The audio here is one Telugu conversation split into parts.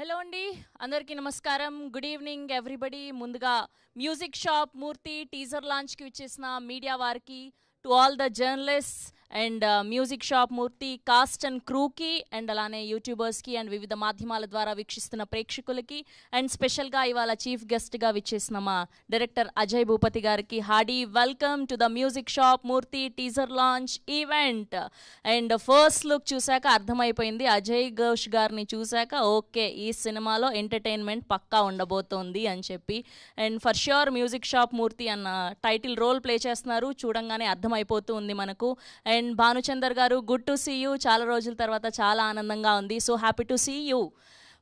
హలో అండి అందరికీ నమస్కారం గుడ్ ఈవినింగ్ ఎవ్రీబడి ముందుగా మ్యూజిక్ షాప్ మూర్తి టీజర్ లాంచ్కి ఇచ్చేసిన మీడియా వారికి to all the journalist and music shop Murthy cast and క్రూకి అండ్ అలానే యూట్యూబర్స్కి అండ్ వివిధ మాధ్యమాల ద్వారా వీక్షిస్తున్న ప్రేక్షకులకి అండ్ స్పెషల్గా ఇవాళ చీఫ్ గెస్ట్గా విచ్చేసిన మా డైరెక్టర్ అజయ్ భూపతి గారికి hearty welcome to the music shop Murthy teaser launch event and first look చూశాక అర్థమైపోయింది అజయ్ ఘోష్ గారిని చూశాక ఓకే ఈ సినిమాలో ఎంటర్టైన్మెంట్ పక్కా ఉండబోతోంది అని చెప్పి and for sure music shop Murthy అన్న టైటిల్ రోల్ ప్లే చేస్తున్నారు చూడంగానే అర్థమైపోతూ ఉంది మనకు అండ్ అండ్ భానుచందర్ గారు గుడ్ టు సీ యూ చాలా రోజుల తర్వాత చాలా ఆనందంగా ఉంది so happy to see you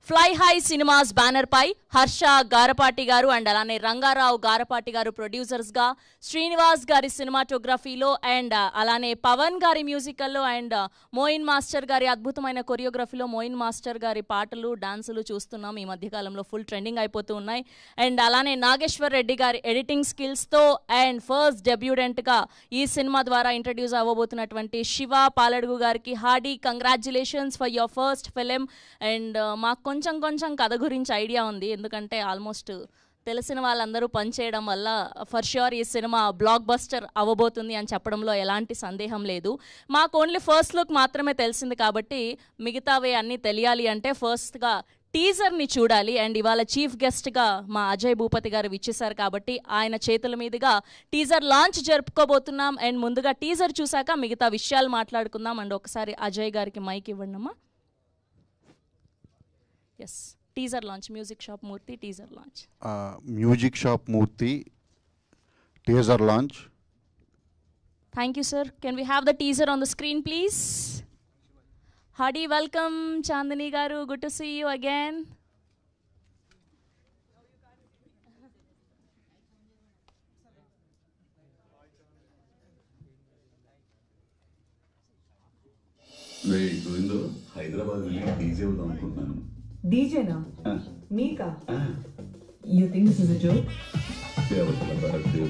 fly high cinemas banner పై హర్ష గారపాటి గారు అండ్ అలానే రంగారావు గారపాటి గారు ప్రొడ్యూసర్స్ గా శ్రీనివాస్ గారి సినిమాటోగ్రఫీలో అండ్ uh, అలానే పవన్ గారి మ్యూజికల్లో అండ్ మోయిన్ uh, మాస్టర్ గారి అద్భుతమైన కొరియోగ్రఫీలో మోయిన్ మాస్టర్ గారి పాటలు డాన్సులు చూస్తున్నాం ఈ మధ్యకాలంలో ఫుల్ ట్రెండింగ్ అయిపోతూ ఉన్నాయి అండ్ అలానే నాగేశ్వర్ రెడ్డి గారి ఎడిటింగ్ స్కిల్స్తో అండ్ ఫస్ట్ డెబ్యూడెంట్గా ఈ సినిమా ద్వారా ఇంట్రడ్యూస్ అవ్వబోతున్నటువంటి శివ పాలడుగు గారికి hearty congratulations for your first film and uh, మాకు కొంచెం కొంచెం కథ గురించి ఐడియా ఉంది ఎందుకంటే ఆల్మోస్ట్ తెలిసిన వాళ్ళందరూ పనిచేయడం వల్ల ఫర్ ష్యూర్ ఈ సినిమా బ్లాక్ బస్టర్ అవ్వబోతుంది అని చెప్పడంలో ఎలాంటి సందేహం లేదు మాకు ఓన్లీ ఫస్ట్ లుక్ మాత్రమే తెలిసింది కాబట్టి మిగతావి అన్నీ తెలియాలి అంటే ఫస్ట్గా టీజర్ని చూడాలి అండ్ ఇవాళ చీఫ్ గెస్ట్గా మా అజయ్ భూపతి గారు విచ్చేశారు కాబట్టి ఆయన చేతుల మీదుగా టీజర్ లాంచ్ జరుపుకోబోతున్నాం అండ్ ముందుగా టీజర్ చూశాక మిగతా విషయాలు మాట్లాడుకుందాం అండ్ ఒకసారి అజయ్ గారికి మైక్ ఇవ్వండమ్మా yes teaser launch music shop Murthy teaser launch music shop Murthy teaser launch thank you sir can we have the teaser on the screen please hearty welcome Chandini garu good to see you again Hyderabad వెళ్ళి డీజే అనుకుంటున్నాను డీజేనా మీకా you think this is a joke దేవతల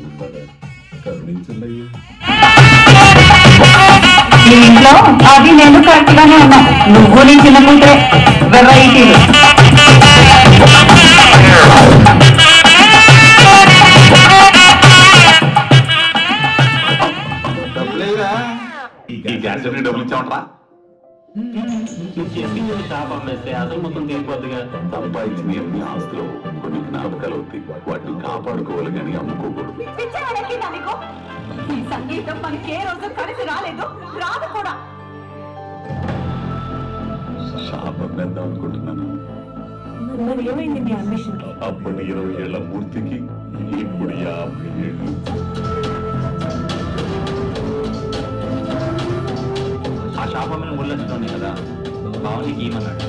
ఇంట్లో అది నేను కరెక్ట్గానే ఉన్నా నువ్వు నేను చిన్న కూతురే వెరైటీలు ఈ గ్యాస్ డబ్బులు ఇచ్చామంటారా మొత్తం తీరిపోద్దుగా సంపాదించిన ఎన్ని కొన్ని జ్ఞాపకాలు అవుతాయి వాటిని కాపాడుకోవాలి కానీ అమ్ముకోకూడదు ఈ సంగీతం మనకే రోజు కలిసి రాలేదు రాదు కూడా షాప్ అమ్మేద్దాం అనుకుంటున్నాను అప్పుడు ఇరవై ఏళ్ల మూర్తికి ఇప్పుడు యాభై ఏళ్ళు లాభమైన ముళ్ళొచ్చుతోంది కదా భావనికి ఏమన్నాడు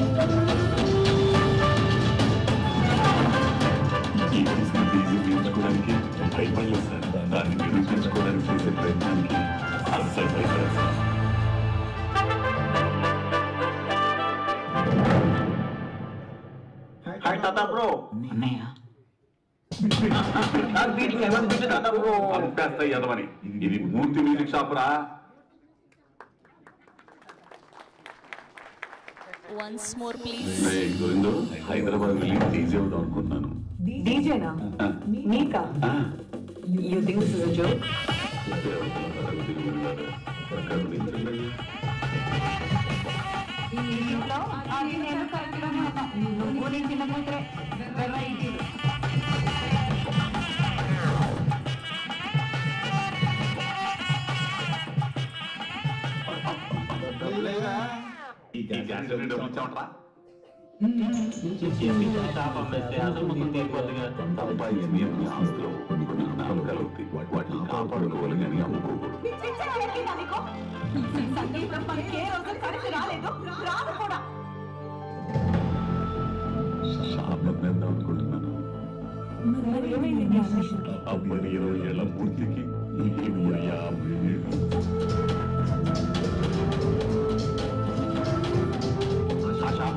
ఇది మూర్తి మ్యూజిక్ షాప్ రా వన్స్ మోర్ ప్లీజ్ హైదరాబాద్ వెళ్ళి డీజే అనుకుంటున్నాను డీజేనా మీకా you think this is a joke నేను నేను గ్యాస్ డబ్బులు ఇచ్చామంటారా hmm. వాటిని కాపాడుకోవాలి కానీ అమ్ముకోకూడదు శాపం అనుకుంటున్నాను అమ్మని ఇరవై ఏళ్ళ పూర్తికి యాభై ఏళ్ళు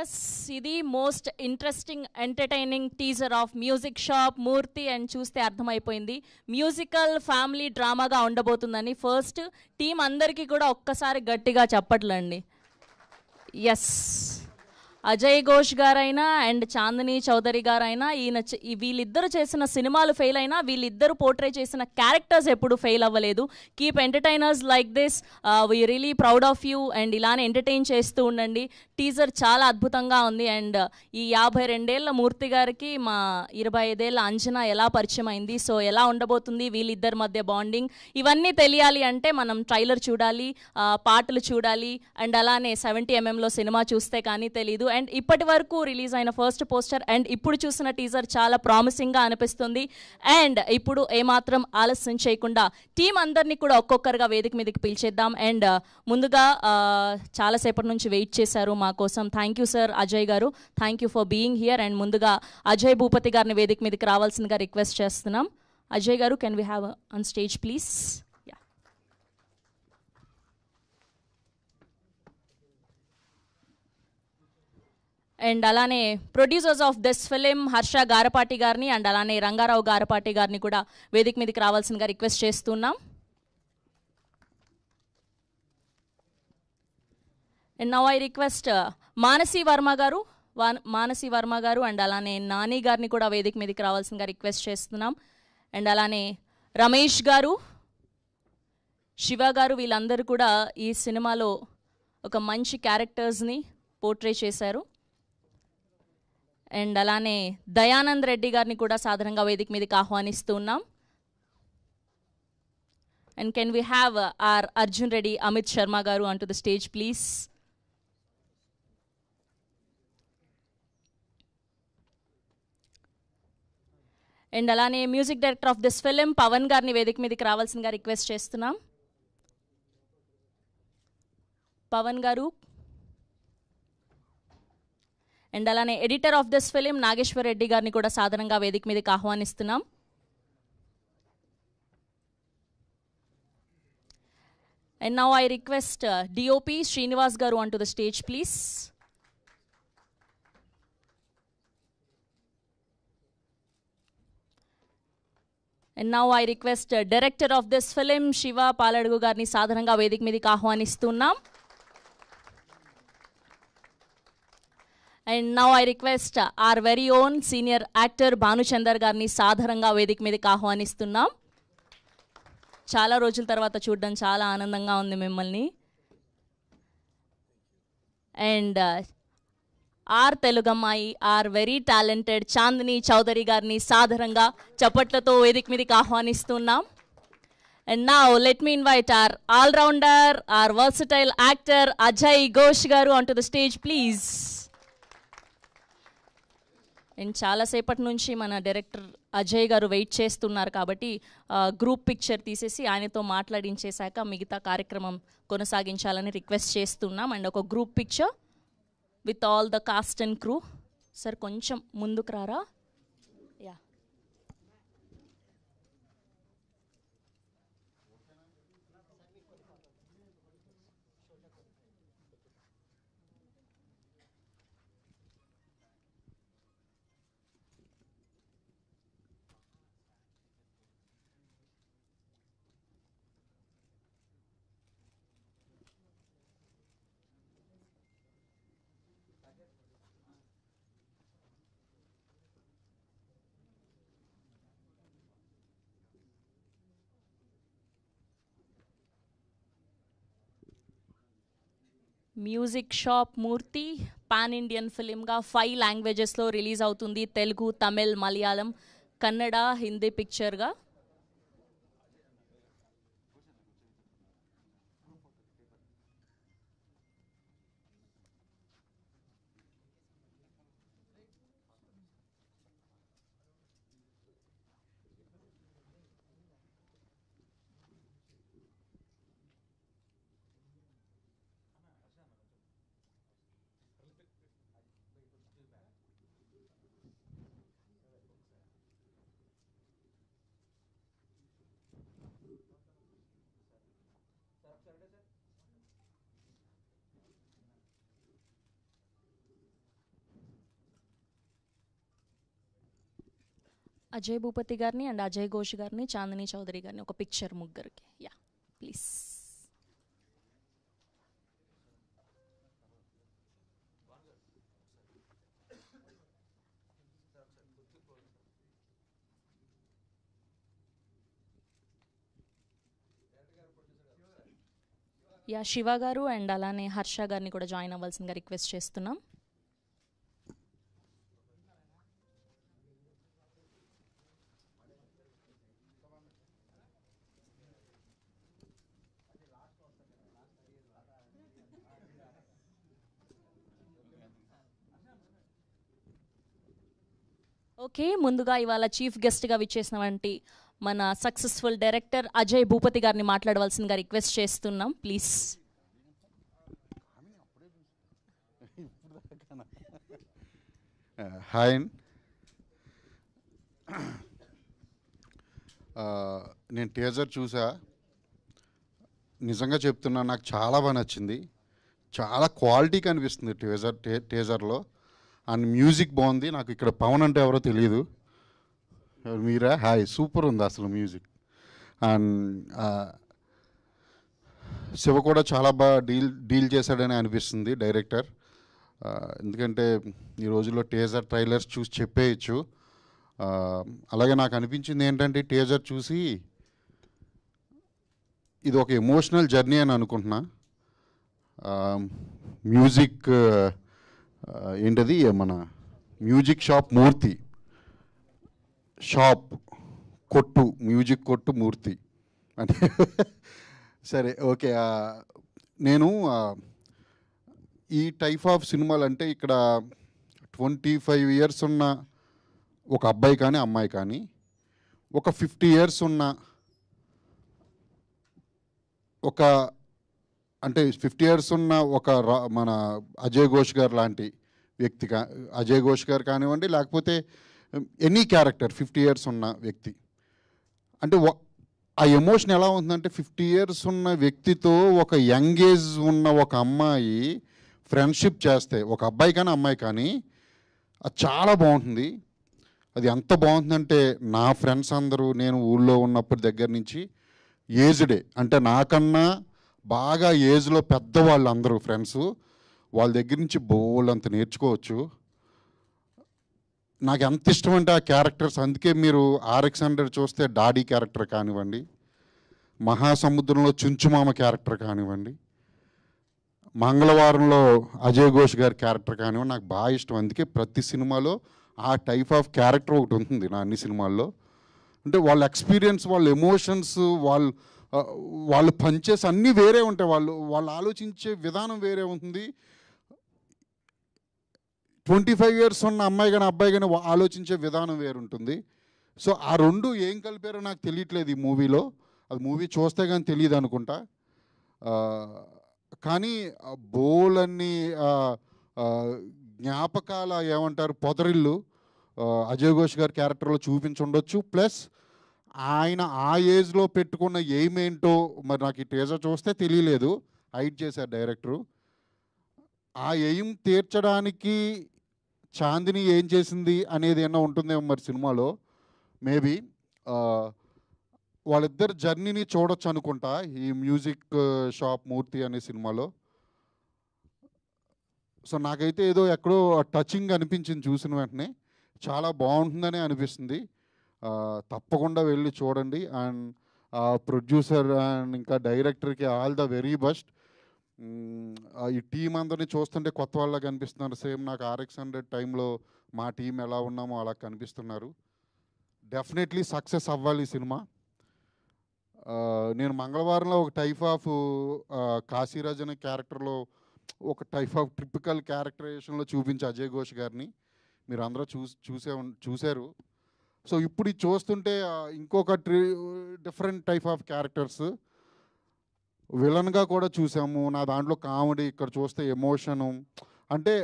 ఎస్ ఇది most interesting entertaining teaser of music shop Murthy అని చూస్తే అర్థమైపోయింది మ్యూజికల్ ఫ్యామిలీ డ్రామాగా ఉండబోతుందని ఫస్ట్ టీం అందరికీ కూడా ఒక్కసారి గట్టిగా చెప్పట్లండి ఎస్ అజయ్ ఘోష్ గారైనా అండ్ చాందనీ చౌదరి గారైనా ఈయన వీళ్ళిద్దరు చేసిన సినిమాలు ఫెయిల్ అయినా వీళ్ళిద్దరు పోర్ట్రే చేసిన క్యారెక్టర్స్ ఎప్పుడు ఫెయిల్ అవ్వలేదు keep entertainers like this we really proud of you and ఇలానే ఎంటర్టైన్ చేస్తూ ఉండండి టీజర్ చాలా అద్భుతంగా ఉంది అండ్ ఈ యాభై రెండేళ్ల మూర్తి గారికి మా ఇరవై ఐదేళ్ల అంచనా ఎలా పరిచయం అయింది సో ఎలా ఉండబోతుంది వీళ్ళిద్దరి మధ్య బాండింగ్ ఇవన్నీ తెలియాలి అంటే మనం ట్రైలర్ చూడాలి పాటలు చూడాలి అండ్ అలానే సెవెంటీ ఎంఎంలో సినిమా చూస్తే కానీ తెలియదు అండ్ ఇప్పటి వరకు రిలీజ్ అయిన ఫస్ట్ పోస్టర్ అండ్ ఇప్పుడు చూసిన టీజర్ చాలా ప్రామిసింగ్గా అనిపిస్తుంది అండ్ ఇప్పుడు ఏమాత్రం ఆలస్యం చేయకుండా టీం అందరినీ కూడా ఒక్కొక్కరుగా వేదిక మీదకి పిలిచేద్దాం అండ్ ముందుగా చాలాసేపటి నుంచి వెయిట్ చేశారు మా కోసం thank you sir Ajay garu thank you for being here and ముందుగా అజయ్ భూపతి గారిని వేదిక మీదకి రావాల్సిందిగా రిక్వెస్ట్ చేస్తున్నాం Ajay garu can we have on stage please and అలానే producers of this film Harsha Garapati గారిని అండ్ అలానే రంగారావు గారపాటి గారిని కూడా వేదిక మీదకి రావాల్సిందిగా రిక్వెస్ట్ చేస్తున్నాం and now I request Manasi Varma garu Manasi Varma గారు అండ్ అలానే నాని గారిని కూడా వేదిక మీదకి రావాల్సిందిగా రిక్వెస్ట్ చేస్తున్నాం అండ్ అలానే రమేష్ గారు శివ గారు వీళ్ళందరూ కూడా ఈ సినిమాలో ఒక మంచి క్యారెక్టర్స్ని పోర్ట్రే చేశారు అండ్ అలానే దయానంద్ రెడ్డి గారిని కూడా సాధారణంగా వేదిక మీదకి ఆహ్వానిస్తూ ఉన్నాం and can we have our Arjun Reddy Amit Sharma garu onto the stage please and అలానే music director of this film Pavan గారిని వేదిక మీదకి రావాల్సిందిగా రిక్వెస్ట్ చేస్తున్నాం పవన్ గారు అండ్ అలానే editor of this film Nageshwar Reddy గారిని కూడా సాధారణంగా వేదిక మీదకి ఆహ్వానిస్తున్నాం and now I request DOP Srinivas garu onto the stage please and now I request director of this film Shiva Paladugu గారిని సాధారణంగా వేదిక మీదకి ఆహ్వానిస్తున్నాం and now I request our very own senior actor Bhanuchander గారిని సాధారణంగా వేదిక మీదకి ఆహ్వానిస్తున్నాం చాలా రోజుల తర్వాత చూడడం చాలా ఆనందంగా ఉంది మిమ్మల్ని అండ్ uh, ఆర్ తెలుగమ్మాయి our very talented Chandini Chowdary గారిని సాధారణంగా చప్పట్లతో వేదిక మీదకి ఆహ్వానిస్తున్నాం అండ్ నా let me invite our all rounder our versatile actor Ajay Ghosh garu on to the stage please and చాలాసేపటి నుంచి మన డైరెక్టర్ అజయ్ గారు వెయిట్ చేస్తున్నారు కాబట్టి గ్రూప్ పిక్చర్ తీసేసి ఆయనతో మాట్లాడించేశాక మిగతా కార్యక్రమం కొనసాగించాలని రిక్వెస్ట్ చేస్తున్నాం అండ్ ఒక group picture with all the cast and crew sir కొంచెం ముందుకు రారా music shop Murthy pan Indian ఫిలింగా ఫైవ్ లాంగ్వేజెస్లో రిలీజ్ అవుతుంది తెలుగు తమిళ్ మలయాళం కన్నడ హిందీ పిక్చర్గా అజయ్ భూపతి గారిని అండ్ అజయ్ ఘోష్ గారిని చాందిని చౌదరి గారిని ఒక పిక్చర్ ముగ్గురికి యా ప్లీజ్ యా శివ గారు అండ్ అలానే హర్ష గారిని కూడా జాయిన్ అవ్వాల్సిందిగా రిక్వెస్ట్ చేస్తున్నాం ఓకే ముందుగా ఇవాళ చీఫ్ గెస్ట్గా విచ్చేసినవంటి మన సక్సెస్ఫుల్ డైరెక్టర్ అజయ్ భూపతి గారిని మాట్లాడవలసిందిగా రిక్వెస్ట్ చేస్తున్నాం ప్లీజ్ హాయ్ నేను టీజర్ చూసా నిజంగా చెప్తున్నా నాకు చాలా బాగా నచ్చింది చాలా క్వాలిటీ కనిపిస్తుంది టీజర్ టే టీజర్లో అండ్ మ్యూజిక్ బాగుంది నాకు ఇక్కడ పవన్ అంటే ఎవరో తెలియదు మీరా హాయ్ సూపర్ ఉంది అసలు మ్యూజిక్ అండ్ శివ కూడా చాలా బాగా డీల్ డీల్ చేశాడని అనిపిస్తుంది డైరెక్టర్ ఎందుకంటే ఈ రోజుల్లో టేజర్ ట్రైలర్స్ చూసి చెప్పేయచ్చు అలాగే నాకు అనిపించింది ఏంటంటే టేజర్ చూసి ఇది ఒక ఎమోషనల్ జర్నీ అని అనుకుంటున్నా మ్యూజిక్ ఏంటది మన మ్యూజిక్ షాప్ మూర్తి షాప్ కొట్టు మ్యూజిక్ కొట్టు మూర్తి అంటే సరే ఓకే నేను ఈ టైప్ ఆఫ్ సినిమాలు అంటే ఇక్కడ ట్వంటీ ఫైవ్ ఇయర్స్ ఉన్న ఒక అబ్బాయి కానీ అమ్మాయి కానీ ఒక ఫిఫ్టీ ఇయర్స్ ఉన్న ఒక అంటే ఫిఫ్టీ ఇయర్స్ ఉన్న ఒక మన అజయ్ ఘోష్ గారు లాంటి వ్యక్తి కా అజయ్ ఘోష్ గారు కానివ్వండి లేకపోతే ఎనీ క్యారెక్టర్ ఫిఫ్టీ ఇయర్స్ ఉన్న వ్యక్తి అంటే ఆ ఎమోషన్ ఎలా ఉంటుందంటే ఫిఫ్టీ ఇయర్స్ ఉన్న వ్యక్తితో ఒక యంగ్ ఏజ్ ఉన్న ఒక అమ్మాయి ఫ్రెండ్షిప్ చేస్తే ఒక అబ్బాయి కానీ అమ్మాయి కానీ అది చాలా బాగుంటుంది అది ఎంత బాగుంటుందంటే నా ఫ్రెండ్స్ అందరూ నేను ఊళ్ళో ఉన్నప్పటి దగ్గర నుంచి ఏజ్డే అంటే నాకన్నా బాగా ఏజ్లో పెద్దవాళ్ళు అందరూ ఫ్రెండ్స్ వాళ్ళ దగ్గర నుంచి బోళ్ళంత నేర్చుకోవచ్చు నాకు ఎంత ఇష్టం అంటే ఆ క్యారెక్టర్స్ అందుకే మీరు ఆర్ఎక్స్ హండ్రెడ్ చూస్తే డాడీ క్యారెక్టర్ కానివ్వండి మహాసముద్రంలో చుంచుమామ క్యారెక్టర్ కానివ్వండి మంగళవారంలో అజయ్ ఘోష్ గారి క్యారెక్టర్ కానివ్వండి నాకు బాగా ఇష్టం అందుకే ప్రతి సినిమాలో ఆ టైప్ ఆఫ్ క్యారెక్టర్ ఒకటి ఉంటుంది నా అన్ని సినిమాల్లో అంటే వాళ్ళ ఎక్స్పీరియన్స్ వాళ్ళ ఎమోషన్స్ వాళ్ళు వాళ్ళు పనిచేసి అన్నీ వేరే ఉంటాయి వాళ్ళు వాళ్ళు ఆలోచించే విధానం వేరే ఉంటుంది ట్వంటీ ఫైవ్ ఇయర్స్ ఉన్న అమ్మాయి కానీ అబ్బాయి కానీ ఆలోచించే విధానం వేరుంటుంది సో ఆ రెండు ఏం కలిపారో నాకు తెలియట్లేదు ఈ మూవీలో అది మూవీ చూస్తే కానీ తెలియదు అనుకుంటా కానీ బోల్ అన్ని జ్ఞాపకాల ఏమంటారు పొదరిల్లు అజయ్ ఘోష్ గారి క్యారెక్టర్లో చూపించుండొచ్చు ప్లస్ ఆయన ఆ ఏజ్లో పెట్టుకున్న ఎయిమ్ ఏంటో మరి నాకు ఈ టీజర్ చూస్తే తెలియలేదు హైట్ చేశారు డైరెక్టరు ఆ ఎయిమ్ తీర్చడానికి చాందిని ఏం చేసింది అనేది ఏమన్నా ఉంటుందేమో మరి సినిమాలో మేబీ వాళ్ళిద్దరు జర్నీని చూడొచ్చు అనుకుంటా ఈ మ్యూజిక్ షాప్ మూర్తి అనే సినిమాలో సో నాకైతే ఏదో ఎక్కడో టచింగ్ అనిపించింది చూసిన వెంటనే చాలా బాగుంటుందని అనిపిస్తుంది తప్పకుండా వెళ్ళి చూడండి అండ్ ప్రొడ్యూసర్ అండ్ ఇంకా డైరెక్టర్కి ఆల్ ద వెరీ బెస్ట్ ఈ టీం అందరినీ చూస్తుంటే కొత్త వాళ్ళగా కనిపిస్తున్నారు సేమ్ నాకు ఆర్ఎక్స్ హండ్రెడ్ టైంలో మా టీం ఎలా ఉన్నామో అలా కనిపిస్తున్నారు డెఫినెట్లీ సక్సెస్ అవ్వాలి సినిమా నేను మంగళవారంలో ఒక టైప్ ఆఫ్ కాశీరాజ్ అనే క్యారెక్టర్లో ఒక టైప్ ఆఫ్ ట్రిపికల్ క్యారెక్టరైజేషన్లో చూపించి అజయ్ ఘోష్ గారిని మీరు అందరూ చూసి చూసే చూశారు సో ఇప్పుడు చూస్తుంటే ఇంకొక ట్రీ డిఫరెంట్ టైప్ ఆఫ్ క్యారెక్టర్స్ విలన్గా కూడా చూసాము నా దాంట్లో కామెడీ ఇక్కడ చూస్తే ఎమోషను అంటే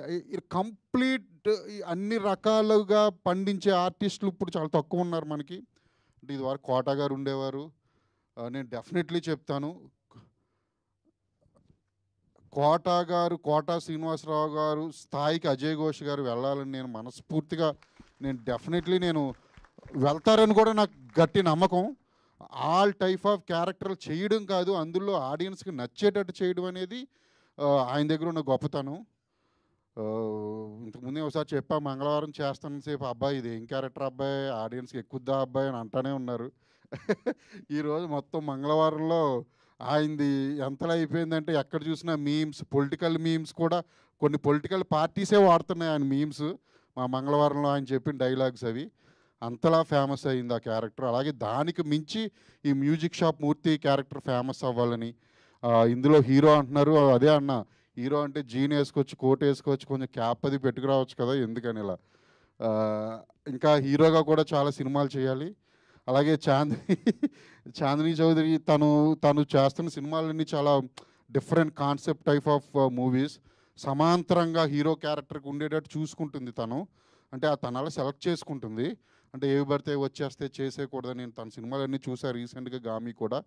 కంప్లీట్ అన్ని రకాలుగా పండించే ఆర్టిస్టులు ఇప్పుడు చాలా తక్కువ ఉన్నారు మనకి ఇది వరకు కోట గారు ఉండేవారు నేను డెఫినెట్లీ చెప్తాను కోట గారు కోట శ్రీనివాసరావు గారు స్థాయికి అజయ్ ఘోష్ గారు వెళ్ళాలని నేను మనస్ఫూర్తిగా నేను డెఫినెట్లీ నేను వెళ్తారని కూడా నాకు గట్టి నమ్మకం ఆల్ టైప్ ఆఫ్ క్యారెక్టర్లు చేయడం కాదు అందులో ఆడియన్స్కి నచ్చేటట్టు చేయడం అనేది ఆయన దగ్గర ఉన్న గొప్పతనం ఇంతకుముందే ఒకసారి చెప్పా మంగళవారం చేస్తాను సేపు అబ్బాయి ఇది ఏం క్యారెక్టర్ అబ్బాయి ఆడియన్స్కి ఎక్కుద్దా అబ్బాయి అని అంటానే ఉన్నారు ఈరోజు మొత్తం మంగళవారంలో ఆయనది ఎంతలా అయిపోయిందంటే ఎక్కడ చూసినా మీమ్స్ పొలిటికల్ మీమ్స్ కూడా కొన్ని పొలిటికల్ పార్టీసే వాడుతున్నాయి ఆయన మీమ్స్ మా మంగళవారంలో ఆయన చెప్పిన డైలాగ్స్ అవి అంతలా ఫేమస్ అయింది ఆ క్యారెక్టర్ అలాగే దానికి మించి ఈ music shop Murthy character famous అవ్వాలని ఇందులో హీరో అంటున్నారు అదే అన్న హీరో అంటే జీన్ వేసుకోవచ్చు కోట్ వేసుకోవచ్చు కొంచెం క్యాప్ అది పెట్టుకురావచ్చు కదా ఎందుకని ఇలా ఇంకా హీరోగా కూడా చాలా సినిమాలు చేయాలి అలాగే చాందిని చాందిని చౌదరి తను తను చేస్తున్న సినిమాలన్నీ చాలా different concept type of movies సమాంతరంగా హీరో క్యారెక్టర్కి ఉండేటట్టు చూసుకుంటుంది తను అంటే ఆ తనలా సెలెక్ట్ చేసుకుంటుంది అంటే ఏవి పడితే వచ్చేస్తే చేసేయకూడదు నేను తన సినిమాలన్నీ చూసా రీసెంట్గా గామి కూడా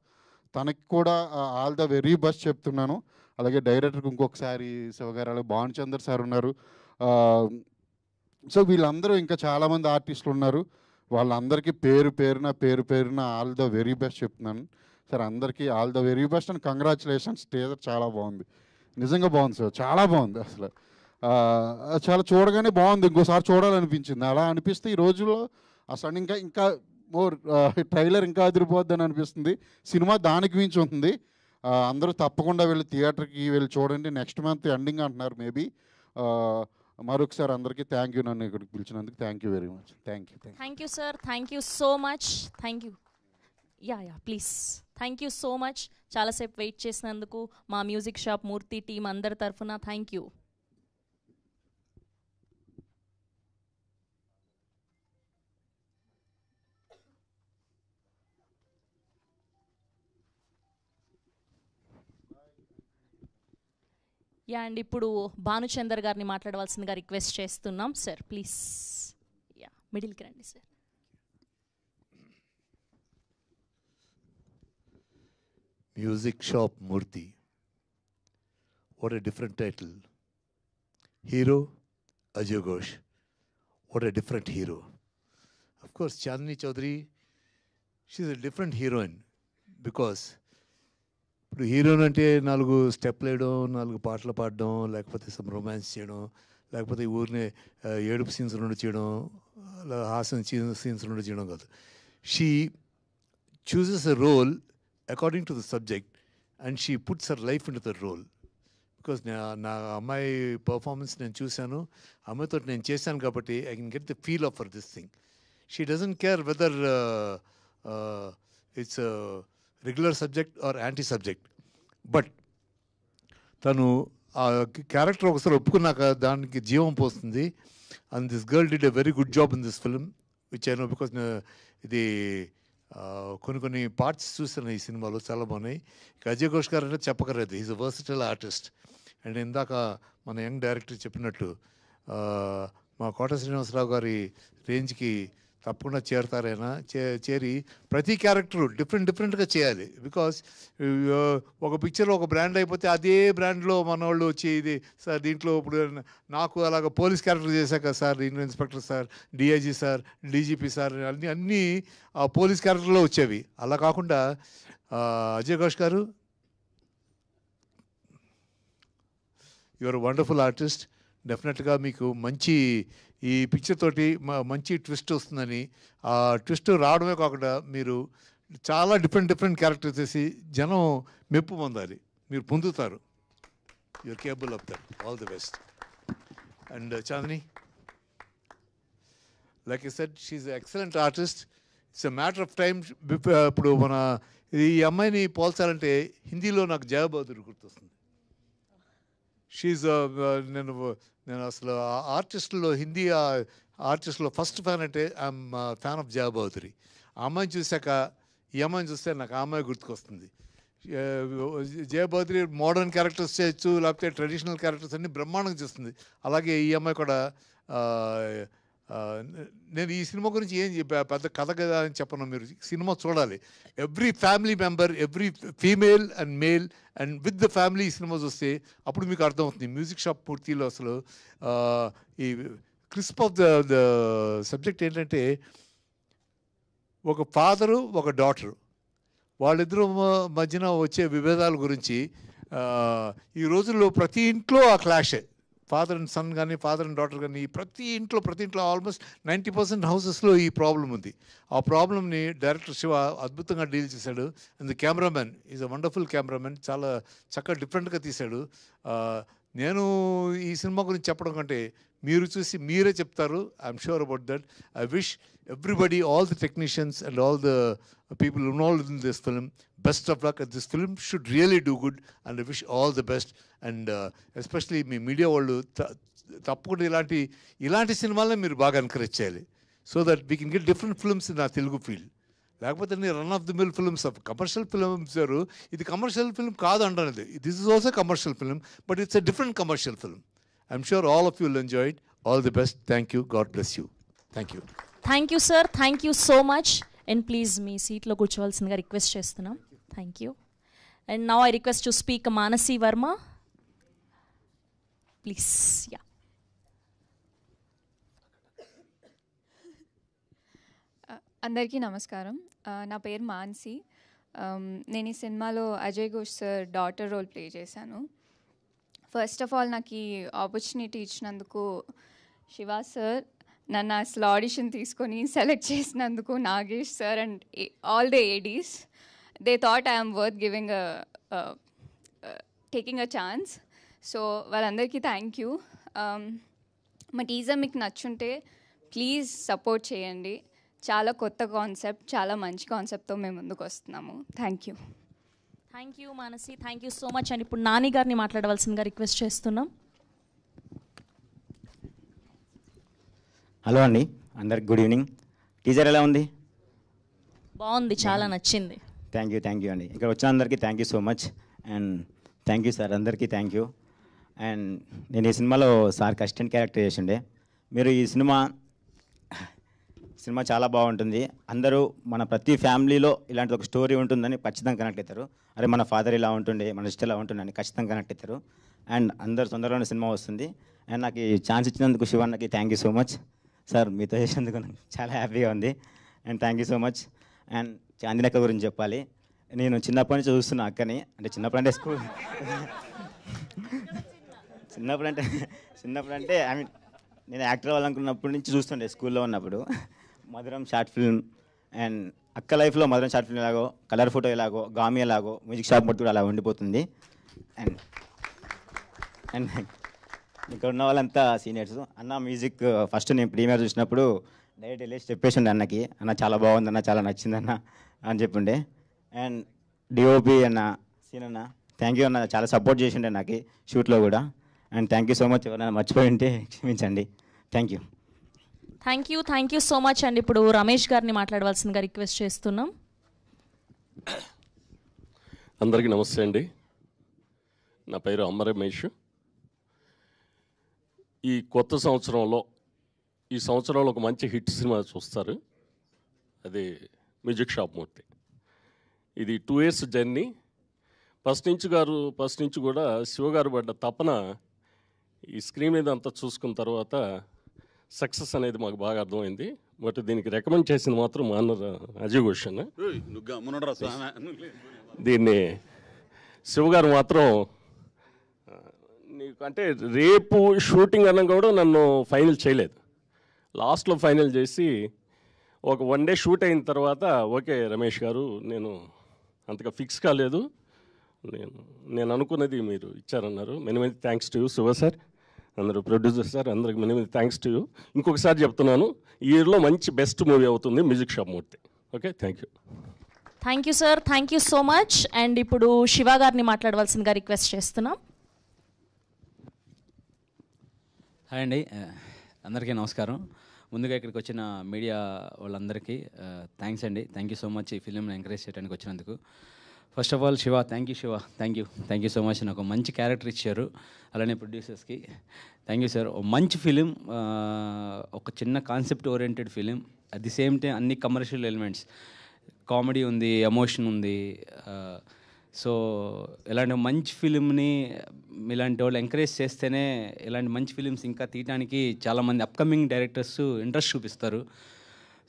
తనకి కూడా ఆల్ ద వెరీ బెస్ట్ చెప్తున్నాను అలాగే డైరెక్టర్కి ఇంకొకసారి శివగారు అలాగే భానుచందర్ సార్ ఉన్నారు సో వీళ్ళందరూ ఇంకా చాలామంది ఆర్టిస్టులు ఉన్నారు వాళ్ళందరికీ పేరు పేరున పేరు పేరున ఆల్ ద వెరీ బెస్ట్ చెప్తున్నాను సార్ అందరికీ all the very best and congratulations teaser చాలా బాగుంది నిజంగా బాగుంది సార్ చాలా బాగుంది అసలు చాలా చూడగానే బాగుంది ఇంకోసారి చూడాలనిపించింది అలా అనిపిస్తే ఈ రోజుల్లో అసలు ఇంకా ఇంకా మోర్ ట్రైలర్ ఇంకా అని అనిపిస్తుంది సినిమా దానికి మించి ఉంటుంది అందరూ తప్పకుండా వెళ్ళి థియేటర్కి వెళ్ళి చూడండి నెక్స్ట్ మంత్ ఎండింగ్ అంటున్నారు మేబీ మరొకసారి అందరికీ థ్యాంక్ యూ నన్ను ఇక్కడికి పిలిచినందుకు thank you very much thank you thank you sir thank you so much thank you yeah yeah please thank you so much చాలాసేపు వెయిట్ చేసినందుకు మా మ్యూజిక్ షాప్ మూర్తి టీం అందరి తరఫున థ్యాంక్ యూ యా అండ్ ఇప్పుడు భానుచందర్ గారిని మాట్లాడవలసిందిగా రిక్వెస్ట్ చేస్తున్నాం సార్ ప్లీజ్ యా మిడిల్కి రండి sir music shop Murthy what a different title hero Ajay Ghosh what a different hero of course Chandini Chowdary she's a different heroine because ఇప్పుడు హీరోని అంటే నాలుగు స్టెప్లు వేయడం నాలుగు పాటలు పాడడం లేకపోతే సమ్ రొమాన్స్ చేయడం లేకపోతే ఊరిని ఏడుపు సీన్స్ నుండి చేయడం హాసన సీన్స్ నుండి చేయడం కాదు she chooses a role according to the subject and she puts her life into the role because నా అమ్మాయి పర్ఫార్మెన్స్ నేను చూశాను అమ్మాయితో నేను చేశాను కాబట్టి I can get the feel of for this thing she doesn't care whether it's regular subject or anti subject but తను ఆ క్యారెక్టర్ ఒకసారి ఒప్పుకున్నాక దానికి జీవం పోస్తుంది and this girl did a very good job in this film which I know because ఇది uh, కొన్ని కొన్ని పార్ట్స్ చూస్తున్నాయి ఈ సినిమాలో చాలా బాగున్నాయి ఇక అజయ్ ఘోష్ గారు అంటే చెప్పకర్లేదు is a versatile artist and ఇందాక మన యంగ్ డైరెక్టర్ చెప్పినట్టు uh, మా కోట శ్రీనివాసరావు గారి రేంజ్కి తప్పకుండా చేరతారైనా చే చేరి ప్రతి క్యారెక్టరు డిఫరెంట్ డిఫరెంట్గా చేయాలి బికాస్ ఒక పిక్చర్లో ఒక బ్రాండ్ అయిపోతే అదే బ్రాండ్లో మన వాళ్ళు వచ్చి ఇది సార్ దీంట్లో ఇప్పుడు నాకు అలాగ పోలీస్ క్యారెక్టర్ చేశాక sir inspector sir DIG sir DGP sir అన్నీ అన్నీ ఆ పోలీస్ క్యారెక్టర్లో వచ్చేవి అలా కాకుండా అజయ్ ఘోష్ గారు యువర్ వండర్ఫుల్ ఆర్టిస్ట్ డెఫినెట్గా మీకు మంచి ఈ పిక్చర్ తోటి మంచి ట్విస్ట్ వస్తుందని ఆ ట్విస్ట్ రావడమే కాకుండా మీరు చాలా డిఫరెంట్ డిఫరెంట్ క్యారెక్టర్ చేసి జనం మెప్పు పొందాలి మీరు పొందుతారు you're capable of that all the best and Chandini like I said she's excellent artist it's a matter of time ఇప్పుడు మన ఈ అమ్మాయిని పోల్చాలంటే హిందీలో నాకు జయబాదురు గుర్తొస్తుంది షీజ్ నేను నేను అసలు ఆర్టిస్టులో హిందీ ఆర్టిస్టులో ఫస్ట్ ఫ్యాన్ అంటే ఐఎమ్ ఫ్యాన్ ఆఫ్ ఆ అమ్మాయిని చూశాక ఈ అమ్మాయిని చూస్తే నాకు ఆ అమ్మాయి గుర్తుకొస్తుంది జయబాధురి మోడర్న్ క్యారెక్టర్స్ చేయొచ్చు లేకపోతే ట్రెడిషనల్ క్యారెక్టర్స్ అన్ని బ్రహ్మాండంగా చేస్తుంది అలాగే ఈ అమ్మాయి కూడా నేను ఈ సినిమా గురించి ఏం చెప్పా పెద్ద కథ కదా అని చెప్పను మీరు సినిమా చూడాలి every family member every female and male and with the family ఈ సినిమా చూస్తే అప్పుడు మీకు అర్థమవుతుంది మ్యూజిక్ షాప్ పూర్తిలో అసలు ఈ crisp of the the subject ఏంటంటే ఒక ఫాదరు ఒక డాటరు వాళ్ళిద్దరు మధ్యన వచ్చే విభేదాల గురించి ఈ రోజుల్లో ప్రతి ఇంట్లో ఆ క్లాషే ఫాదర్ అండ్ సన్ కానీ ఫాదర్ అండ్ డాటర్ కానీ ప్రతి ఇంట్లో ప్రతి ఇంట్లో ఆల్మోస్ట్ నైంటీ పర్సెంట్ హౌసెస్లో ఈ ప్రాబ్లం ఉంది ఆ ప్రాబ్లమ్ని డైరెక్టర్ శివ అద్భుతంగా డీల్ చేశాడు and cameraman is a wonderful cameraman చాలా చక్కగా డిఫరెంట్గా తీశాడు నేను ఈ సినిమా గురించి చెప్పడం కంటే మీరు చూసి మీరే చెప్తారు I'm sure about that I wish everybody, all the technicians and all the people involved in this film, best of luck. This film should really do good, and I wish all the best. And uh, especially మీ మీడియా వాళ్ళు తప్పకుండా ఇలాంటి ఇలాంటి సినిమాలే మీరు బాగా ఎంకరేజ్ చేయాలి so that we can get different films in ఆ తెలుగు ఫీల్డ్ లేకపోతే నేను run of the mill films of commercial films ఇది కమర్షియల్ ఫిల్మ్ కాదు అంటున్నది this is also commercial film but it's a different commercial film I'm sure all of you will enjoy all the best thank you God bless you thank you thank you sir thank you so much and please మీ సీట్లో కూర్చోవలసిందిగా రిక్వెస్ట్ చేస్తున్నాం thank you and now I request to speak Manasi Varma please yeah అందరికీ నమస్కారం uh, నా పేరు మాన్సీ um, నేను ఈ సినిమాలో Ajay Ghosh sir daughter role play చేశాను ఫస్ట్ ఆఫ్ ఆల్ నాకు ఈ ఆపర్చునిటీ ఇచ్చినందుకు శివ సార్ నన్ను అసలు ఆడిషన్ తీసుకొని సెలెక్ట్ చేసినందుకు Nagesh sir and all the ADs they thought I'm worth giving taking a chance so వాళ్ళందరికీ థ్యాంక్ యూ um, మా టీజర్ మీకు నచ్చుంటే ప్లీజ్ సపోర్ట్ చేయండి చాలా కొత్త కాన్సెప్ట్ చాలా మంచి కాన్సెప్ట్తో మేము ముందుకు వస్తున్నాము thank you thank you Manasi thank you so much and ఇప్పుడు నాని గారిని మాట్లాడవలసిందిగా రిక్వెస్ట్ చేస్తున్నాం హలో అండి అందరికి గుడ్ ఈవినింగ్ టీజర్ ఎలా ఉంది బాగుంది చాలా నచ్చింది థ్యాంక్ యూ థ్యాంక్ యూ అండి ఇక్కడ వచ్చిన అందరికీ thank you so much and thank you sir అందరికీ థ్యాంక్ యూ అండ్ నేను ఈ సినిమాలో సార్ అసిస్టెంట్ క్యారెక్టర్ చేసిండే మీరు ఈ సినిమా సినిమా చాలా బాగుంటుంది అందరూ మన ప్రతి ఫ్యామిలీలో ఇలాంటి ఒక స్టోరీ ఉంటుందని ఖచ్చితంగా కనెక్ట్ అవుతారు అరే మన ఫాదర్ ఇలా ఉంటుండే మన సిస్టర్ ఇలా ఉంటుండే ఖచ్చితంగా కనెక్ట్ అవుతారు అండ్ అందరు తొందరలోనే సినిమా వస్తుంది అండ్ నాకు ఈ ఛాన్స్ ఇచ్చినందుకు శివన్నకి thank you so much sir మీతో చేసినందుకు చాలా హ్యాపీగా ఉంది and thank you so much and చాందినక్క గురించి చెప్పాలి నేను చిన్నప్పటి నుంచి చూస్తున్నా అక్కని అంటే చిన్నప్పుడు అంటే స్కూల్ చిన్నప్పుడు అంటే చిన్నప్పుడు అంటే ఐ మీన్ నేను యాక్టర్ అవ్వాలనుకున్నప్పటి నుంచి చూస్తుండే స్కూల్లో ఉన్నప్పుడు మధురం షార్ట్ ఫిల్మ్ అండ్ అక్క లైఫ్లో మధురం షార్ట్ ఫిల్మ్ ఎలాగో కలర్ ఫోటో ఎలాగో గామి ఎలాగో మ్యూజిక్ షాప్ మొత్తం అలా ఉండిపోతుంది అండ్ అండ్ ఇక్కడ ఉన్న వాళ్ళంతా సీనియర్స్ అన్న మ్యూజిక్ ఫస్ట్ uh, నేను ప్రీమియర్ చూసినప్పుడు డైరెక్ట్ చెప్పేసి ఉండే అన్నకి అన్న చాలా బాగుంది అన్న చాలా నచ్చింది అన్న అని చెప్పిండే అండ్ డిఓపి అన్న సీన్ అన్న థ్యాంక్ యూ అన్న చాలా సపోర్ట్ చేసిండే నాకు షూట్లో కూడా and thank you so much ఎవరైనా మర్చిపోయి ఉంటే క్షమించండి thank you thank you thank you so much అండి ఇప్పుడు రమేష్ గారిని మాట్లాడవలసిందిగా రిక్వెస్ట్ చేస్తున్నాం అందరికీ నమస్తే అండి నా పేరు అమ్మ రమేష్ ఈ కొత్త సంవత్సరంలో ఈ సంవత్సరంలో ఒక మంచి హిట్ సినిమా చూస్తారు అది మ్యూజిక్ షాప్ మూర్తి ఇది టూ ఇయర్స్ జర్నీ ఫస్ట్ నుంచి గారు ఫస్ట్ నుంచి కూడా శివగారు పడ్డ తపన ఈ స్క్రీన్ మీద అంతా చూసుకున్న తర్వాత సక్సెస్ అనేది మాకు బాగా అర్థమైంది బట్ దీనికి రికమెండ్ చేసింది మాత్రం మా అన్న అజయ్ భూషణ్ దీన్ని శివగారు మాత్రం అంటే రేపు షూటింగ్ అన్నా కూడా నన్ను ఫైనల్ చేయలేదు లాస్ట్లో ఫైనల్ చేసి ఒక వన్ డే షూట్ అయిన తర్వాత ఓకే రమేష్ గారు నేను అంతగా ఫిక్స్ కాలేదు నేను నేను అనుకున్నది మీరు ఇచ్చారన్నారు many thanks to you Shiva sir అందరూ ప్రొడ్యూసర్ సార్ అందరికి మెనీ థ్యాంక్స్ టు యూ ఇంకొకసారి చెప్తున్నాను ఈ ఇయర్లో మంచి బెస్ట్ మూవీ అవుతుంది music shop Murthy okay thank you thank you sir thank you so much and ఇప్పుడు శివ గారిని మాట్లాడవలసిందిగా రిక్వెస్ట్ చేస్తున్నాం హాయ్ అండి అందరికీ నమస్కారం ముందుగా ఇక్కడికి వచ్చిన మీడియా వాళ్ళందరికీ థ్యాంక్స్ అండి థ్యాంక్ యూ సో మచ్ ఈ ఫిలింని ఎంకరేజ్ చేయడానికి వచ్చినందుకు first of all Shiva thank you Shiva thank you thank you so much నాకు మంచి క్యారెక్టర్ ఇచ్చారు అలానే ప్రొడ్యూసర్స్కి థ్యాంక్ యూ సార్ మంచి ఫిలిం ఒక చిన్న concept oriented film at the same time అన్ని కమర్షియల్ ఎలిమెంట్స్ కామెడీ ఉంది ఎమోషన్ ఉంది సో ఇలాంటి మంచి ఫిలింని ఇలాంటి వాళ్ళు ఎంకరేజ్ చేస్తేనే ఇలాంటి మంచి ఫిలిమ్స్ ఇంకా తీయడానికి చాలామంది అప్కమింగ్ డైరెక్టర్స్ ఇంట్రెస్ట్ చూపిస్తారు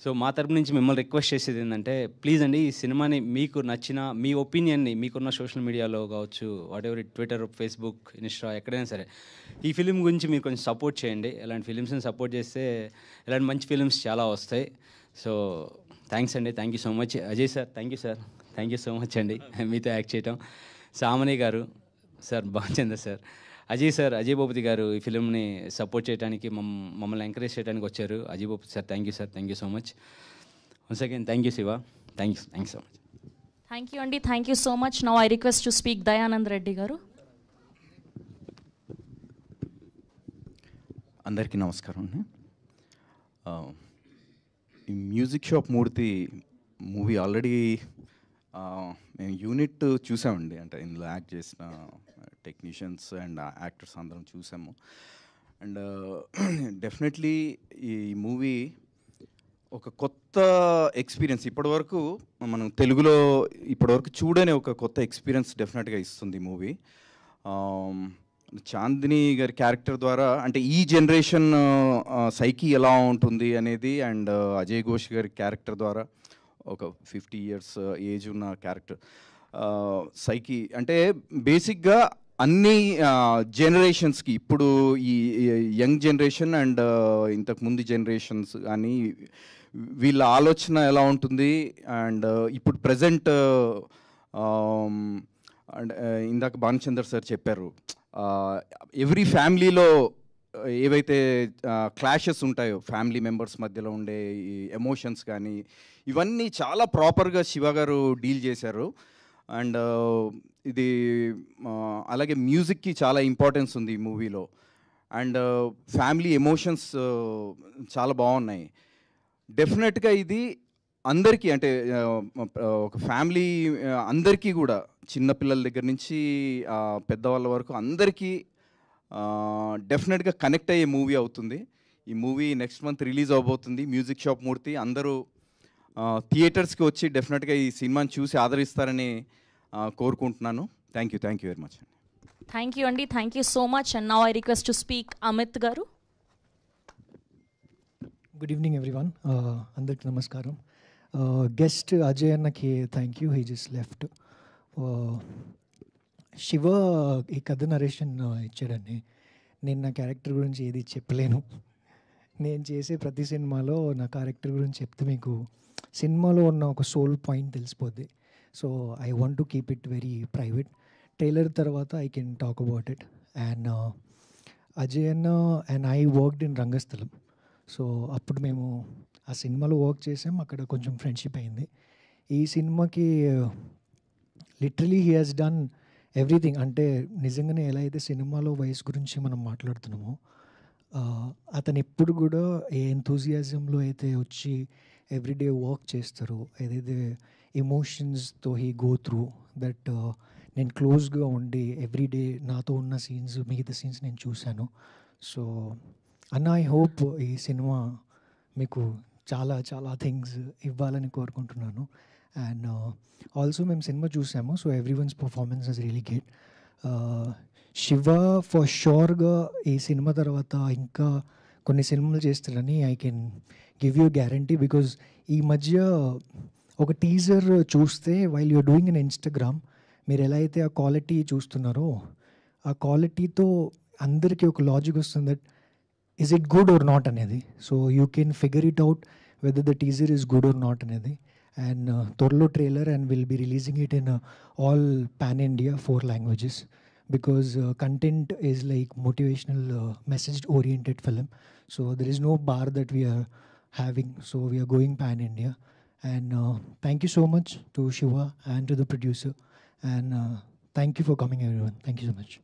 సో మా తరపు నుంచి మిమ్మల్ని రిక్వెస్ట్ చేసేది ఏంటంటే ప్లీజ్ అండి ఈ సినిమాని మీకు నచ్చిన మీ ఒపీనియన్ని మీకున్న సోషల్ మీడియాలో కావచ్చు వాట్ ఎవరి ట్విట్టర్ ఫేస్బుక్ ఇన్స్టా ఎక్కడైనా సరే ఈ ఫిలిం గురించి మీరు కొంచెం సపోర్ట్ చేయండి ఇలాంటి ఫిలిమ్స్ని సపోర్ట్ చేస్తే ఇలాంటి మంచి ఫిలిమ్స్ చాలా వస్తాయి సో థ్యాంక్స్ అండి thank you so much Ajay sir thank you sir thank you so much అండి మీతో యాక్ట్ చేయటం సామని గారు సార్ బాగుంది సార్ అజయ్ సార్ అజయ్ భూపతి గారు ఈ ఫిలింని సపోర్ట్ చేయడానికి మమ్మల్ని ఎంకరేజ్ చేయడానికి వచ్చారు Ajay Bhupathi sir thank you sir thank you so much once again thank you Shiva thank you thank you so much thank you అండి thank you so much now I request to speak Dayanand Reddy గారు అందరికీ నమస్కారం ఈ music shop Murthy movie already మేము యూనిట్ చూసామండి అంటే ఇందులో యాక్ట్ చేసిన టెక్నీషియన్స్ అండ్ యాక్టర్స్ అందరం చూసాము అండ్ డెఫినెట్లీ ఈ మూవీ ఒక కొత్త ఎక్స్పీరియన్స్ ఇప్పటివరకు మనం తెలుగులో ఇప్పటివరకు చూడని ఒక కొత్త ఎక్స్పీరియన్స్ డెఫినెట్గా ఇస్తుంది మూవీ చాందిని గారి క్యారెక్టర్ ద్వారా అంటే ఈ జనరేషన్ సైకి ఎలా ఉంటుంది అనేది అండ్ అజయ్ ఘోష్ గారి క్యారెక్టర్ ద్వారా ఒక ఫిఫ్టీ ఇయర్స్ ఏజ్ ఉన్న క్యారెక్టర్ సైకి అంటే బేసిక్గా అన్ని జనరేషన్స్కి ఇప్పుడు ఈ యంగ్ జనరేషన్ అండ్ ఇంతకు ముందు జనరేషన్స్ కానీ వీళ్ళ ఆలోచన ఎలా ఉంటుంది అండ్ ఇప్పుడు ప్రజెంట్ అండ్ ఇందాక భానుచందర్ సార్ చెప్పారు ఎవ్రీ ఫ్యామిలీలో ఏవైతే క్లాషెస్ ఉంటాయో ఫ్యామిలీ మెంబర్స్ మధ్యలో ఉండే ఈ ఎమోషన్స్ కానీ ఇవన్నీ చాలా ప్రాపర్గా శివ గారు డీల్ చేశారు అండ్ ఇది అలాగే మ్యూజిక్కి చాలా ఇంపార్టెన్స్ ఉంది ఈ మూవీలో అండ్ ఫ్యామిలీ ఎమోషన్స్ చాలా బాగున్నాయి డెఫినెట్గా ఇది అందరికీ అంటే ఒక ఫ్యామిలీ అందరికీ కూడా చిన్నపిల్లల దగ్గర నుంచి పెద్దవాళ్ళ వరకు అందరికీ డెఫినెట్గా కనెక్ట్ అయ్యే మూవీ అవుతుంది ఈ మూవీ నెక్స్ట్ మంత్ రిలీజ్ అవబోతుంది మ్యూజిక్ షాప్ మూర్తి అందరూ థియేటర్స్కి వచ్చి డెఫినెట్గా ఈ సినిమాని చూసి ఆదరిస్తారని కోరుకుంటున్నాను thank you thank you very much అండి థ్యాంక్ యూ అండి thank you so much and now I request to speak Amit గారు గుడ్ ఈవినింగ్ ఎవ్రీవన్ అందరికీ నమస్కారం గెస్ట్ uh, అజయ్ అన్నకి thank you he just left Shiva ఈ కథ నరేషన్ uh, ఇచ్చాడండి నేను నా క్యారెక్టర్ గురించి ఏది చెప్పలేను నేను చేసే ప్రతి సినిమాలో నా క్యారెక్టర్ గురించి చెప్తే మీకు సినిమాలో ఉన్న ఒక సోల్ పాయింట్ తెలిసిపోద్ది so I want to keep it very private trailer తర్వాత I can talk about it and Ajay అన్న and I worked in Rangasthalam so అప్పుడు మేము ఆ సినిమాలో వర్క్ చేసాం అక్కడ కొంచెం ఫ్రెండ్షిప్ అయింది ఈ సినిమాకి literally he has done everything అంటే నిజంగానే ఎలా అయితే సినిమాలో వయసు గురించి మనం మాట్లాడుతున్నామో uh, అతను ఎప్పుడు కూడా ఏ ఎంతూజియాజంలో అయితే వచ్చి ఎవ్రీడే వాక్ చేస్తారు ఏదైతే ఎమోషన్స్తో హీ గో త్రూ దట్ నేను క్లోజ్గా ఉండి ఎవ్రీడే నాతో ఉన్న సీన్స్ మిగతా సీన్స్ నేను చూశాను సో అన్న ఐ హోప్ ఈ సినిమా మీకు చాలా చాలా థింగ్స్ ఇవ్వాలని కోరుకుంటున్నాను అండ్ ఆల్సో uh, మేము సినిమా చూసాము so every one's performance is really great Shiva for షోర్గా ఈ సినిమా తర్వాత ఇంకా కొన్ని సినిమాలు చేస్తారని I can give you guarantee because ఈ మధ్య ఒక టీజర్ చూస్తే while you're doing in Instagram మీరు ఎలా అయితే ఆ క్వాలిటీ చూస్తున్నారో ఆ క్వాలిటీతో అందరికీ ఒక లాజిక్ వస్తుంది that is it good or not అనేది so you can figure it out whether the teaser is good or not అనేది అండ్ uh, త్వరలో trailer and will be releasing it in all pan India four languages because uh, content is like motivational uh, message oriented film so there is no bar that we are having so we are going pan india and uh, thank you so much to shiva and to the producer and uh, thank you for coming everyone thank you so much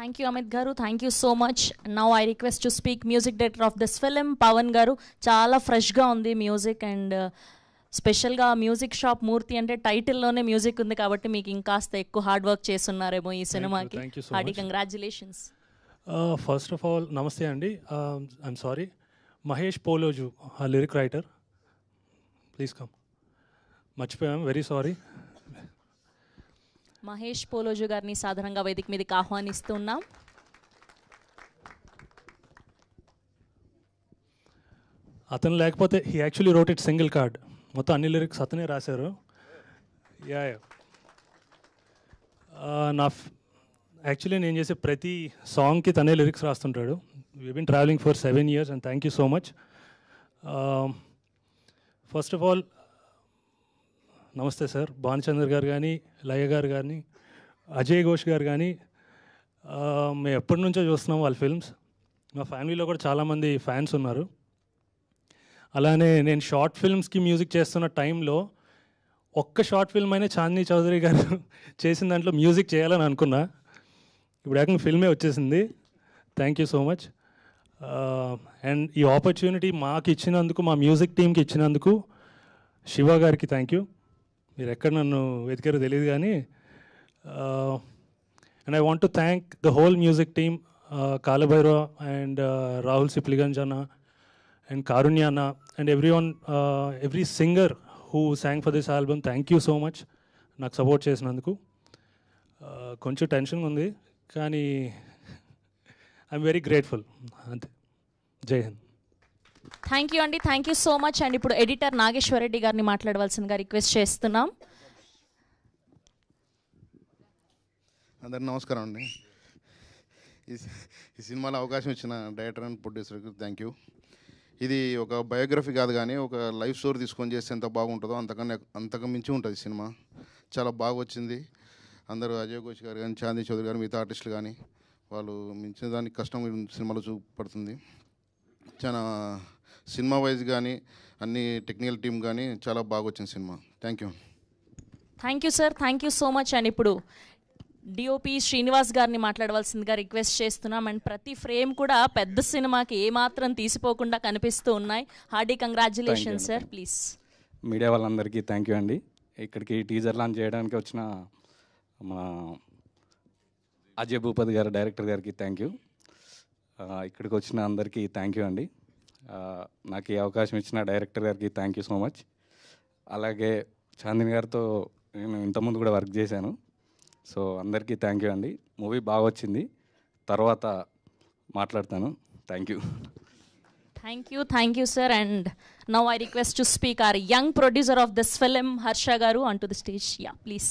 thank you amit garu thank you so much now i request to speak music director of this film pavan garu chala fresh ga the music and uh, స్పెషల్గా మ్యూజిక్ షాప్ మూర్తి అంటే టైటిల్లోనే మ్యూజిక్ ఉంది కాబట్టి మీకు ఇంకాస్త ఎక్కువ హార్డ్ వర్క్ చేస్తున్నారేమో ఈ సినిమాకి hearty congratulations first of all నమస్తే అండి ఐఎమ్ సారీ మహేష్ పోలోజు ఆ లిరిక్ రైటర్ ప్లీజ్ కమ్ మర్చిపోయాం వెరీ సారీ మహేష్ పోలోజు గారిని సాధారణంగా వేదిక మీదకి ఆహ్వానిస్తున్నాం అతను లేకపోతే he actually wrote it single card మొత్తం అన్ని లిరిక్స్ అతనే రాశారు యా uh, నా యాక్చువల్లీ నేను చేసే ప్రతి సాంగ్కి తనే లిరిక్స్ రాస్తుంటాడు we been travelling for seven years and thank you so much first of all నమస్తే సార్ భానుచంద్ర గారు కానీ లయ గారు కానీ అజయ్ ఘోష్ గారు కానీ uh, మేము ఎప్పటి నుంచో చూస్తున్నాం వాళ్ళ ఫిల్మ్స్ మా ఫ్యామిలీలో కూడా చాలామంది ఫ్యాన్స్ ఉన్నారు అలానే నేను షార్ట్ ఫిల్మ్స్కి మ్యూజిక్ చేస్తున్న టైంలో ఒక్క షార్ట్ ఫిల్మ్ అయినా చాందినీ చౌదరి గారు చేసిన దాంట్లో మ్యూజిక్ చేయాలని అనుకున్నా ఇప్పుడు ఏకంగా ఫిల్మే వచ్చేసింది thank you so much and uh, ఈ ఆపర్చునిటీ మాకు ఇచ్చినందుకు మా మ్యూజిక్ టీమ్కి ఇచ్చినందుకు శివ గారికి థ్యాంక్ యూ మీరు ఎక్కడ నన్ను వెతికారో తెలియదు కానీ and I want to thank the whole music team Kalabhairava and Rahul సిప్లిగంజనా and Karunyana and every one every singer who sang for this album thank you so much నాకు సపోర్ట్ చేసినందుకు uh, కొంచెం టెన్షన్ ఉంది కానీ ఐఎమ్ వెరీ గ్రేట్ఫుల్ అంతే జై హింద్ థ్యాంక్ యూ అండి thank you so much and ఇప్పుడు ఎడిటర్ నాగేశ్వర రెడ్డి గారిని మాట్లాడవలసిందిగా రిక్వెస్ట్ చేస్తున్నాం అందరు నమస్కారం అండి ఈ సినిమాలో అవకాశం ఇచ్చిన డైరెక్టర్ అండ్ ప్రొడ్యూసర్కి థ్యాంక్ యూ ఇది ఒక బయోగ్రఫీ కాదు కానీ ఒక లైఫ్ స్టోరీ తీసుకొని చేస్తే ఎంత బాగుంటుందో అంతకన్నా అంతకు మించి ఉంటుంది సినిమా చాలా బాగా వచ్చింది అందరూ అజయ్ ఘోష్ గారు కానీ చాందీ చౌదరి గారు మిగతా ఆర్టిస్టులు కానీ వాళ్ళు మించిన దానికి కష్టం సినిమాలో చూపడుతుంది చాలా సినిమా వైజ్ కానీ అన్ని టెక్నికల్ టీం కానీ చాలా బాగా వచ్చింది cinema thank you thank you sir thank you so much and ఇప్పుడు డిఓపి శ్రీనివాస్ గారిని మాట్లాడవలసిందిగా రిక్వెస్ట్ చేస్తున్నాం అండ్ ప్రతి ఫ్రేమ్ కూడా పెద్ద సినిమాకి ఏమాత్రం తీసిపోకుండా కనిపిస్తూ ఉన్నాయి hearty congratulation sir please media వాళ్ళందరికీ థ్యాంక్ యూ అండి ఇక్కడికి టీజర్ లాంచ్ చేయడానికి వచ్చిన మా అజయ్ భూపతి గారు డైరెక్టర్ గారికి థ్యాంక్ యూ ఇక్కడికి వచ్చిన అందరికీ థ్యాంక్ యూ అండి నాకు ఈ అవకాశం ఇచ్చిన డైరెక్టర్ గారికి థ్యాంక్ యూ సో మచ్ అలాగే చాందిని గారితో నేను ఇంతకుముందు కూడా వర్క్ చేశాను సో అందరికీ థ్యాంక్ యూ అండి మూవీ బాగా వచ్చింది తర్వాత మాట్లాడతాను thank you thank you thank you sir and now I request to speak our young producer of this film Harsha గారు అంటూ the stage yeah please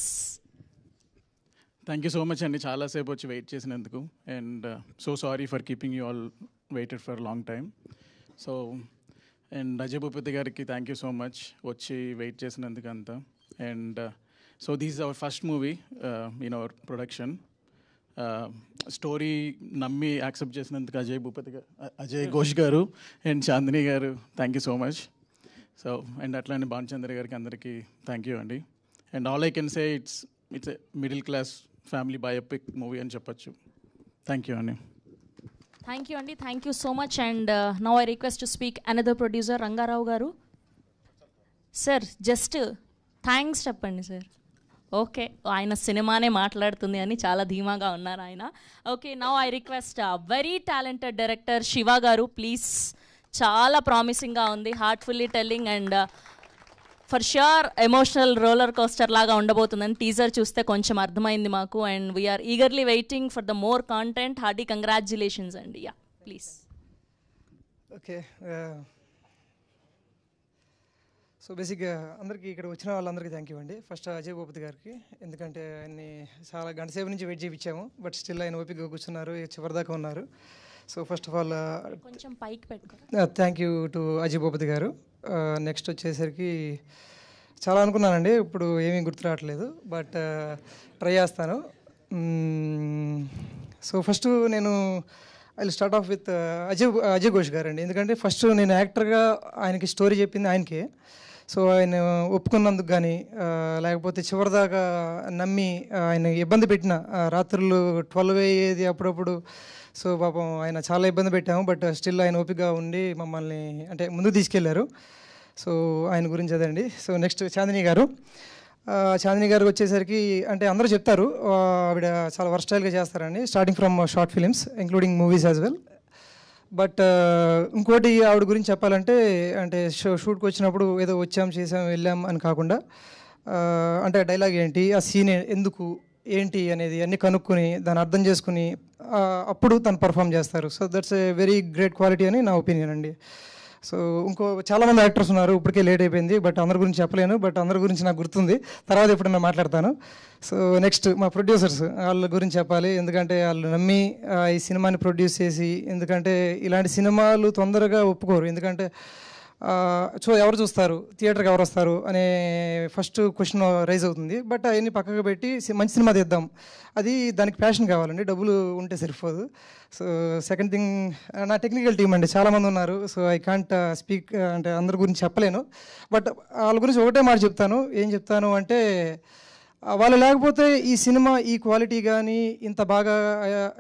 thank you so much అండి చాలాసేపు వచ్చి వెయిట్ చేసినందుకు and so sorry for keeping you all waited for long time so and Ajay Bhupathi గారికి థ్యాంక్ యూ సో మచ్ వచ్చి వెయిట్ చేసినందుకు అంతా and so this is our first movie in our production story నమ్మి యాక్సెప్ట్ చేసినందుకు అజయ్ భూపతి గారు అజయ్ ఘోష్ గారు అండ్ చాందిని గారు thank you so much so and అట్లానే భానుచంద్ర గారికి అందరికీ థ్యాంక్ యూ అండి and all I can say it's it's middle class family biopic movie అని చెప్పొచ్చు థ్యాంక్ యూ అండి థ్యాంక్ యూ అండి thank you so much and now I request to speak another producer Rangarao గారు సార్ జస్ట్ థ్యాంక్స్ చెప్పండి సార్ ఓకే ఆయన సినిమానే మాట్లాడుతుంది అని చాలా ధీమాగా ఉన్నారు ఆయన okay now I request very talented director Shiva గారు ప్లీజ్ చాలా ప్రామిసింగ్గా ఉంది heartfully telling and for sure emotional roller coaster లాగా ఉండబోతుందని టీజర్ చూస్తే కొంచెం అర్థమైంది మాకు and we're eagerly waiting for the more content hearty congratulations అండి యా ప్లీజ్ ఓకే సో బేసిక్గా అందరికీ ఇక్కడ వచ్చిన వాళ్ళందరికీ థ్యాంక్ యూ అండి ఫస్ట్ అజయ్ భూపతి గారికి ఎందుకంటే ఆయన్ని చాలా గంట సేపు నుంచి వెయిట్ చేయించాము బట్ స్టిల్ ఆయన ఓపికగా కూర్చున్నారు చివరిదాకా ఉన్నారు సో ఫస్ట్ ఆఫ్ ఆల్ కొంచెం పైకి పెట్టుకో thank you to Ajay Bhupathi గారు నెక్స్ట్ వచ్చేసరికి చాలా అనుకున్నానండి ఇప్పుడు ఏమీ గుర్తు రావట్లేదు బట్ ట్రై చేస్తాను సో ఫస్ట్ నేను I start off with Ajay Ajay Ghosh గారండి ఎందుకంటే ఫస్ట్ నేను యాక్టర్గా ఆయనకి స్టోరీ చెప్పింది ఆయనకే సో ఆయన ఒప్పుకున్నందుకు కానీ లేకపోతే చివరిదాకా నమ్మి ఆయన ఇబ్బంది పెట్టిన రాత్రులు ట్వెల్వ్ అయ్యేది అప్పుడప్పుడు సో పాపం ఆయన చాలా ఇబ్బంది పెట్టాము బట్ స్టిల్ ఆయన ఓపికగా ఉండి మమ్మల్ని అంటే ముందు తీసుకెళ్లారు సో ఆయన గురించి అదండి సో నెక్స్ట్ చాందిని గారు చాందిని గారు వచ్చేసరికి అంటే అందరూ చెప్తారు ఆవిడ చాలా వర్స్టైల్గా చేస్తారని starting from short films including movies as well but ఇంకోటి ఆవిడ గురించి చెప్పాలంటే అంటే షో షూట్కి వచ్చినప్పుడు ఏదో వచ్చాం చేసాం వెళ్ళాం అని కాకుండా అంటే డైలాగ్ ఏంటి ఆ సీన్ ఎందుకు ఏంటి అనేది అన్నీ కనుక్కొని దాన్ని అర్థం చేసుకుని అప్పుడు తను పర్ఫామ్ చేస్తారు so that's a very great quality అని నా ఒపీనియన్ అండి సో ఇంకో చాలామంది యాక్టర్స్ ఉన్నారు ఇప్పటికే లేట్ అయిపోయింది బట్ అందరి గురించి చెప్పలేను బట్ అందరి గురించి నాకు గుర్తుంది తర్వాత ఎప్పుడన్నా మాట్లాడతాను సో నెక్స్ట్ మా ప్రొడ్యూసర్స్ వాళ్ళ గురించి చెప్పాలి ఎందుకంటే వాళ్ళు నమ్మి ఈ సినిమాని ప్రొడ్యూస్ చేసి ఎందుకంటే ఇలాంటి సినిమాలు తొందరగా ఒప్పుకోరు ఎందుకంటే సో ఎవరు చూస్తారు థియేటర్కి ఎవరు వస్తారు అనే ఫస్ట్ క్వశ్చన్ రైజ్ అవుతుంది బట్ అవన్నీ పక్కకు పెట్టి మంచి సినిమా తీద్దాం అది దానికి ప్యాషన్ కావాలండి డబ్బులు ఉంటే సరిపోదు సో సెకండ్ థింగ్ నా టెక్నికల్ టీం అండి చాలామంది ఉన్నారు సో ఐ కాంట్ స్పీక్ అంటే అందరి గురించి చెప్పలేను బట్ వాళ్ళ గురించి ఒకటే మాట చెప్తాను ఏం చెప్తాను అంటే వాళ్ళు లేకపోతే ఈ సినిమా ఈ క్వాలిటీ కానీ ఇంత బాగా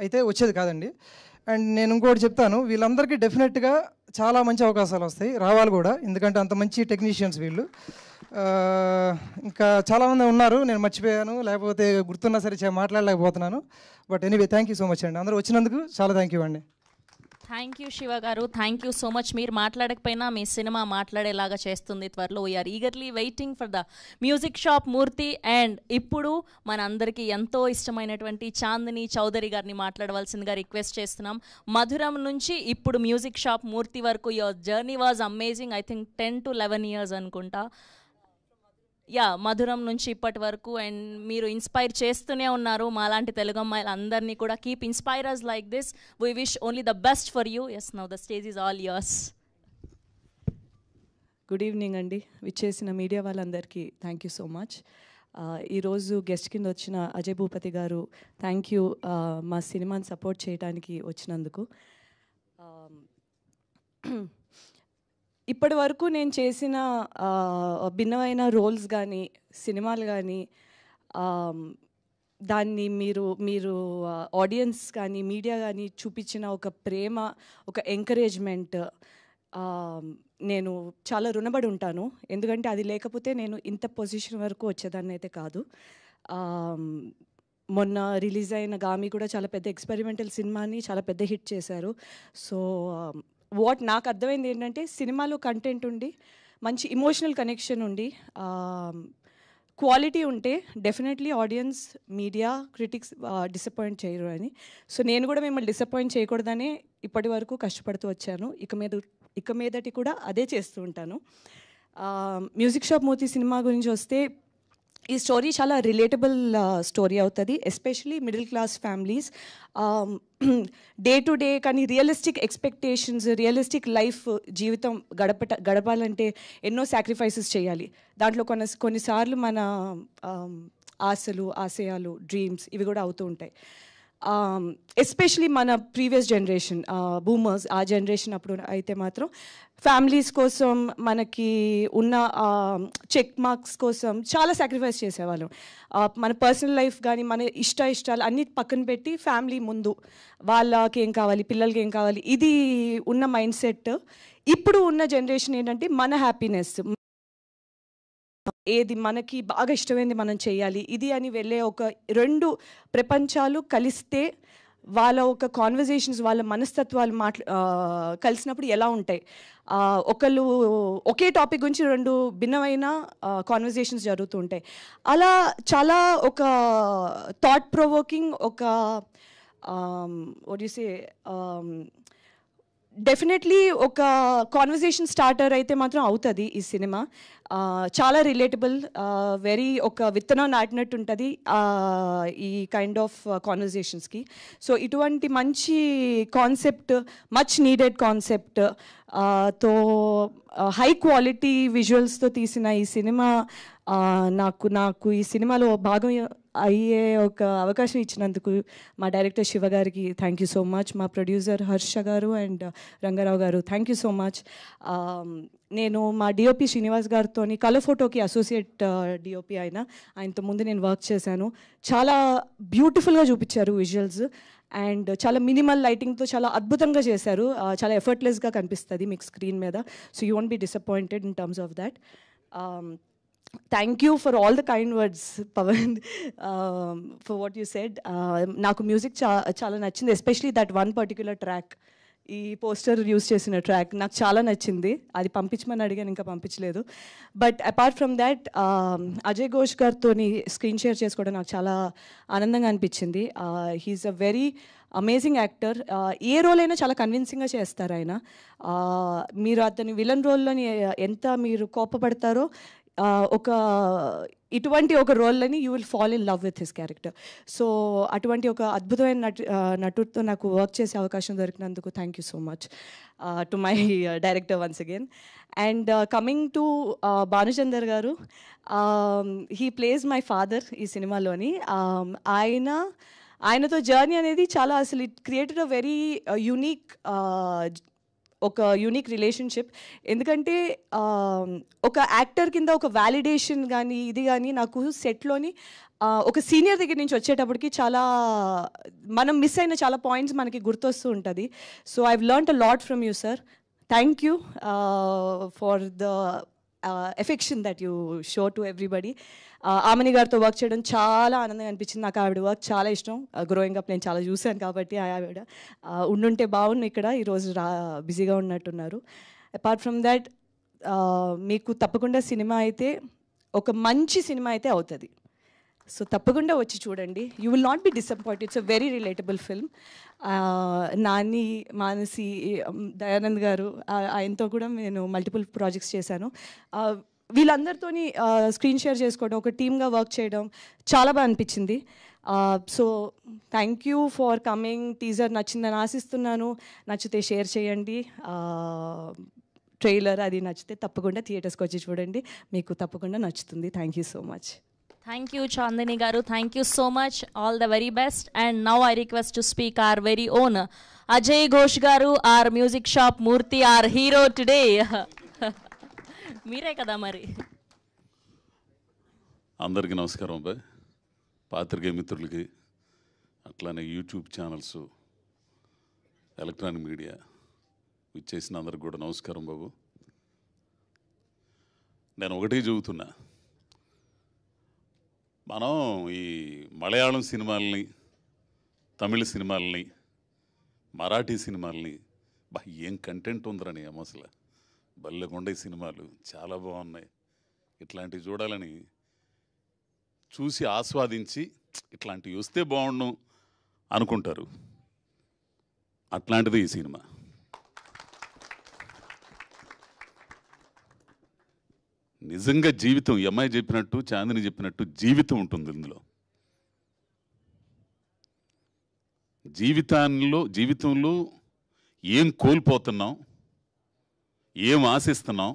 అయితే వచ్చేది కాదండి అండ్ నేను ఇంకోటి చెప్తాను వీళ్ళందరికీ డెఫినెట్గా చాలా మంచి అవకాశాలు వస్తాయి రావాలి కూడా ఎందుకంటే అంత మంచి టెక్నీషియన్స్ వీళ్ళు ఇంకా చాలామంది ఉన్నారు నేను మర్చిపోయాను లేకపోతే గుర్తున్నా సరే మాట్లాడలేకపోతున్నాను but anyway thank you so much అండి అందరూ వచ్చినందుకు చాలా థ్యాంక్ యూ అండి థ్యాంక్ యూ శివ గారు థ్యాంక్ యూ సో మచ్ మీరు మాట్లాడకపోయినా మీ సినిమా మాట్లాడేలాగా చేస్తుంది త్వరలో we're eagerly waiting for the music shop Murthy and ఇప్పుడు మన అందరికీ ఎంతో ఇష్టమైనటువంటి చాందిని చౌదరి గారిని మాట్లాడవలసిందిగా రిక్వెస్ట్ చేస్తున్నాం మధురం నుంచి ఇప్పుడు మ్యూజిక్ షాప్ మూర్తి వరకు your journey was amazing I think ten to eleven years అనుకుంటా యా మధురం నుంచి ఇప్పటి వరకు అండ్ మీరు ఇన్స్పైర్ చేస్తూనే ఉన్నారు మాలాంటి తెలుగు అమ్మాయిలు అందరినీ కూడా keep inspirers like this we wish only the best for you yes now the stage is all yours good evening అండి విచ్చేసిన మీడియా వాళ్ళందరికీ థ్యాంక్ యూ సో మచ్ ఈరోజు గెస్ట్ కింద వచ్చిన అజయ్ భూపతి గారు థ్యాంక్ యూ మా సినిమాని సపోర్ట్ చేయడానికి వచ్చినందుకు ఇప్పటి వరకు నేను చేసిన భిన్నమైన రోల్స్ కానీ సినిమాలు కానీ దాన్ని మీరు మీరు ఆడియన్స్ కానీ మీడియా కానీ చూపించిన ఒక ప్రేమ ఒక ఎంకరేజ్మెంట్ నేను చాలా రుణపడి ఉంటాను ఎందుకంటే అది లేకపోతే నేను ఇంత పొజిషన్ వరకు వచ్చేదాన్ని అయితే కాదు మొన్న రిలీజ్ అయిన గామి కూడా చాలా పెద్ద ఎక్స్పెరిమెంటల్ సినిమాని చాలా పెద్ద హిట్ చేశారు సో వాట్ నాకు అర్థమైంది ఏంటంటే సినిమాలో కంటెంట్ ఉండి మంచి ఇమోషనల్ కనెక్షన్ ఉండి క్వాలిటీ ఉంటే definitely audience media critics disappoint చేయరు అని సో నేను కూడా మిమ్మల్ని డిసప్పాయింట్ చేయకూడదనే ఇప్పటి వరకు కష్టపడుతూ వచ్చాను ఇక మీద ఇక మీదటి కూడా అదే చేస్తూ ఉంటాను మ్యూజిక్ షాప్ మూతి సినిమా గురించి వస్తే ఈ స్టోరీ చాలా రిలేటబుల్ స్టోరీ అవుతుంది especially middle class families day to day కానీ రియలిస్టిక్ ఎక్స్పెక్టేషన్స్ రియలిస్టిక్ లైఫ్ జీవితం గడపట గడపాలంటే ఎన్నో సాక్రిఫైసెస్ చేయాలి దాంట్లో కొన్ని కొన్నిసార్లు మన ఆశలు ఆశయాలు డ్రీమ్స్ ఇవి కూడా అవుతూ ఉంటాయి ఎస్పెషలీ um, మన ప్రీవియస్ జనరేషన్ బూమర్స్ ఆ జనరేషన్ అప్పుడు అయితే మాత్రం ఫ్యామిలీస్ కోసం మనకి ఉన్న చెక్ um, మార్క్స్ కోసం చాలా సాక్రిఫైస్ చేసేవాళ్ళం uh, మన పర్సనల్ లైఫ్ కానీ మన ఇష్ట ఇష్టాలు అన్ని పక్కన పెట్టి ఫ్యామిలీ ముందు వాళ్ళకి ఏం కావాలి పిల్లలకి ఏం కావాలి ఇది ఉన్న మైండ్ సెట్ ఇప్పుడు ఉన్న జనరేషన్ ఏంటంటే మన హ్యాపీనెస్ ఏది మనకి బాగా ఇష్టమైంది మనం చేయాలి ఇది అని వెళ్ళే ఒక రెండు ప్రపంచాలు కలిస్తే వాళ్ళ ఒక కాన్వర్జేషన్స్ వాళ్ళ మనస్తత్వాలు మాట్ కలిసినప్పుడు ఎలా ఉంటాయి ఒకళ్ళు ఒకే టాపిక్ గురించి రెండు భిన్నమైన కాన్వర్జేషన్స్ జరుగుతూ ఉంటాయి అలా చాలా ఒక థాట్ ప్రొవోకింగ్ ఒక ఒడిసే డెఫినెట్లీ ఒక కాన్వర్జేషన్ స్టార్టర్ అయితే మాత్రం అవుతుంది ఈ సినిమా చాలా రిలేటబుల్ వెరీ ఒక విత్తనం నాటినట్టు ఉంటుంది ఈ కైండ్ ఆఫ్ కాన్వర్జేషన్స్కి సో ఇటువంటి మంచి కాన్సెప్ట్ మచ్ నీడెడ్ కాన్సెప్ట్ తో హై క్వాలిటీ విజువల్స్తో తీసిన ఈ సినిమా నాకు నాకు ఈ సినిమాలో భాగం అయ్యే ఒక అవకాశం ఇచ్చినందుకు మా డైరెక్టర్ శివ గారికి థ్యాంక్ యూ సో మచ్ మా ప్రొడ్యూసర్ హర్ష గారు అండ్ uh, రంగారావు గారు థ్యాంక్ యూ సో మచ్ నేను మా డిఓపి శ్రీనివాస్ గారితో కల ఫోటోకి అసోసియేట్ డిఓపి ఆయన ఆయనతో ముందు నేను వర్క్ చేశాను చాలా బ్యూటిఫుల్గా చూపించారు విజువల్స్ అండ్ చాలా మినిమల్ లైటింగ్తో చాలా అద్భుతంగా చేశారు uh, చాలా ఎఫర్ట్లెస్గా కనిపిస్తుంది మీకు స్క్రీన్ మీద so you won't be disappointed in terms of that thank you for all the kind words Pavan for what you said నాకు మ్యూజిక్ చా చాలా నచ్చింది especially that one particular track ఈ పోస్టర్ యూస్ చేసిన ట్రాక్ నాకు చాలా నచ్చింది అది పంపించమని అడిగాను ఇంకా పంపించలేదు but apart from that Ajay Ghosh గారితో స్క్రీన్ షేర్ చేసుకోవడం నాకు చాలా ఆనందంగా అనిపించింది he's a very amazing actor ఏ రోల్ అయినా చాలా కన్విన్సింగ్గా చేస్తారు ఆయన uh, మీరు అతని విలన్ రోల్లోని ఎంత మీరు కోపపడతారో ఒక ఇటువంటి ఒక రోల్లని you will fall in love with his character so అటువంటి ఒక అద్భుతమైన నటు నటుడితో నాకు వర్క్ చేసే అవకాశం దొరికినందుకు thank you so much to my director once again and coming to Bhanuchander గారు హీ ప్లేస్ మై ఫాదర్ ఈ సినిమాలోని um, ఆయన ఆయనతో జర్నీ అనేది చాలా అసలు it created a very unique ఒక యూనిక్ రిలేషన్షిప్ ఎందుకంటే ఒక యాక్టర్ కింద ఒక వ్యాలిడేషన్ కానీ ఇది కానీ నాకు సెట్లోని ఒక సీనియర్ దగ్గర నుంచి వచ్చేటప్పటికి చాలా మనం మిస్ అయిన చాలా పాయింట్స్ మనకి గుర్తొస్తూ ఉంటుంది so I've learn a lot from you sir thank you for the affection that you show to everybody ఆమెని గారితో వర్క్ చేయడం చాలా ఆనందంగా అనిపించింది నాకు ఆవిడ వర్క్ చాలా ఇష్టం గ్రోయింగ్ అప్ నేను చాలా చూశాను కాబట్టి ఆవిడ ఉండుంటే బాగుండు ఇక్కడ ఈరోజు రా బిజీగా ఉన్నట్టున్నారు అపార్ట్ ఫ్రమ్ దాట్ మీకు తప్పకుండా సినిమా అయితే ఒక మంచి సినిమా అయితే అవుతుంది సో తప్పకుండా వచ్చి చూడండి you will not be disappoint it's a very relatable film Nani Manasi Dayanand గారు ఆయనతో కూడా నేను మల్టిపుల్ ప్రాజెక్ట్స్ చేశాను వీళ్ళందరితోని స్క్రీన్ షేర్ చేసుకోవడం ఒక టీమ్గా వర్క్ చేయడం చాలా బాగా అనిపించింది so thank you for coming teaser నచ్చిందని ఆశిస్తున్నాను నచ్చితే షేర్ చేయండి ట్రైలర్ అది నచ్చితే తప్పకుండా థియేటర్స్కి వచ్చి చూడండి మీకు తప్పకుండా నచ్చుతుంది thank you so much thank you Chandini గారు thank you so much all the very best and now I request to speak our very own Ajay Ghosh గారు our music shop Murthy our hero today మీరే కదా మరి అందరికి నమస్కారం అబ్బాయి పాత్రికే మిత్రులకి అట్లానే యూట్యూబ్ ఛానల్స్ ఎలక్ట్రానిక్ మీడియా ఇచ్చేసిన అందరికి కూడా నమస్కారం బాబు నేను ఒకటే చదువుతున్నా మనం ఈ మలయాళం సినిమాలని తమిళ సినిమాలని మరాఠీ సినిమాలని బా ఏం కంటెంట్ ఉందిరా నీ అసలు బల్లెకొండ సినిమాలు చాలా బాగున్నాయి ఇట్లాంటివి చూడాలని చూసి ఆస్వాదించి ఇట్లాంటివి వస్తే బాగుండు అనుకుంటారు అట్లాంటిది ఈ సినిమా నిజంగా జీవితం ఎంఐ చెప్పినట్టు చాందిని చెప్పినట్టు జీవితం ఉంటుంది ఇందులో జీవితాల్లో జీవితంలో ఏం కోల్పోతున్నాం ఏం ఆశిస్తున్నాం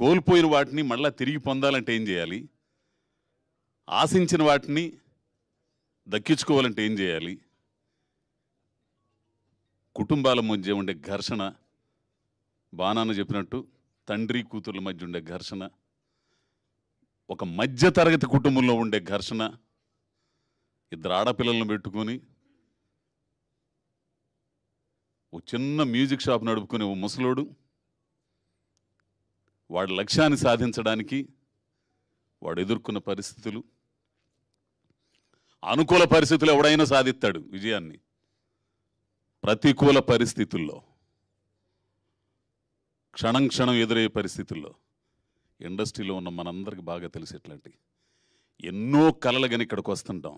కోల్పోయిన వాటిని మళ్ళా తిరిగి పొందాలంటే ఏం చేయాలి ఆశించిన వాటిని దక్కించుకోవాలంటే ఏం చేయాలి కుటుంబాల మధ్య ఉండే ఘర్షణ బానాన్న చెప్పినట్టు తండ్రి కూతుర్ల మధ్య ఉండే ఘర్షణ ఒక మధ్య తరగతి కుటుంబంలో ఉండే ఘర్షణ ఇద్దరు ఆడపిల్లలను పెట్టుకొని ఓ చిన్న మ్యూజిక్ షాప్ నడుపుకునే ఓ ముసలోడు వాడి లక్ష్యాన్ని సాధించడానికి వాడు ఎదుర్కొన్న పరిస్థితులు అనుకూల పరిస్థితులు ఎవడైనా సాధిస్తాడు విజయాన్ని ప్రతికూల పరిస్థితుల్లో క్షణం క్షణం ఎదురయ్యే పరిస్థితుల్లో ఇండస్ట్రీలో ఉన్న మనందరికి బాగా తెలిసి ఎన్నో కలలు కానీ ఇక్కడికి వస్తుంటాం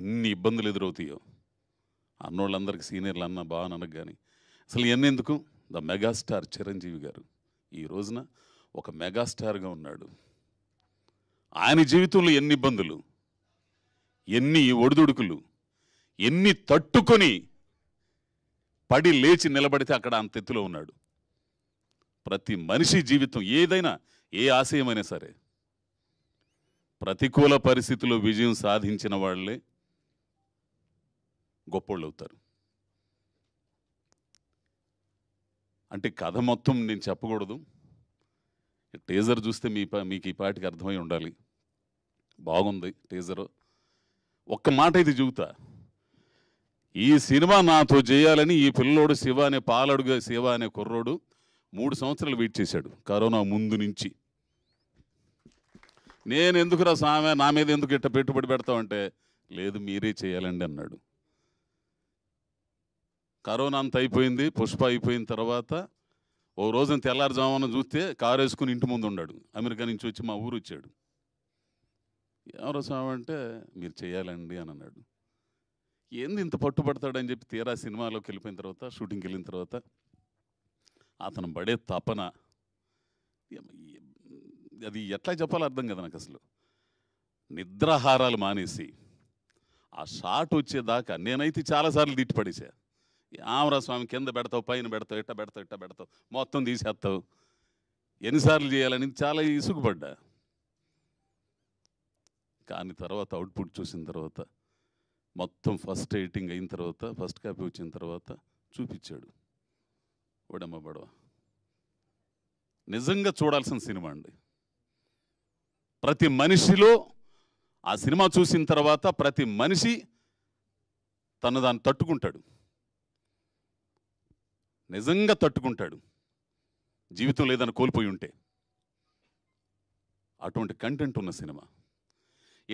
ఎన్ని ఇబ్బందులు ఎదురవుతాయో అన్నోళ్ళందరికీ సీనియర్లు అన్న బాగా అనగ కానీ అసలు ఎన్నెందుకు ద మెగాస్టార్ చిరంజీవి గారు ఈ రోజున ఒక మెగాస్టార్గా ఉన్నాడు ఆయన జీవితంలో ఎన్ని ఇబ్బందులు ఎన్ని ఒడిదుడుకులు ఎన్ని తట్టుకొని పడి లేచి నిలబడితే అక్కడ అంత ఎత్తులో ఉన్నాడు ప్రతి మనిషి జీవితం ఏదైనా ఏ ఆశయమైనా సరే ప్రతికూల పరిస్థితుల్లో విజయం సాధించిన వాళ్ళే గొప్పోళ్ళు అవుతారు అంటే కథ మొత్తం నేను చెప్పకూడదు టేజర్ చూస్తే మీ మీకు ఈ పాటికి అర్థమై ఉండాలి బాగుంది టేజర్ ఒక్క మాట ఇది చూపుతా ఈ సినిమా నాతో చేయాలని ఈ పిల్లోడు శివ అనే పాలడుగా శివ అనే కుర్రోడు మూడు సంవత్సరాలు వెయిట్ చేశాడు కరోనా ముందు నుంచి నేను ఎందుకురా సామె నా మీద ఎందుకు ఇట్ట పెట్టుబడి పెడతామంటే లేదు మీరే చేయాలండి అన్నాడు కరోనా అంత అయిపోయింది పుష్ప అయిపోయిన తర్వాత ఓ రోజున తెల్లారుజామున చూస్తే కారు వేసుకుని ఇంటి ముందు ఉన్నాడు అమెరికా నుంచి వచ్చి మా ఊరు వచ్చాడు ఎవరో స్వామి అంటే మీరు చేయాలండి అని అన్నాడు ఏంది ఇంత పట్టుబడతాడని చెప్పి తీరా సినిమాలోకి వెళ్ళిపోయిన తర్వాత షూటింగ్కి వెళ్ళిన తర్వాత అతను పడే తపన అది ఎట్లా చెప్పాలో అర్థం కదా నాకు అసలు నిద్రాహారాలు మానేసి ఆ షాట్ వచ్చేదాకా నేనైతే చాలాసార్లు తిట్టి పడేసా ఆమరస్వామి కింద పెడతావు పైన పెడతావు ఇట్ట పెడతావు ఇట్ట పెడతావు మొత్తం తీసేస్తావు ఎన్నిసార్లు చేయాలని చాలా ఇసుగుపడ్డా కానీ తర్వాత అవుట్పుట్ చూసిన తర్వాత మొత్తం ఫస్ట్ ఎడిటింగ్ అయిన తర్వాత ఫస్ట్ కాపీ వచ్చిన తర్వాత చూపించాడు వడమ్మ బడవ నిజంగా చూడాల్సిన సినిమా అండి ప్రతి మనిషిలో ఆ సినిమా చూసిన తర్వాత ప్రతి మనిషి తను దాన్ని తట్టుకుంటాడు నిజంగా తట్టుకుంటాడు జీవితం లేదని కోల్పోయి ఉంటే అటువంటి కంటెంట్ ఉన్న సినిమా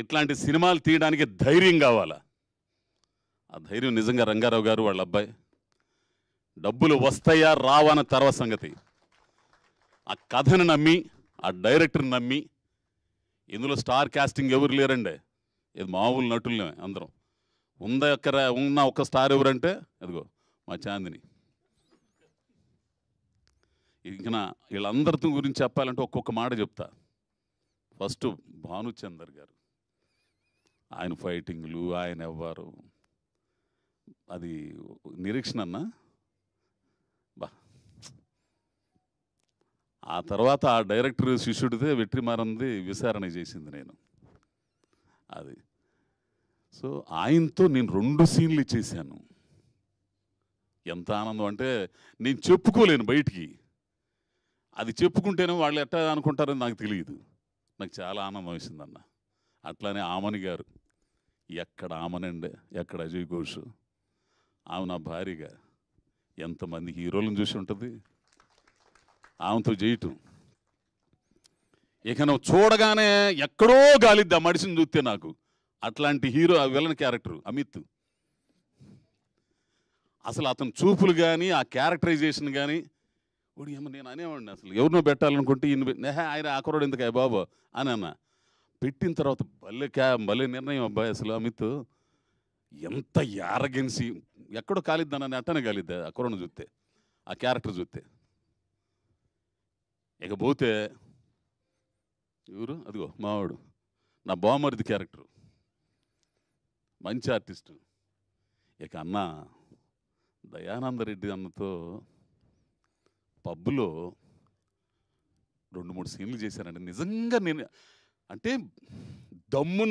ఇట్లాంటి సినిమాలు తీయడానికి ధైర్యం కావాలా ఆ ధైర్యం నిజంగా రంగారావు గారు వాళ్ళ అబ్బాయి డబ్బులు వస్తాయా రావన్న తర్వాత సంగతి ఆ కథను నమ్మి ఆ డైరెక్టర్ని నమ్మి ఇందులో స్టార్ క్యాస్టింగ్ ఎవరు లేరండి ఇది మామూలు నటులనే అందరం ఉందా ఒక్కరా ఉన్న ఒక స్టార్ ఎవరంటే అదిగో మా చాందిని ఇంకా వీళ్ళందరితో గురించి చెప్పాలంటే ఒక్కొక్క మాట చెప్తా ఫస్ట్ భానుచందర్ గారు ఆయన ఫైటింగ్లు ఆయన ఎవ్వరు అది నిరీక్షణ అన్నా బా ఆ తర్వాత ఆ డైరెక్టర్ శిష్యుడితే వెట్రిమారంది విచారణ చేసింది నేను అది సో ఆయనతో నేను రెండు సీన్లు చేశాను ఎంత ఆనందం అంటే నేను చెప్పుకోలేను బయటికి అది చెప్పుకుంటేనే వాళ్ళు ఎట్లా అనుకుంటారని నాకు తెలియదు నాకు చాలా ఆనందం వేసిందన్న అట్లానే ఆమని గారు ఎక్కడ ఆమనండి ఎక్కడ అజయ్ ఘోష్ ఆమె నా భార్యగా ఎంతమంది హీరోలను చూసి ఉంటుంది ఆమెతో చేయటం ఇక నువ్వు చూడగానే ఎక్కడో గాలిద్ది ఆ మడిసిని చూస్తే నాకు అట్లాంటి హీరో ఆ విలన్ క్యారెక్టర్ అమిత్ అసలు అతని చూపులు కానీ ఆ క్యారెక్టరైజేషన్ కానీ వాడు ఏమో నేను అనేవాడిని అసలు ఎవరినో పెట్టాలనుకుంటే ఈయన ఆయన ఆకరోడు ఎందుకు బాబు అని అన్న పెట్టిన తర్వాత భలే క్యా భలే నిర్ణయం అబ్బాయి అసలు అమిత్ ఎంత యారగెన్సి ఎక్కడో కాలిద్దానని అట్టనే కాలిద్దా ఆ కురను చూస్తే ఆ క్యారెక్టర్ చూస్తే ఇకపోతే ఎవరు అదిగో మావాడు నా బామరిది క్యారెక్టర్ మంచి ఆర్టిస్టు ఇక అన్న దయానందరెడ్డి అన్నతో పబ్లో రెండు మూడు సీన్లు చేశానండి నిజంగా నేను అంటే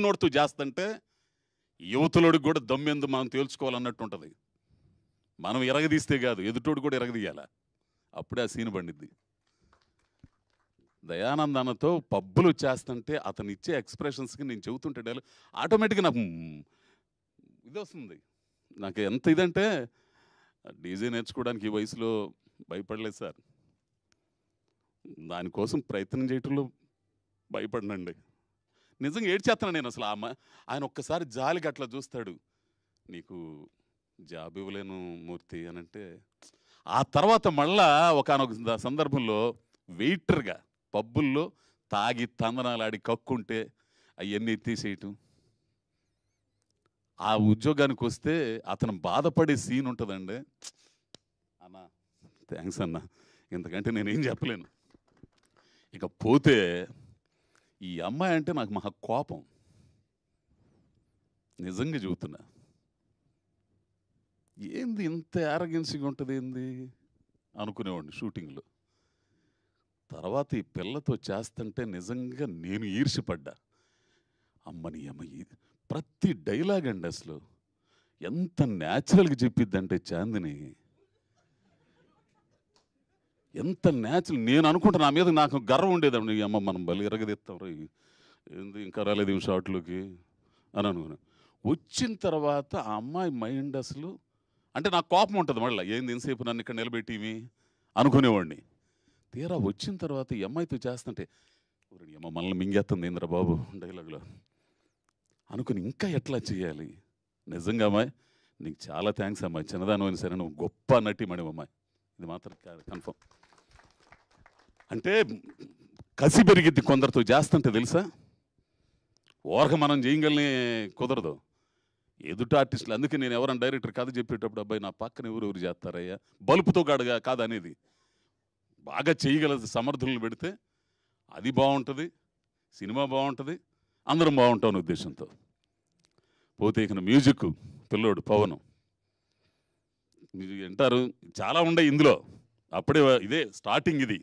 నోడుతూ చేస్తంటే యువతులోడికి కూడా దమ్మెందు మనం తేల్చుకోవాలన్నట్టు ఉంటుంది మనం ఎరగదీస్తే కాదు ఎదుటోడు కూడా ఎరగదీయాల అప్పుడే ఆ సీన్ పండిద్ది దయానందనతో అన్నతో పబ్బులు చేస్తుంటే అతను ఇచ్చే ఎక్స్ప్రెషన్స్కి నేను చెబుతుంటే ఆటోమేటిక్గా నాకు ఇది వస్తుంది నాకు ఎంత ఇదంటే డీజే నేర్చుకోవడానికి ఈ వయసులో భయపడలేదు సార్ దానికోసం ప్రయత్నం చేయటంలో భయపడనండి నిజంగా ఏడ్చేస్తాను నేను అసలు ఆమె ఆయన ఒక్కసారి జాలికి అట్లా చూస్తాడు నీకు జాబ్ ఇవ్వలేను మూర్తి అని అంటే ఆ తర్వాత మళ్ళా ఒకనొక సందర్భంలో వెయిటర్గా పబ్బుల్లో తాగి తందనాలాడి కక్కుంటే అవన్నీ తీసేయటం ఆ ఉద్యోగానికి వస్తే అతను బాధపడే సీన్ ఉంటుందండి థ్యాంక్స్ అన్న ఇంతకంటే నేనేం చెప్పలేను ఇక పోతే ఈ అమ్మాయి అంటే నాకు మహా కోపం నిజంగా చూస్తున్నా ఏంది ఇంత యారగెన్సీగా ఉంటుంది ఏంది అనుకునేవాడిని షూటింగ్లో తర్వాత ఈ పిల్లతో చేస్తుంటే నిజంగా నేను ఈర్షిపడ్డా అమ్మని అమ్మ ప్రతి డైలాగ్ అండి అసలు ఎంత న్యాచురల్గా చెప్పిద్దంటే చాందిని ఎంత న్యాచురల్ నేను అనుకుంటా నా మీద నాకు గర్వం ఉండేదండి ఈ అమ్మ మనం బలి ఎరగదిస్తాం ఏంది ఇంకా రాలేదు ఈ షాట్లోకి అని అనుకున్నాను వచ్చిన తర్వాత ఆ అమ్మాయి మైండ్ అసలు అంటే నాకు కోపం ఉంటుంది మళ్ళీ ఏంది ఎంతసేపు నన్ను ఇక్కడ నిలబెట్టివి అనుకునేవాడిని తీరా వచ్చిన తర్వాత ఈ అమ్మాయితో చేస్తుంటే అమ్మ మనల్ని మింగేస్తుంది ఇంద్ర బాబు డైలాగ్లో అనుకుని ఇంకా ఎట్లా చేయాలి నిజంగా అమ్మాయి నీకు చాలా థ్యాంక్స్ అమ్మాయి చిన్నదాని సరే నువ్వు గొప్ప మణి అమ్మాయి ఇది మాత్రం కన్ఫర్మ్ అంటే కసి పెరిగిద్ది కొందరితో చేస్తంటే తెలుసా ఓరక మనం చేయగలనే కుదరదు ఎదుట ఆర్టిస్టులు అందుకే నేను ఎవరైనా డైరెక్టర్ కథ చెప్పేటప్పుడు అబ్బాయి నా పక్కన ఎవరెవరు చేస్తారయ్యా బలుపుతో కాడుగా కాదనేది బాగా చేయగల సమర్థులను పెడితే అది బాగుంటుంది సినిమా బాగుంటుంది అందరం బాగుంటాం ఉద్దేశంతో పోతే ఇక మ్యూజిక్ పిల్లోడు పవన్ మీరు వింటారు చాలా ఉన్నాయి ఇందులో అప్పుడే ఇదే స్టార్టింగ్ ఇది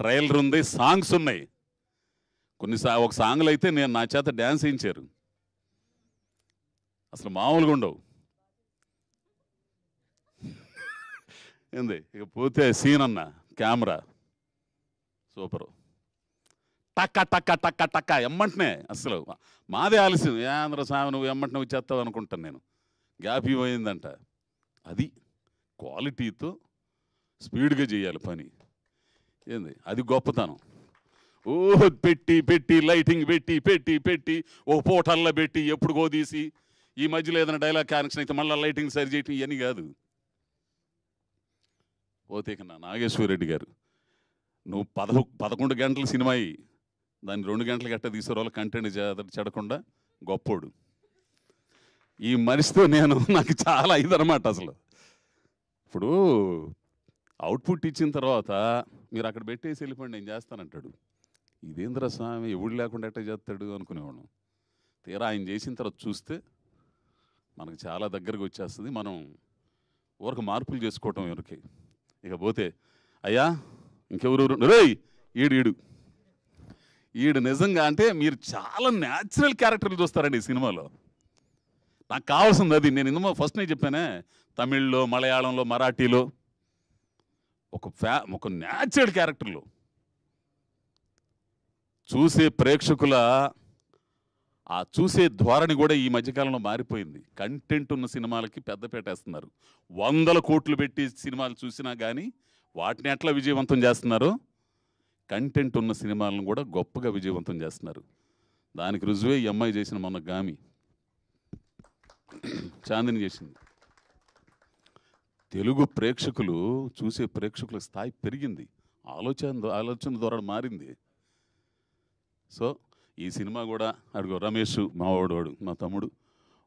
ట్రైలర్ ఉంది సాంగ్స్ ఉన్నాయి కొన్ని ఒక సాంగ్లు అయితే నేను నా చేత డ్యాన్స్ వేయించారు అసలు మామూలుగా ఉండవు ఏంది ఇక పోతే సీన్ అన్న కెమెరా సూపరు టక్క టక్క టక్క టక్క ఎమ్మంటనే అసలు మాదే ఆలస్యం ఏంద్ర స్వామి నువ్వు ఎమ్మంటనే వచ్చేస్తావు అనుకుంటాను నేను గ్యాప్ ఇవ్వయిందంట అది క్వాలిటీతో స్పీడ్గా చేయాలి పని ఏంది అది గొప్పతనం ఓ పెట్టి పెట్టి లైటింగ్ పెట్టి పెట్టి పెట్టి ఓ పోటల్లో పెట్టి ఎప్పుడు కోదీసి ఈ మధ్యలో ఏదైనా డైలాగ్ కనెక్షన్ అయితే మళ్ళీ లైటింగ్ సరి చేయటం ఇవన్నీ కాదు పోతే నాగేశ్వర రెడ్డి గారు నువ్వు పదహ పదకొండు గంటల సినిమా దాన్ని రెండు గంటలు గట్ట తీసేవాళ్ళు కంటెంట్ చెడకుండా గొప్పోడు ఈ మనిషితో నేను నాకు చాలా ఇదనమాట అసలు ఇప్పుడు అవుట్పుట్ ఇచ్చిన తర్వాత మీరు అక్కడ పెట్టేసి వెళ్ళిపోండి నేను చేస్తానంటాడు ఇదేంద్ర స్వామి ఎవడు లేకుండా ఎట్ట చేస్తాడు అనుకునేవాడు తీరా ఆయన చేసిన తర్వాత చూస్తే మనకు చాలా దగ్గరకు వచ్చేస్తుంది మనం ఊరకు మార్పులు చేసుకోవటం ఎవరికి ఇకపోతే అయ్యా ఇంకెవరు రే ఈడు ఈడు ఈడు నిజంగా అంటే మీరు చాలా న్యాచురల్ క్యారెక్టర్లు చూస్తారండి ఈ సినిమాలో నాకు కావాల్సింది అది నేను ఇందులో ఫస్ట్ నేను చెప్పానే తమిళ్లో మలయాళంలో మరాఠీలో ఒక ఫ్యా ఒక న్యాచురల్ క్యారెక్టర్లు చూసే ప్రేక్షకుల ఆ చూసే ధోరణి కూడా ఈ మధ్యకాలంలో మారిపోయింది కంటెంట్ ఉన్న సినిమాలకి పెద్ద పెట్టేస్తున్నారు వందల కోట్లు పెట్టి సినిమాలు చూసినా కానీ వాటిని ఎట్లా విజయవంతం చేస్తున్నారు కంటెంట్ ఉన్న సినిమాలను కూడా గొప్పగా విజయవంతం చేస్తున్నారు దానికి రుజువే ఎంఐ చేసిన మొన్న గామి చాందిని చేసింది తెలుగు ప్రేక్షకులు చూసే ప్రేక్షకుల స్థాయి పెరిగింది ఆలోచన ఆలోచన ద్వారా మారింది సో ఈ సినిమా కూడా అడుగు రమేష్ మావాడు వాడు మా తమ్ముడు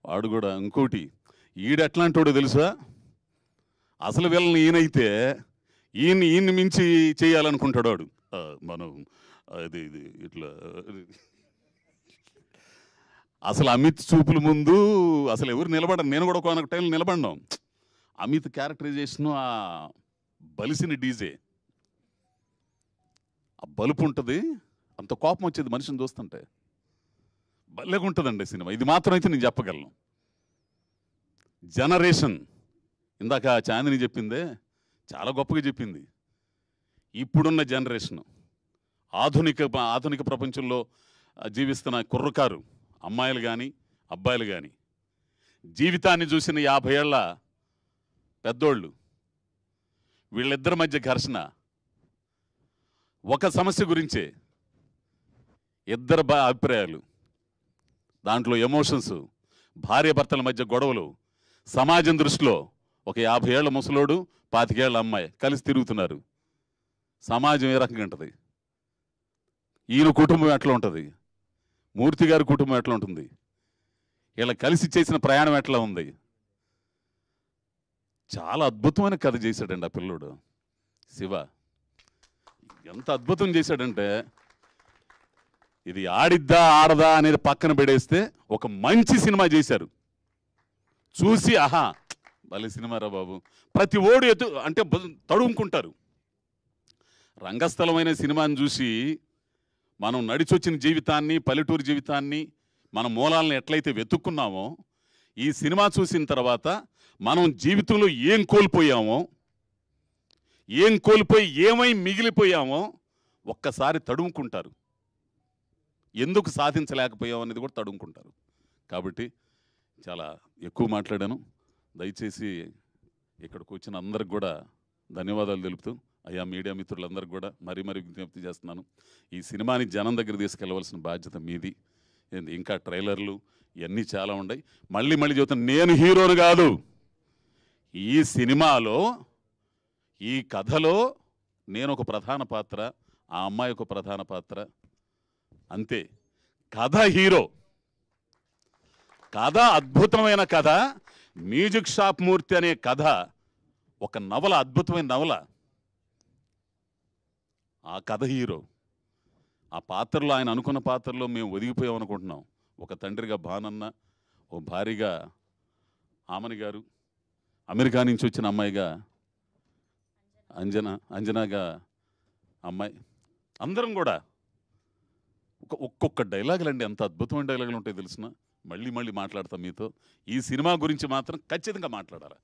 వాడు కూడా ఇంకోటి ఈడు ఎట్లాంటి తెలుసా అసలు వీళ్ళని ఈయనైతే ఈయన్ని ఈయన్ని మించి చేయాలనుకుంటాడు వాడు మనం అది ఇది ఇట్లా అసలు అమిత్ చూపుల ముందు అసలు ఎవరు నిలబడరు నేను కూడా కొనక టైంలో నిలబడినాం అమిత్ క్యారెక్టరైజేషన్ ఆ బలిసిన డీజే ఆ బలుపు ఉంటుంది అంత కోపం వచ్చేది మనిషిని చూస్తుంటే భలేగా ఉంటుందండి సినిమా ఇది మాత్రం అయితే నేను చెప్పగలను జనరేషన్ ఇందాక చాందిని చెప్పిందే చాలా గొప్పగా చెప్పింది ఇప్పుడున్న జనరేషన్ ఆధునిక ఆధునిక ప్రపంచంలో జీవిస్తున్న కుర్రకారు అమ్మాయిలు కానీ అబ్బాయిలు కానీ జీవితాన్ని చూసిన యాభై ఏళ్ళ పెద్దోళ్ళు వీళ్ళిద్దరి మధ్య ఘర్షణ ఒక సమస్య గురించే ఇద్దరు బా అభిప్రాయాలు దాంట్లో ఎమోషన్స్ భార్యభర్తల మధ్య గొడవలు సమాజం దృష్టిలో ఒక యాభై ఏళ్ళ ముసలోడు పాతికేళ్ల అమ్మాయి కలిసి తిరుగుతున్నారు సమాజం ఏ రకంగా ఉంటుంది ఈయన కుటుంబం ఎట్లా ఉంటుంది మూర్తి గారి కుటుంబం ఎట్లా ఉంటుంది ఇలా కలిసి చేసిన ప్రయాణం ఎట్లా ఉంది చాలా అద్భుతమైన కథ చేశాడండి ఆ పిల్లోడు శివ ఎంత అద్భుతం చేశాడంటే ఇది ఆడిద్దా ఆడదా అనేది పక్కన పెడేస్తే ఒక మంచి సినిమా చేశారు చూసి ఆహా భలే సినిమారా బాబు ప్రతి ఓడు ఎత్తు అంటే తడుముకుంటారు రంగస్థలమైన సినిమాని చూసి మనం నడిచొచ్చిన జీవితాన్ని పల్లెటూరు జీవితాన్ని మన మూలాలను ఎట్లయితే వెతుక్కున్నామో ఈ సినిమా చూసిన తర్వాత మనం జీవితంలో ఏం కోల్పోయామో ఏం కోల్పోయి ఏమై మిగిలిపోయామో ఒక్కసారి తడుముకుంటారు ఎందుకు సాధించలేకపోయాం అనేది కూడా తడుముకుంటారు కాబట్టి చాలా ఎక్కువ మాట్లాడాను దయచేసి ఇక్కడికి వచ్చిన అందరికి కూడా ధన్యవాదాలు తెలుపుతూ అయ్యా మీడియా మిత్రులందరికీ కూడా మరీ మరీ విజ్ఞప్తి చేస్తున్నాను ఈ సినిమాని జనం దగ్గర తీసుకెళ్లవలసిన బాధ్యత మీది ఇంకా ట్రైలర్లు ఇవన్నీ చాలా ఉన్నాయి మళ్ళీ మళ్ళీ చెబుతాను నేను హీరోను కాదు ఈ సినిమాలో ఈ కథలో నేను ఒక ప్రధాన పాత్ర ఆ అమ్మాయి ఒక ప్రధాన పాత్ర అంతే కథ హీరో కథ అద్భుతమైన కథ మ్యూజిక్ షాప్ మూర్తి అనే కథ ఒక నవల అద్భుతమైన నవల ఆ కథ హీరో ఆ పాత్రలో ఆయన అనుకున్న పాత్రలో మేము ఒదిగిపోయామనుకుంటున్నాం అనుకుంటున్నాం ఒక తండ్రిగా భానన్న ఓ భారీగా ఆమని గారు అమెరికా నుంచి వచ్చిన అమ్మాయిగా అంజన అంజనాగా అమ్మాయి అందరం కూడా ఒక ఒక్కొక్క డైలాగులు అండి ఎంత అద్భుతమైన డైలాగులు ఉంటాయి తెలిసిన మళ్ళీ మళ్ళీ మాట్లాడతాం మీతో ఈ సినిమా గురించి మాత్రం ఖచ్చితంగా మాట్లాడాలి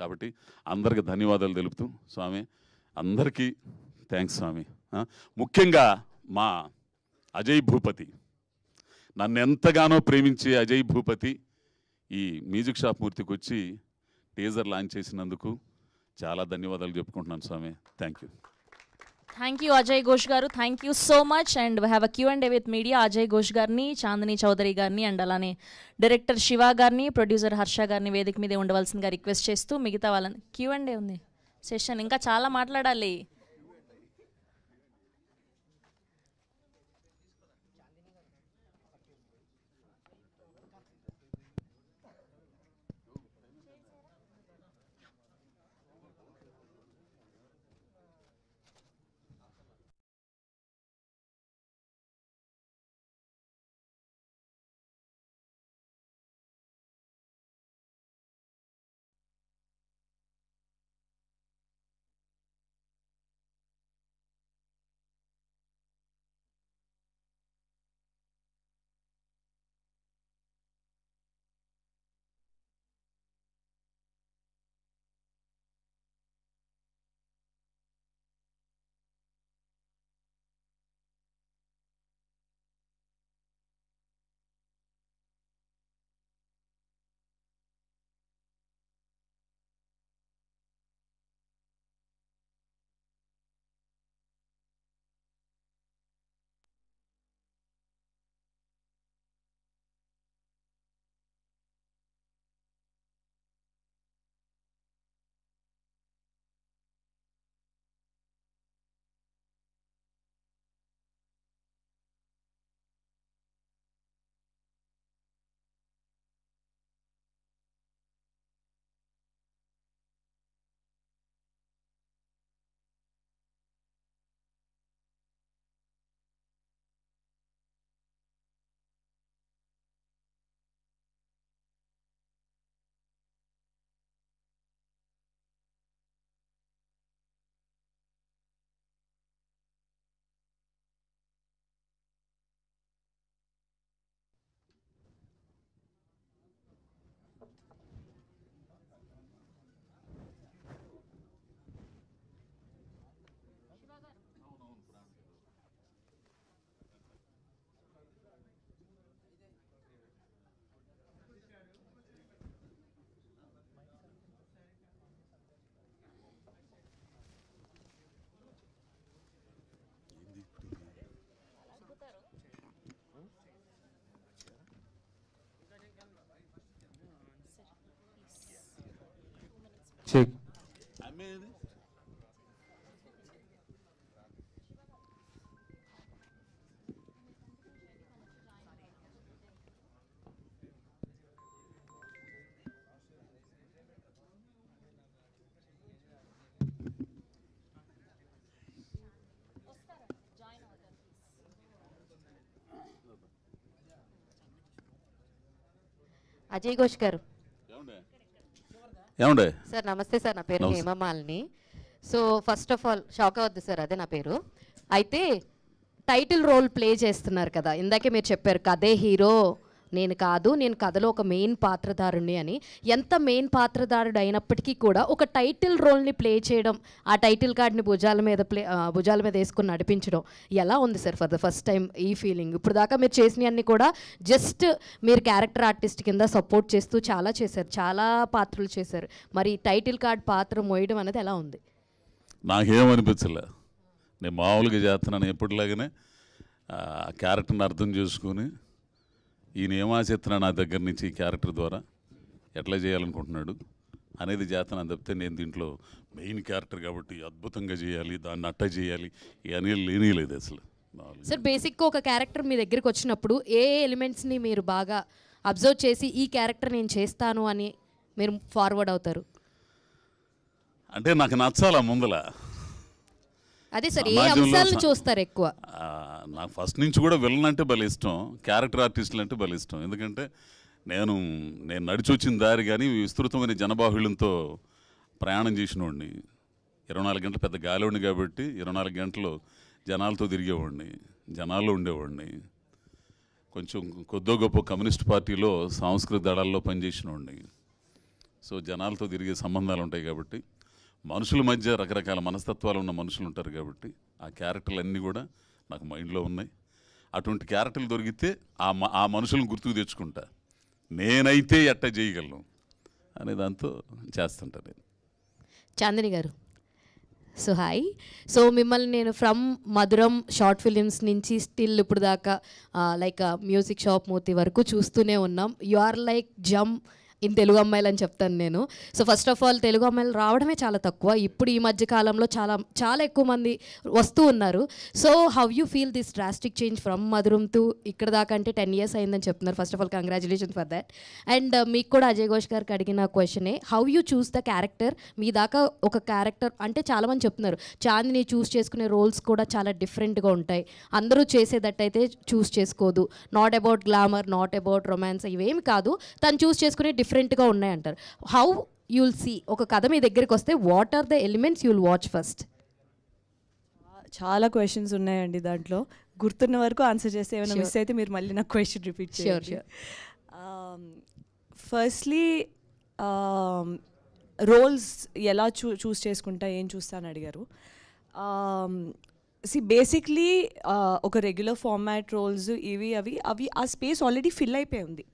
కాబట్టి అందరికి ధన్యవాదాలు తెలుపుతూ స్వామి అందరికీ థ్యాంక్స్ స్వామి ముఖ్యంగా మా అజయ్ భూపతి నన్ను ఎంతగానో ప్రేమించే అజయ్ భూపతి ఈ మ్యూజిక్ షాప్ మూర్తికి వచ్చి టీజర్ లాంచ్ చేసినందుకు చాలా ధన్యవాదాలు చెప్పుకుంటున్నాను స్వామి thank you thank you Ajay Ghosh గారు thank you so much and we have a Q and with media Ajay Ghosh గారిని చాందిని చౌదరి గారిని అండ్ అలానే డైరెక్టర్ శివ గారిని ప్రొడ్యూసర్ హర్ష గారిని వేదిక మీద ఉండవలసిందిగా రిక్వెస్ట్ చేస్తూ మిగతా వాళ్ళని క్యూ అండ్ ఉంది సెషన్ ఇంకా చాలా మాట్లాడాలి ठीक अजय घोष करो ఏమండే సార్ నమస్తే సార్ నా పేరు Hemamalini so first of all shock అవద్దు సార్ అదే నా పేరు అయితే టైటిల్ రోల్ ప్లే చేస్తున్నారు కదా ఇందాకే మీరు చెప్పారు కదే హీరో నేను కాదు నేను కథలో ఒక మెయిన్ పాత్రధారుణ్ణి అని ఎంత మెయిన్ పాత్రధారుడు అయినప్పటికీ కూడా ఒక టైటిల్ రోల్ని ప్లే చేయడం ఆ టైటిల్ కార్డ్ని భుజాల మీద ప్లే భుజాల మీద వేసుకుని నడిపించడం ఎలా ఉంది sir for the first time ఈ ఫీలింగ్ ఇప్పుడు దాకా మీరు చేసినవన్నీ కూడా జస్ట్ మీరు క్యారెక్టర్ ఆర్టిస్ట్ కింద సపోర్ట్ చేస్తూ చాలా చేశారు చాలా పాత్రలు చేశారు మరి టైటిల్ కార్డ్ పాత్ర మోయడం అనేది ఎలా ఉంది నాకేమనిపించలే నేను మామూలుగా చేస్తున్నాను ఎప్పటిలాగానే క్యారెక్టర్ని అర్థం చేసుకుని ఈయన చిత్ర నా దగ్గర నుంచి ఈ క్యారెక్టర్ ద్వారా ఎట్లా చేయాలనుకుంటున్నాడు అనేది జాతన తప్పితే నేను దీంట్లో మెయిన్ క్యారెక్టర్ కాబట్టి అద్భుతంగా చేయాలి దాన్ని అట్ట చేయాలి ఇవన్నీ లేని లేదు అసలు సార్ బేసిక్గా ఒక క్యారెక్టర్ మీ దగ్గరికి వచ్చినప్పుడు ఏ ఎలిమెంట్స్ని మీరు బాగా అబ్జర్వ్ చేసి ఈ క్యారెక్టర్ నేను చేస్తాను అని మీరు ఫార్వర్డ్ అవుతారు అంటే నాకు నచ్చాలా ముందల అదే సార్ ఏ అంశాలను చూస్తారు ఎక్కువ నాకు ఫస్ట్ నుంచి కూడా విలన్ అంటే భలే ఇష్టం క్యారెక్టర్ ఆర్టిస్టులు అంటే భలే ఇష్టం ఎందుకంటే నేను నేను నడిచి వచ్చిన దారి కానీ విస్తృతమైన జనబాహుళ్యంతో ప్రయాణం చేసిన వాడిని ఇరవై నాలుగు గంటలు పెద్ద గాలివాడిని కాబట్టి ఇరవై నాలుగు గంటలు జనాలతో తిరిగేవాడిని జనాల్లో ఉండేవాడిని కొంచెం కొద్దో గొప్ప కమ్యూనిస్ట్ పార్టీలో సాంస్కృతిక దళాల్లో పనిచేసిన వాడిని సో జనాలతో తిరిగే సంబంధాలు ఉంటాయి కాబట్టి మనుషుల మధ్య రకరకాల మనస్తత్వాలు ఉన్న మనుషులు ఉంటారు కాబట్టి ఆ క్యారెక్టర్లు అన్నీ కూడా నాకు మైండ్లో ఉన్నాయి అటువంటి క్యారెక్టర్లు దొరికితే ఆ ఆ మనుషులను గుర్తుకు తెచ్చుకుంటా నేనైతే ఎట్ట చేయగలను అనే దాంతో చేస్తుంటా నేను చాందిని గారు సో హాయ్ సో మిమ్మల్ని నేను ఫ్రమ్ మధురం షార్ట్ ఫిలిమ్స్ నుంచి స్టిల్ ఇప్పుడు దాకా లైక్ మ్యూజిక్ షాప్ మూర్తి వరకు చూస్తూనే ఉన్నాం you are like gem in Telugu అమ్మాయిలు అని చెప్తాను నేను so first of all Telugu అమ్మాయిలు రావడమే చాలా తక్కువ ఇప్పుడు ఈ మధ్య కాలంలో చాలా చాలా ఎక్కువ మంది వస్తూ ఉన్నారు so how you feel this drastic change from Madhuram to ఇక్కడ దాకా అంటే టెన్ ఇయర్స్ అయిందని చెప్తున్నారు first of all congratulation for that and మీకు కూడా అజయ్ ఘోష్ గారికి అడిగిన క్వశ్చనే how you choose the character మీ దాకా ఒక క్యారెక్టర్ అంటే చాలామంది చెప్తున్నారు చాందిని చూస్ చేసుకునే రోల్స్ కూడా చాలా డిఫరెంట్గా ఉంటాయి అందరూ చేసేటట్టయితే చూస్ చేసుకోదు not about glamour not about romance ఇవేమి కాదు తను చూస్ చేసుకునే డిఫరెంట్ డిఫరెంట్గా ఉన్నాయంటారు హౌ యుల్ సీ ఒక కథ మీ దగ్గరికి వస్తే what are the elements you'll watch first చాలా క్వశ్చన్స్ ఉన్నాయండి దాంట్లో గుర్తున్న వరకు ఆన్సర్ చేస్తే ఏమైనా మిస్ అయితే మీరు మళ్ళీ నాకు క్వశ్చన్ రిపీట్ చేయండి ఫస్ట్లీ రోల్స్ um, um, ఎలా చూ చూస్ చేసుకుంటా ఏం చూస్తా అని అడిగారు సి um, బేసిక్లీ uh, ఒక రెగ్యులర్ ఫార్మాట్ రోల్స్ ఇవి అవి అవి ఆ స్పేస్ ఆల్రెడీ ఫిల్ అయిపోయి ఉంది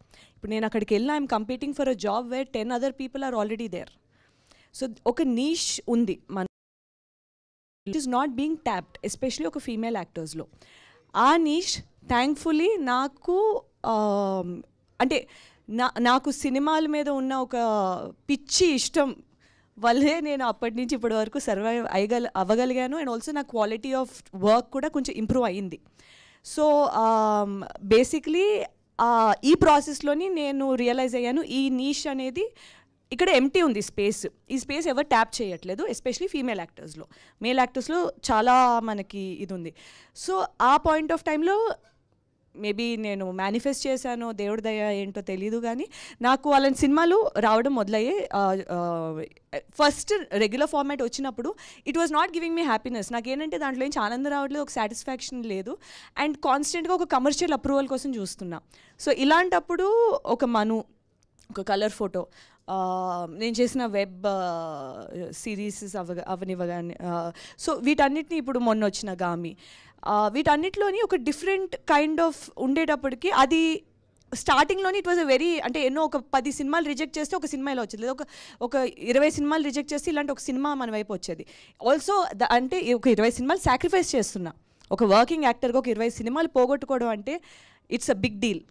ఇప్పుడు నేను అక్కడికి వెళ్ళిన I'm competing for a job where ten other people are already there so ఒక నీష్ ఉంది మన it is not being tapped especially ఒక ఫీమేల్ యాక్టర్స్లో ఆ నీష్ థ్యాంక్ఫుల్లీ నాకు um, అంటే నా నాకు సినిమాల మీద ఉన్న ఒక పిచ్చి ఇష్టం వల్లే నేను అప్పటి నుంచి ఇప్పటి వరకు సర్వైవ్ అయ్యగల అవ్వగలిగాను అండ్ ఆల్సో నా క్వాలిటీ ఆఫ్ వర్క్ కూడా కొంచెం ఇంప్రూవ్ అయ్యింది సో బేసిక్లీ um, ఈ ప్రాసెస్లోని నేను రియలైజ్ అయ్యాను ఈ నీష్ అనేది ఇక్కడ ఎంటీ ఉంది స్పేస్ ఈ స్పేస్ ఎవరు ట్యాప్ చేయట్లేదు ఎస్పెషలీ ఫీమేల్ యాక్టర్స్లో మేల్ యాక్టర్స్లో చాలా మనకి ఇది ఉంది సో ఆ పాయింట్ ఆఫ్ టైంలో మేబీ నేను మేనిఫెస్ట్ చేశాను దేవుడి దయ ఏంటో తెలియదు కానీ నాకు అలాంటి సినిమాలు రావడం మొదలయ్యే ఫస్ట్ రెగ్యులర్ ఫార్మాట్ వచ్చినప్పుడు it was not giving me happiness నాకు ఏంటంటే దాంట్లో నుంచి ఆనందం రావట్లేదు ఒక సాటిస్ఫాక్షన్ లేదు అండ్ కాన్స్టెంట్గా ఒక కమర్షియల్ అప్రూవల్ కోసం చూస్తున్నా సో ఇలాంటప్పుడు ఒక మను ఒక కలర్ ఫోటో నేను చేసిన వెబ్ సిరీసెస్ అవ అవనివ్వగానే సో వీటన్నిటిని ఇప్పుడు మొన్న వచ్చిన గామి వీటన్నిటిలోని ఒక డిఫరెంట్ కైండ్ ఆఫ్ ఉండేటప్పటికి అది స్టార్టింగ్లోని ఇట్ వాజ్ అ వెరీ అంటే ఎన్నో ఒక పది సినిమాలు రిజెక్ట్ చేస్తే ఒక సినిమా ఇలా వచ్చింది ఒక ఒక ఇరవై సినిమాలు రిజెక్ట్ చేస్తే ఇలాంటి ఒక సినిమా మన వైపు వచ్చేది ఆల్సో అంటే ఒక ఇరవై సినిమాలు సాక్రిఫైస్ చేస్తున్నా ఒక వర్కింగ్ యాక్టర్గా ఒక ఇరవై సినిమాలు పోగొట్టుకోవడం అంటే it's a big deal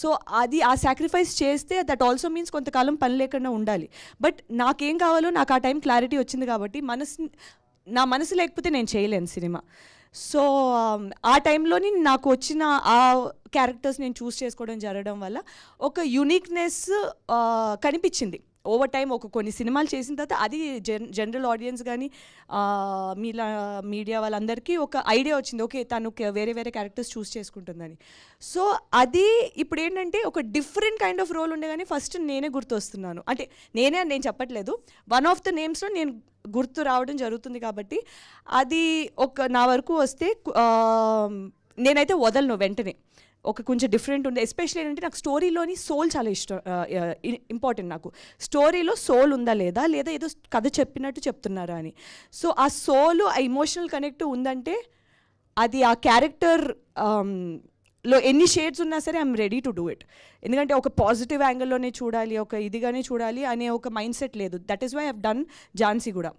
so అది ఆ సాక్రిఫైస్ చేస్తే దట్ ఆల్సో మీన్స్ కొంతకాలం పని లేకుండా ఉండాలి బట్ నాకేం కావాలో నాకు ఆ టైం క్లారిటీ వచ్చింది కాబట్టి మనసు నా మనసు లేకపోతే నేను చేయలేను సినిమా సో ఆ టైంలోని నాకు వచ్చిన ఆ క్యారెక్టర్స్ నేను చూస్ చేసుకోవడం జరగడం వల్ల ఒక యూనిక్నెస్ కనిపించింది ఓవర్ టైం ఒక కొన్ని సినిమాలు చేసిన తర్వాత అది జన్ జనరల్ ఆడియన్స్ కానీ మీలా మీడియా వాళ్ళందరికీ ఒక ఐడియా వచ్చింది ఓకే తను వేరే వేరే క్యారెక్టర్స్ చూస్ చేసుకుంటుందని సో అది ఇప్పుడు ఏంటంటే ఒక డిఫరెంట్ కైండ్ ఆఫ్ రోల్ ఉండే కానీ ఫస్ట్ నేనే గుర్తొస్తున్నాను అంటే నేనే నేను చెప్పట్లేదు వన్ ఆఫ్ ద నేమ్స్లో నేను గుర్తు రావడం జరుగుతుంది కాబట్టి అది ఒక నా వరకు వస్తే నేనైతే వదలను వెంటనే ఒక కొంచెం డిఫరెంట్ ఉంది ఎస్పెషల్లీ ఏంటంటే నాకు స్టోరీలోని సోల్ చాలా ఇష్టం ఇంపార్టెంట్ నాకు స్టోరీలో సోల్ ఉందా లేదా లేదా ఏదో కథ చెప్పినట్టు చెప్తున్నారా అని సో ఆ సోల్ ఆ ఇమోషనల్ కనెక్ట్ ఉందంటే అది ఆ క్యారెక్టర్ లో ఎన్ని షేడ్స్ ఉన్నా సరే I'm ready to do it ఎందుకంటే ఒక పాజిటివ్ యాంగిల్లోనే చూడాలి ఒక ఇదిగానే చూడాలి అనే ఒక మైండ్ సెట్ లేదు that is why have done Jhansi కూడా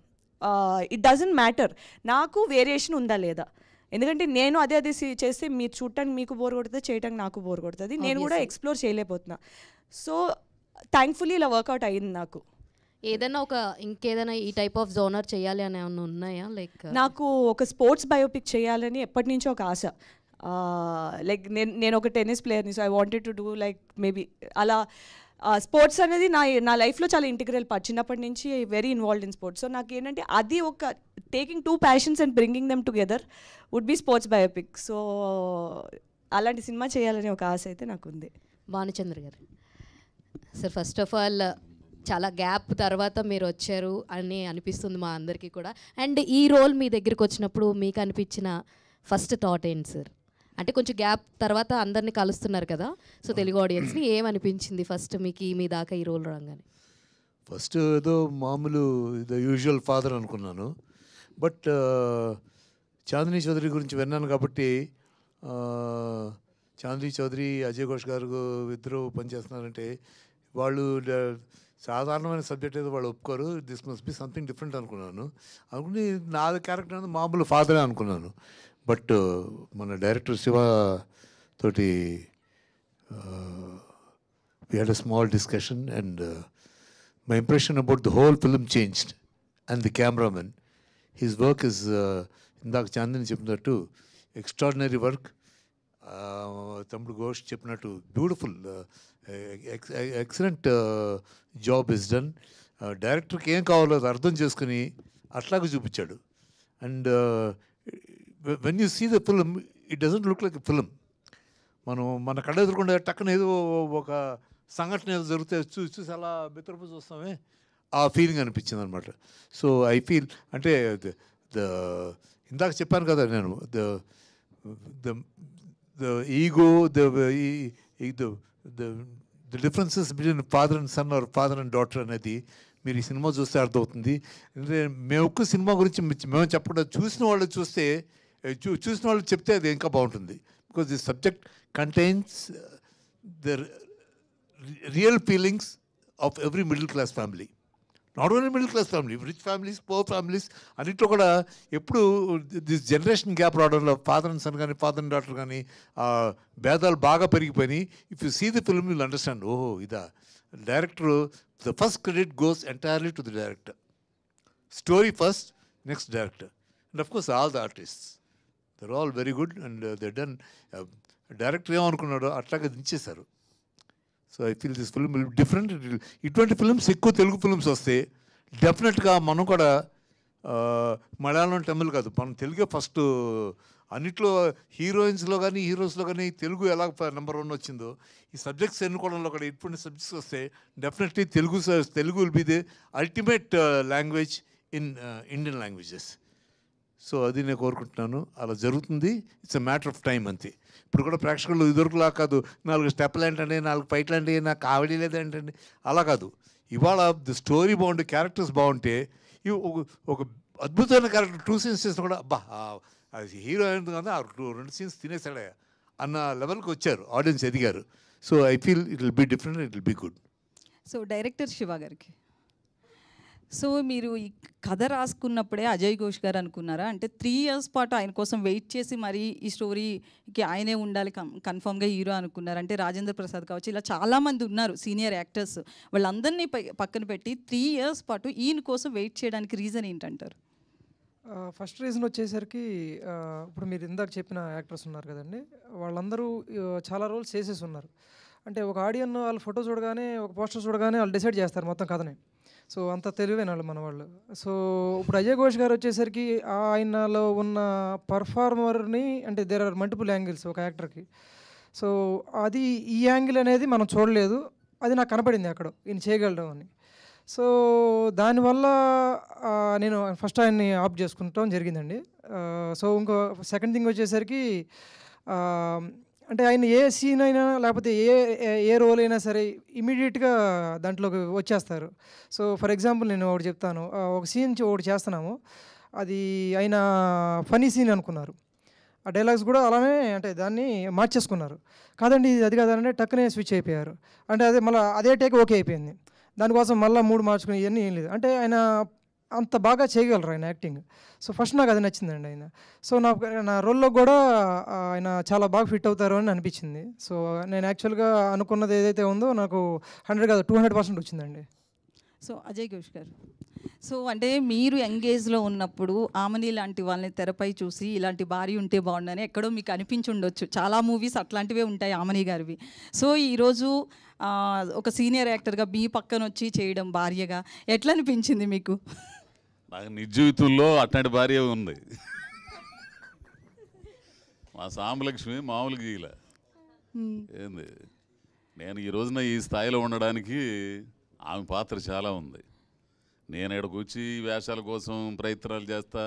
ఇట్ డజంట్ మ్యాటర్ నాకు వేరియేషన్ ఉందా లేదా ఎందుకంటే నేను అదే అదే చేస్తే మీరు చూడటానికి మీకు బోర్ కొడుతుంది చేయటానికి నాకు బోర్ కొడుతుంది నేను కూడా ఎక్స్ప్లోర్ చేయలేకపోతున్నా సో థ్యాంక్ఫుల్లీ ఇలా వర్కౌట్ అయింది నాకు ఏదైనా ఒక ఇంకేదైనా ఈ టైప్ ఆఫ్ జోనర్ చేయాలి అని ఏమైనా ఉన్నాయా లైక్ uh, నాకు ఒక స్పోర్ట్స్ బయోపిక్ చేయాలని ఎప్పటి నుంచో ఒక ఆశ లైక్ నేను నేను ఒక టెన్నిస్ ప్లేయర్ని so I wanted to do like maybe అలా స్పోర్ట్స్ అనేది నా నా లైఫ్లో చాలా ఇంటిగ్రల్ పార్ట్ చిన్నప్పటి నుంచి very involved in sports so నాకు ఏంటంటే అది ఒక taking two passions and bringing them together would be sports biopic so అలాంటి సినిమా చేయాలనే ఒక ఆశ అయితే నాకు ఉంది భానుచంద్ర గారు సార్ ఫస్ట్ ఆఫ్ ఆల్ చాలా గ్యాప్ తర్వాత మీరు వచ్చారు అని అనిపిస్తుంది మా అందరికీ కూడా అండ్ ఈ రోల్ మీ దగ్గరికి వచ్చినప్పుడు మీకు అనిపించిన ఫస్ట్ థాట్ ఏంటి సార్ అంటే కొంచెం గ్యాప్ తర్వాత అందరిని కలుస్తున్నారు కదా సో తెలుగు ఆడియన్స్ని ఏమనిపించింది ఫస్ట్ మీకు మీ దాకా ఈ రోల్ రాగానే ఫస్ట్ ఏదో మామూలు ద యూజువల్ ఫాదర్ అనుకున్నాను బట్ చాందిని చౌదరి గురించి విన్నాను కాబట్టి చాందిని చౌదరి అజయ్ ఘోష్ గారు ఇద్దరు పనిచేస్తున్నారంటే వాళ్ళు సాధారణమైన సబ్జెక్ట్ అయితే వాళ్ళు ఒప్పుకోరు this must be something different అనుకున్నాను అనుకుని నా క్యారెక్టర్ అనేది మామూలు ఫాదరే అనుకున్నాను బట్ uh, మన డైరెక్టర్ శివ తోటి we had a small discussion and my impression about the whole film changed and the cameraman his work is ఇందాక చాందని చెప్పినట్టు ఎక్స్ట్రాడినరీ వర్క్ uh, తమ్ముడు ఘోష్ చెప్పినట్టు beautiful excellent job is done డైరెక్టర్కి ఏం కావాలో అర్థం చేసుకుని అట్లాగే చూపించాడు and when you see the film it doesn't look like film మనం మన కళ్ళ ఎదుర్కొండే టక్కన ఏదో ఒక సంఘటన ఏదో జరిగితే చూసి చూసి అలా మిత్రపు చూస్తామే ఆ ఫీలింగ్ అనిపించింది అనమాట సో ఐ ఫీల్ అంటే ద ఇందాక చెప్పాను కదా నేను the the the ego the the the differences between father and son or father and daughter అనేది మీరు ఈ సినిమా చూస్తే అర్థమవుతుంది అంటే మేము ఒక్క సినిమా గురించి మేము చెప్పకుండా చూసిన వాళ్ళు చూస్తే చూ చూసిన వాళ్ళు చెప్తే అది ఇంకా బాగుంటుంది because the subject contains the real feelings of every middle class family not only middle class family rich families poor families అన్నింటిలో కూడా ఎప్పుడు దిస్ జనరేషన్ గ్యాప్ రావడంలో ఫాదర్ అండ్ సన్ కానీ ఫాదర్ అండ్ డాటర్ కానీ భేదాలు బాగా పెరిగిపోయినాయి if you see the film you'll understand ఓహో ఇదా director the first credit goes entirely to the director story first next director and of course all the artists there all very good and they done director ఏమనుకున్నాడో అట్లాగే దించేశారు so I feel this film different ఇటువంటి ఫిల్మ్స్ ఎక్కువ తెలుగు ఫిల్మ్స్ వస్తే డెఫినెట్గా మనం కూడా మలయాళం తమిళ్ కాదు మనం తెలుగే ఫస్ట్ అన్నిట్లో హీరోయిన్స్లో కానీ హీరోస్లో కానీ తెలుగు ఎలా నెంబర్ వన్ వచ్చిందో ఈ సబ్జెక్ట్స్ ఎన్నుకోవడంలో కూడా ఇటువంటి సబ్జెక్ట్స్ వస్తే definitely Telugu Telugu will be the ultimate language in Indian languages so అది నేను కోరుకుంటున్నాను అలా జరుగుతుంది it's a matter of time అంతే ఇప్పుడు కూడా ప్రేక్షకులు ఇదివరకులా కాదు నాలుగు స్టెప్లు ఏంటండి నాలుగు పైట్లు అండి నాకు ఆవిడ లేదేంటండి అలా కాదు ఇవాళ ది స్టోరీ బాగుంటే క్యారెక్టర్స్ బాగుంటే ఇవి ఒక అద్భుతమైన క్యారెక్టర్ టూ సీన్స్ చేసిన కూడా అబ్బా హీరో అయింది కదా రెండు సీన్స్ తినేసాడే అన్న లెవెల్కి వచ్చారు ఆడియన్స్ ఎదిగారు so I feel it will be different it will be good so director Shiva గారికి సో మీరు ఈ కథ రాసుకున్నప్పుడే అజయ్ ఘోష్ గారు అనుకున్నారా అంటే త్రీ ఇయర్స్ పాటు ఆయన కోసం వెయిట్ చేసి మరీ ఈ స్టోరీకి ఆయనే ఉండాలి కన్ఫామ్గా హీరో అనుకున్నారు అంటే రాజేంద్ర ప్రసాద్ కావచ్చు ఇలా చాలామంది ఉన్నారు సీనియర్ యాక్టర్స్ వాళ్ళందరినీ పక్కన పెట్టి త్రీ ఇయర్స్ పాటు ఈయన కోసం వెయిట్ చేయడానికి రీజన్ ఏంటంటారు ఫస్ట్ రీజన్ వచ్చేసరికి ఇప్పుడు మీరు ఇందాక చెప్పిన యాక్టర్స్ ఉన్నారు కదండి వాళ్ళందరూ చాలా రోల్స్ చేసేసి ఉన్నారు అంటే ఒక ఆడియన్ వాళ్ళు ఫోటో చూడగానే ఒక పోస్టర్ చూడగానే వాళ్ళు డిసైడ్ చేస్తారు మొత్తం కథనే సో అంత తెలివైన వాళ్ళు మన వాళ్ళు సో ఇప్పుడు అజయ్ ఘోష్ గారు వచ్చేసరికి ఆయనలో ఉన్న పర్ఫార్మర్ని అంటే దేర్ ఆర్ మల్టిపుల్ యాంగిల్స్ ఒక యాక్టర్కి సో అది ఈ యాంగిల్ అనేది మనం చూడలేదు అది నాకు కనపడింది అక్కడ ఈయన చేయగలడం అని సో దానివల్ల నేను ఫస్ట్ ఆయన్ని ఆఫ్ చేసుకుంటాం జరిగిందండి సో ఇంకో సెకండ్ థింగ్ వచ్చేసరికి అంటే ఆయన ఏ సీన్ అయినా లేకపోతే ఏ ఏ రోల్ అయినా సరే ఇమీడియట్గా దాంట్లోకి వచ్చేస్తారు సో ఫర్ ఎగ్జాంపుల్ నేను ఒకటి చెప్తాను ఒక సీన్ ఒకటి చేస్తున్నాము అది ఆయన ఫనీ సీన్ అనుకున్నారు ఆ డైలాగ్స్ కూడా అలానే అంటే దాన్ని మార్చేసుకున్నారు కాదండి ఇది అది కాదంటే టక్నే స్విచ్ అయిపోయారు అంటే అదే మళ్ళీ అదే టేక్ ఓకే అయిపోయింది దానికోసం మళ్ళీ మూడు మార్చుకుని ఇవన్నీ ఏం లేదు అంటే ఆయన అంత బాగా చేయగలరు ఆయన యాక్టింగ్ సో ఫస్ట్ నాకు అది నచ్చిందండి ఆయన సో నాకు నా రోల్లో కూడా ఆయన చాలా బాగా ఫిట్ అవుతారు అని అనిపించింది సో నేను యాక్చువల్గా అనుకున్నది ఏదైతే ఉందో నాకు హండ్రెడ్ కాదు టూ హండ్రెడ్ పర్సెంట్ వచ్చిందండి సో అజయ్ ఘోష్ గారు సో అంటే మీరు ఎంగేజ్లో ఉన్నప్పుడు ఆమెని లాంటి వాళ్ళని తెరపై చూసి ఇలాంటి భార్య ఉంటే బాగుండని ఎక్కడో మీకు అనిపించి ఉండొచ్చు చాలా మూవీస్ అట్లాంటివే ఉంటాయి ఆమెని గారివి సో ఈరోజు ఒక సీనియర్ యాక్టర్గా మీ పక్కన వచ్చి చేయడం భార్యగా ఎట్లా అనిపించింది మీకు నాకు జీవితంలో అట్లాంటి భార్య ఉంది మా సాంబలక్ష్మి మామూలుగా గీల ఏంది నేను ఈ రోజున ఈ స్థాయిలో ఉండడానికి ఆమె పాత్ర చాలా ఉంది నేను ఇక్కడికి వచ్చి వేషాల కోసం ప్రయత్నాలు చేస్తా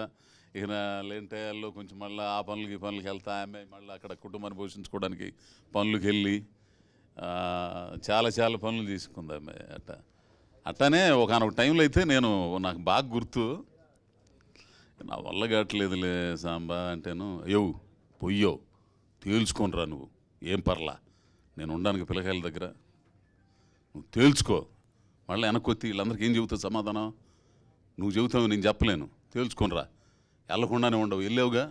ఇక లేంటాయాల్లో కొంచెం మళ్ళీ ఆ పనులకి పనులకి వెళ్తా ఆమె మళ్ళీ అక్కడ కుటుంబాన్ని పోషించుకోవడానికి పనులకు వెళ్ళి చాలా చాలా పనులు తీసుకుందామే అట్ట అట్టనే ఒకనొక టైంలో అయితే నేను నాకు బాగా గుర్తు నా వల్ల కావట్లేదులే సాంబా అంటేను అయ్యో పొయ్యో తేల్చుకోనరా నువ్వు ఏం పర్లా నేను ఉండడానికి పిల్లకాయల దగ్గర నువ్వు తేల్చుకో మళ్ళీ వెనక్కొత్తి వీళ్ళందరికీ ఏం చెబుతావు సమాధానం నువ్వు చెబుతావు నేను చెప్పలేను తేల్చుకోనరా వెళ్ళకుండానే ఉండవు వెళ్ళావుగా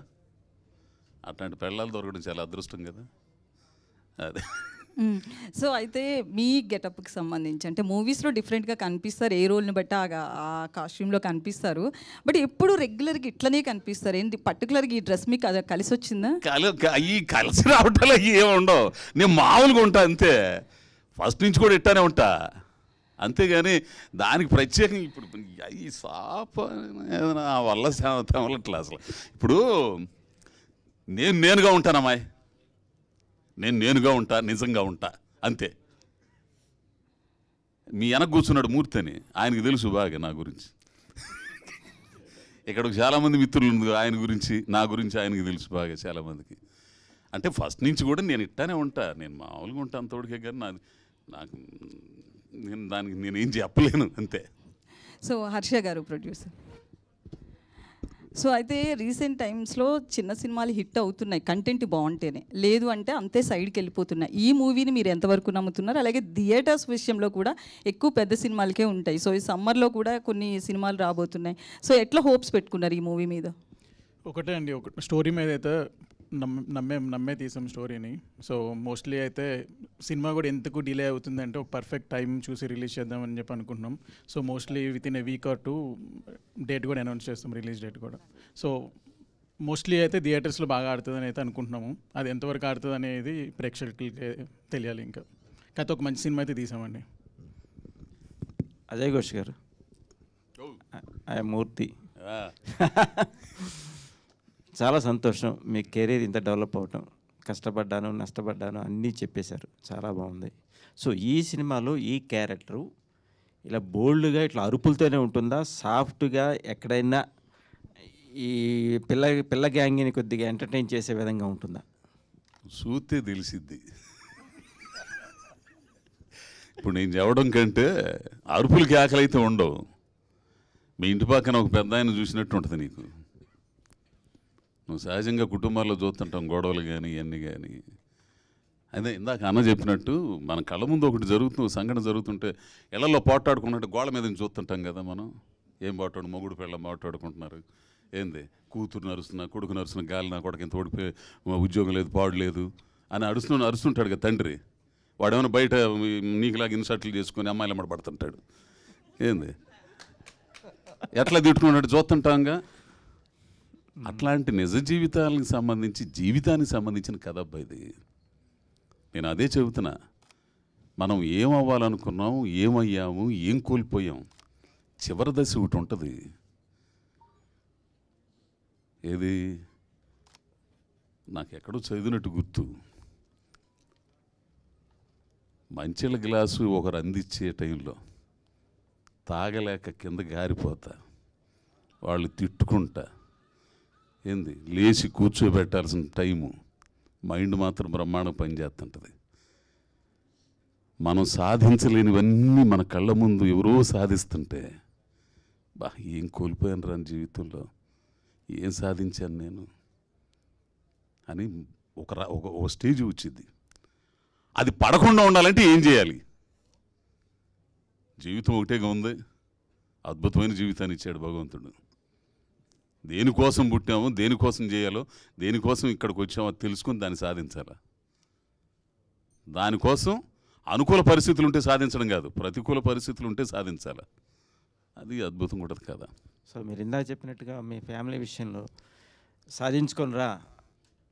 అట్లాంటి పెళ్ళాలు దొరకడం చాలా అదృష్టం కదా అదే సో hmm. అయితే మీ గెటప్కి సంబంధించి అంటే మూవీస్లో డిఫరెంట్గా కనిపిస్తారు ఏ రోల్ని బట్టి ఆ కాస్ట్యూమ్లో కనిపిస్తారు బట్ ఎప్పుడు రెగ్యులర్గా ఇట్లనే కనిపిస్తారు ఏంటి పర్టికులర్గా ఈ డ్రెస్ మీకు కలిసి వచ్చిందా ఈ కలిసి రావటం ఏముండవు నేను మామూలుగా ఉంటా అంతే ఫస్ట్ నుంచి కూడా ఇట్టానే ఉంటా అంతేగాని దానికి ప్రత్యేకంగా ఇప్పుడు ఈ సాప వల్ల వల్ల అసలు ఇప్పుడు నేను నేనుగా ఉంటానమ్మాయి నేను నేనుగా ఉంటా నిజంగా ఉంటా అంతే మీ వెనక కూర్చున్నాడు మూర్తి అని ఆయనకు తెలుసు బాగా నా గురించి ఇక్కడ చాలామంది మిత్రులు ఆయన గురించి నా గురించి ఆయనకి తెలుసు బాగా చాలామందికి అంటే ఫస్ట్ నుంచి కూడా నేను ఇట్టానే ఉంటా నేను మామూలుగా ఉంటాను అంతవరకే కానీ నా నాకు నేను దానికి నేనేం చెప్పలేను అంతే సో హర్ష గారు ప్రొడ్యూసర్ సో అయితే రీసెంట్ టైమ్స్లో చిన్న సినిమాలు హిట్ అవుతున్నాయి కంటెంట్ బాగుంటేనే లేదు అంటే అంతే సైడ్కి వెళ్ళిపోతున్నాయి ఈ మూవీని మీరు ఎంతవరకు నమ్ముతున్నారు అలాగే థియేటర్స్ విషయంలో కూడా ఎక్కువ పెద్ద సినిమాలకే ఉంటాయి సో ఈ సమ్మర్లో కూడా కొన్ని సినిమాలు రాబోతున్నాయి సో ఎట్లా హోప్స్ పెట్టుకున్నారు ఈ మూవీ మీద ఒకటే అండి ఒక స్టోరీ మీద అయితే నమ్మే నమ్మే తీసాం స్టోరీని సో మోస్ట్లీ అయితే సినిమా కూడా ఎందుకు డిలే అంటే ఒక పర్ఫెక్ట్ టైం చూసి రిలీజ్ చేద్దామని చెప్పి అనుకుంటున్నాం so mostly with in a week or two date కూడా అనౌన్స్ చేస్తాం రిలీజ్ డేట్ కూడా సో మోస్ట్లీ అయితే థియేటర్స్లో బాగా ఆడుతుందని అయితే అనుకుంటున్నాము అది ఎంతవరకు ఆడుతుంది అనేది ప్రేక్షకులకి తెలియాలి ఇంకా కథ ఒక మంచి సినిమా అయితే తీసామండి అజయ్ ఘోష్ గారు oh. మూర్తి ah. చాలా సంతోషం మీ కెరీర్ ఇంత డెవలప్ అవటం కష్టపడ్డాను నష్టపడ్డాను అన్నీ చెప్పేశారు చాలా బాగుంది సో ఈ సినిమాలో ఈ క్యారెక్టరు ఇలా బోల్డ్గా ఇట్లా అరుపులతోనే ఉంటుందా సాఫ్ట్గా ఎక్కడైనా ఈ పిల్ల పిల్ల గ్యాంగిని కొద్దిగా ఎంటర్టైన్ చేసే విధంగా ఉంటుందా చూస్తే తెలిసిద్ది ఇప్పుడు నేను చెప్పడం కంటే అరుపులకి ఆకలి అయితే ఉండవు మీ ఇంటి పక్కన ఒక పెద్ద ఆయన చూసినట్టు ఉంటుంది నీకు నువ్వు సహజంగా కుటుంబాల్లో చూస్తుంటాం గొడవలు కానీ ఇవన్నీ కానీ అదే ఇందాక అన్న చెప్పినట్టు మన కళ్ళ ముందు ఒకటి జరుగుతుంది సంఘటన జరుగుతుంటే ఇళ్లలో పోట్లాడుకున్నట్టు గోడ మీద చూస్తుంటాం కదా మనం ఏం పోటాడు మొగుడు పిల్ల మాట్లాడుకుంటున్నారు ఏంది కూతురు నరుస్తున్నా కొడుకు నరుస్తున్నా గాలి నా కొడుకు ఇంత ఓడిపోయి ఉద్యోగం లేదు పాడు లేదు అని అరుస్తున్నా అరుస్తుంటాడు కదా తండ్రి ఏమైనా బయట నీకులాగా ఇన్సర్ట్లు చేసుకొని అమ్మాయిలు పడుతుంటాడు ఏంది ఎట్లా తిట్టుకున్నాడు చూస్తుంటాంగా అట్లాంటి నిజ జీవితాలకు సంబంధించి జీవితానికి సంబంధించిన కథ అబ్బాయి ఇది నేను అదే చెబుతున్నా మనం ఏమవ్వాలనుకున్నాం ఏమయ్యాము ఏం కోల్పోయాం చివరి దశ ఒకటి ఉంటుంది ఏది నాకు ఎక్కడో చదివినట్టు గుర్తు మంచిల గ్లాసు ఒకరు అందించే టైంలో తాగలేక కింద గారిపోతా వాళ్ళు తిట్టుకుంటా ఏంది లేచి కూర్చోబెట్టాల్సిన టైము మైండ్ మాత్రం బ్రహ్మాండం పనిచేస్తుంటుంది మనం సాధించలేనివన్నీ మన కళ్ళ ముందు ఎవరో సాధిస్తుంటే బా ఏం కోల్పోయాను రాని జీవితంలో ఏం సాధించాను నేను అని ఒక ఒక స్టేజ్ వచ్చింది అది పడకుండా ఉండాలంటే ఏం చేయాలి జీవితం ఒకటేగా ఉంది అద్భుతమైన జీవితాన్ని ఇచ్చాడు భగవంతుడు దేనికోసం పుట్టాము దేనికోసం చేయాలో దేనికోసం ఇక్కడికి వచ్చామో తెలుసుకుని దాన్ని సాధించాలా దానికోసం అనుకూల పరిస్థితులు ఉంటే సాధించడం కాదు ప్రతికూల పరిస్థితులు ఉంటే సాధించాలా అది అద్భుతంగా ఉంటుంది కదా సో మీరు ఇందాక చెప్పినట్టుగా మీ ఫ్యామిలీ విషయంలో సాధించుకొని రా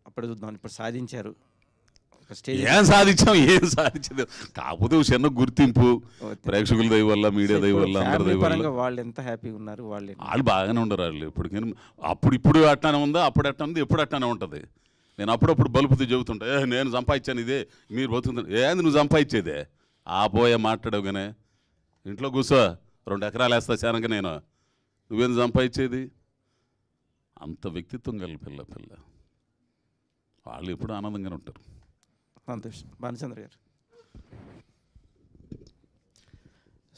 అప్పుడు చూద్దాం ఇప్పుడు సాధించారు ఏం సాధించాం ఏం సాధించదు కాకపోతే చిన్న గుర్తింపు ప్రేక్షకుల దయ వల్ల మీడియా దయ వల్ల అందరి వల్ల వాళ్ళు ఎంత హ్యాపీగా ఉన్నారు వాళ్ళు వాళ్ళు బాగానే ఉండరు వాళ్ళు ఇప్పుడు అప్పుడు ఇప్పుడు అట్టానే ఉందా అప్పుడు అట్టానే ఉంది ఎప్పుడు అట్టానే ఉంటుంది నేను అప్పుడప్పుడు బలుపుతూ చెబుతుంటా ఏ నేను సంపాదించాను ఇదే మీరు బతుకుతుంది ఏంది నువ్వు సంపాదించేదే ఆ పోయే మాట్లాడవుగానే ఇంట్లో కూర్చో రెండు ఎకరాలు వేస్తా చేనక నేను నువ్వేం సంపాదించేది అంత వ్యక్తిత్వం గల పిల్ల పిల్ల వాళ్ళు ఎప్పుడు ఆనందంగానే ఉంటారు సంతోషం భానుచంద్ర గారు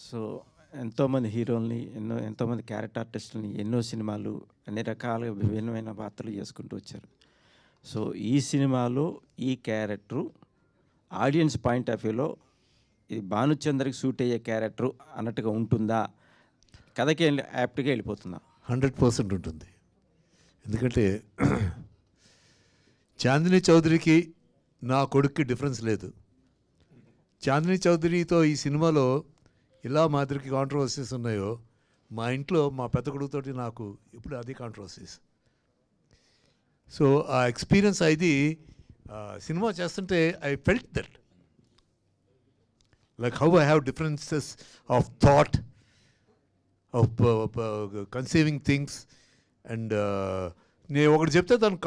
సో ఎంతోమంది హీరోల్ని ఎన్నో ఎంతోమంది క్యారెక్టర్ ఆర్టిస్టులని ఎన్నో సినిమాలు అన్ని రకాలుగా విభిన్నమైన పాత్రలు చేసుకుంటూ వచ్చారు సో ఈ సినిమాలో ఈ క్యారెక్టరు ఆడియన్స్ పాయింట్ ఆఫ్ వ్యూలో ఇది భానుచంద్రకి సూట్ అయ్యే క్యారెక్టరు అన్నట్టుగా ఉంటుందా కథకి యాప్ట్గా వెళ్ళిపోతుందా హండ్రెడ్ పర్సెంట్ ఉంటుంది ఎందుకంటే చాందిని చౌదరికి నా కొడుక్కి డిఫరెన్స్ లేదు చాందిని చౌదరితో ఈ సినిమాలో ఇలా మాదిరికి కాంట్రవర్సీస్ ఉన్నాయో మా ఇంట్లో మా పెద్ద కొడుకుతోటి నాకు ఇప్పుడు అది కాంట్రవర్సీస్ సో ఆ ఎక్స్పీరియన్స్ అది సినిమా చేస్తుంటే I felt that like how I have differences of thought of conceiving things and నేను ఒకటి చెప్తే తను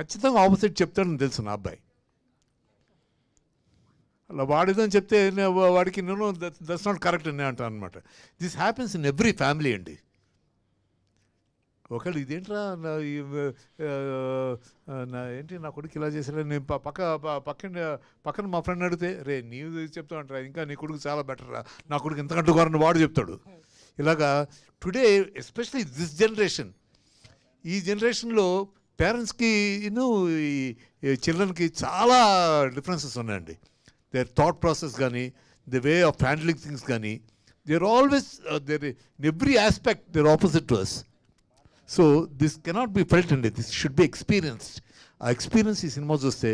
ఖచ్చితంగా ఆపోజిట్ చెప్తాడని తెలుసు నా అబ్బాయి అలా వాడిదని చెప్తే వాడికి నేను దట్స్ నాట్ కరెక్ట్ అని అంటాను అనమాట this happens in every family అండి ఒకళ్ళు ఇదేంట్రా నా ఏంటి నా కొడుకు ఇలా చేశాడు నేను పక్క పక్కన పక్కన మా ఫ్రెండ్ అడిగితే రే నీవు చెప్తా అంటారా ఇంకా నీ కొడుకు చాలా బెటర్రా నా కొడుకు ఎంతకంటే కోరని వాడు చెప్తాడు ఇలాగా టుడే ఎస్పెషలీ దిస్ జనరేషన్ ఈ జనరేషన్లో పేరెంట్స్కి ఇను చిల్డ్రన్కి చాలా డిఫరెన్సెస్ ఉన్నాయండి దేర్ థాట్ ప్రాసెస్ కానీ the way of handling things కానీ they're always there in every aspect they're opposite to us so this cannot be felt అండి దిస్ షుడ్ బి ఎక్స్పీరియన్స్డ్ ఆ ఎక్స్పీరియన్స్ ఈ సినిమా చూస్తే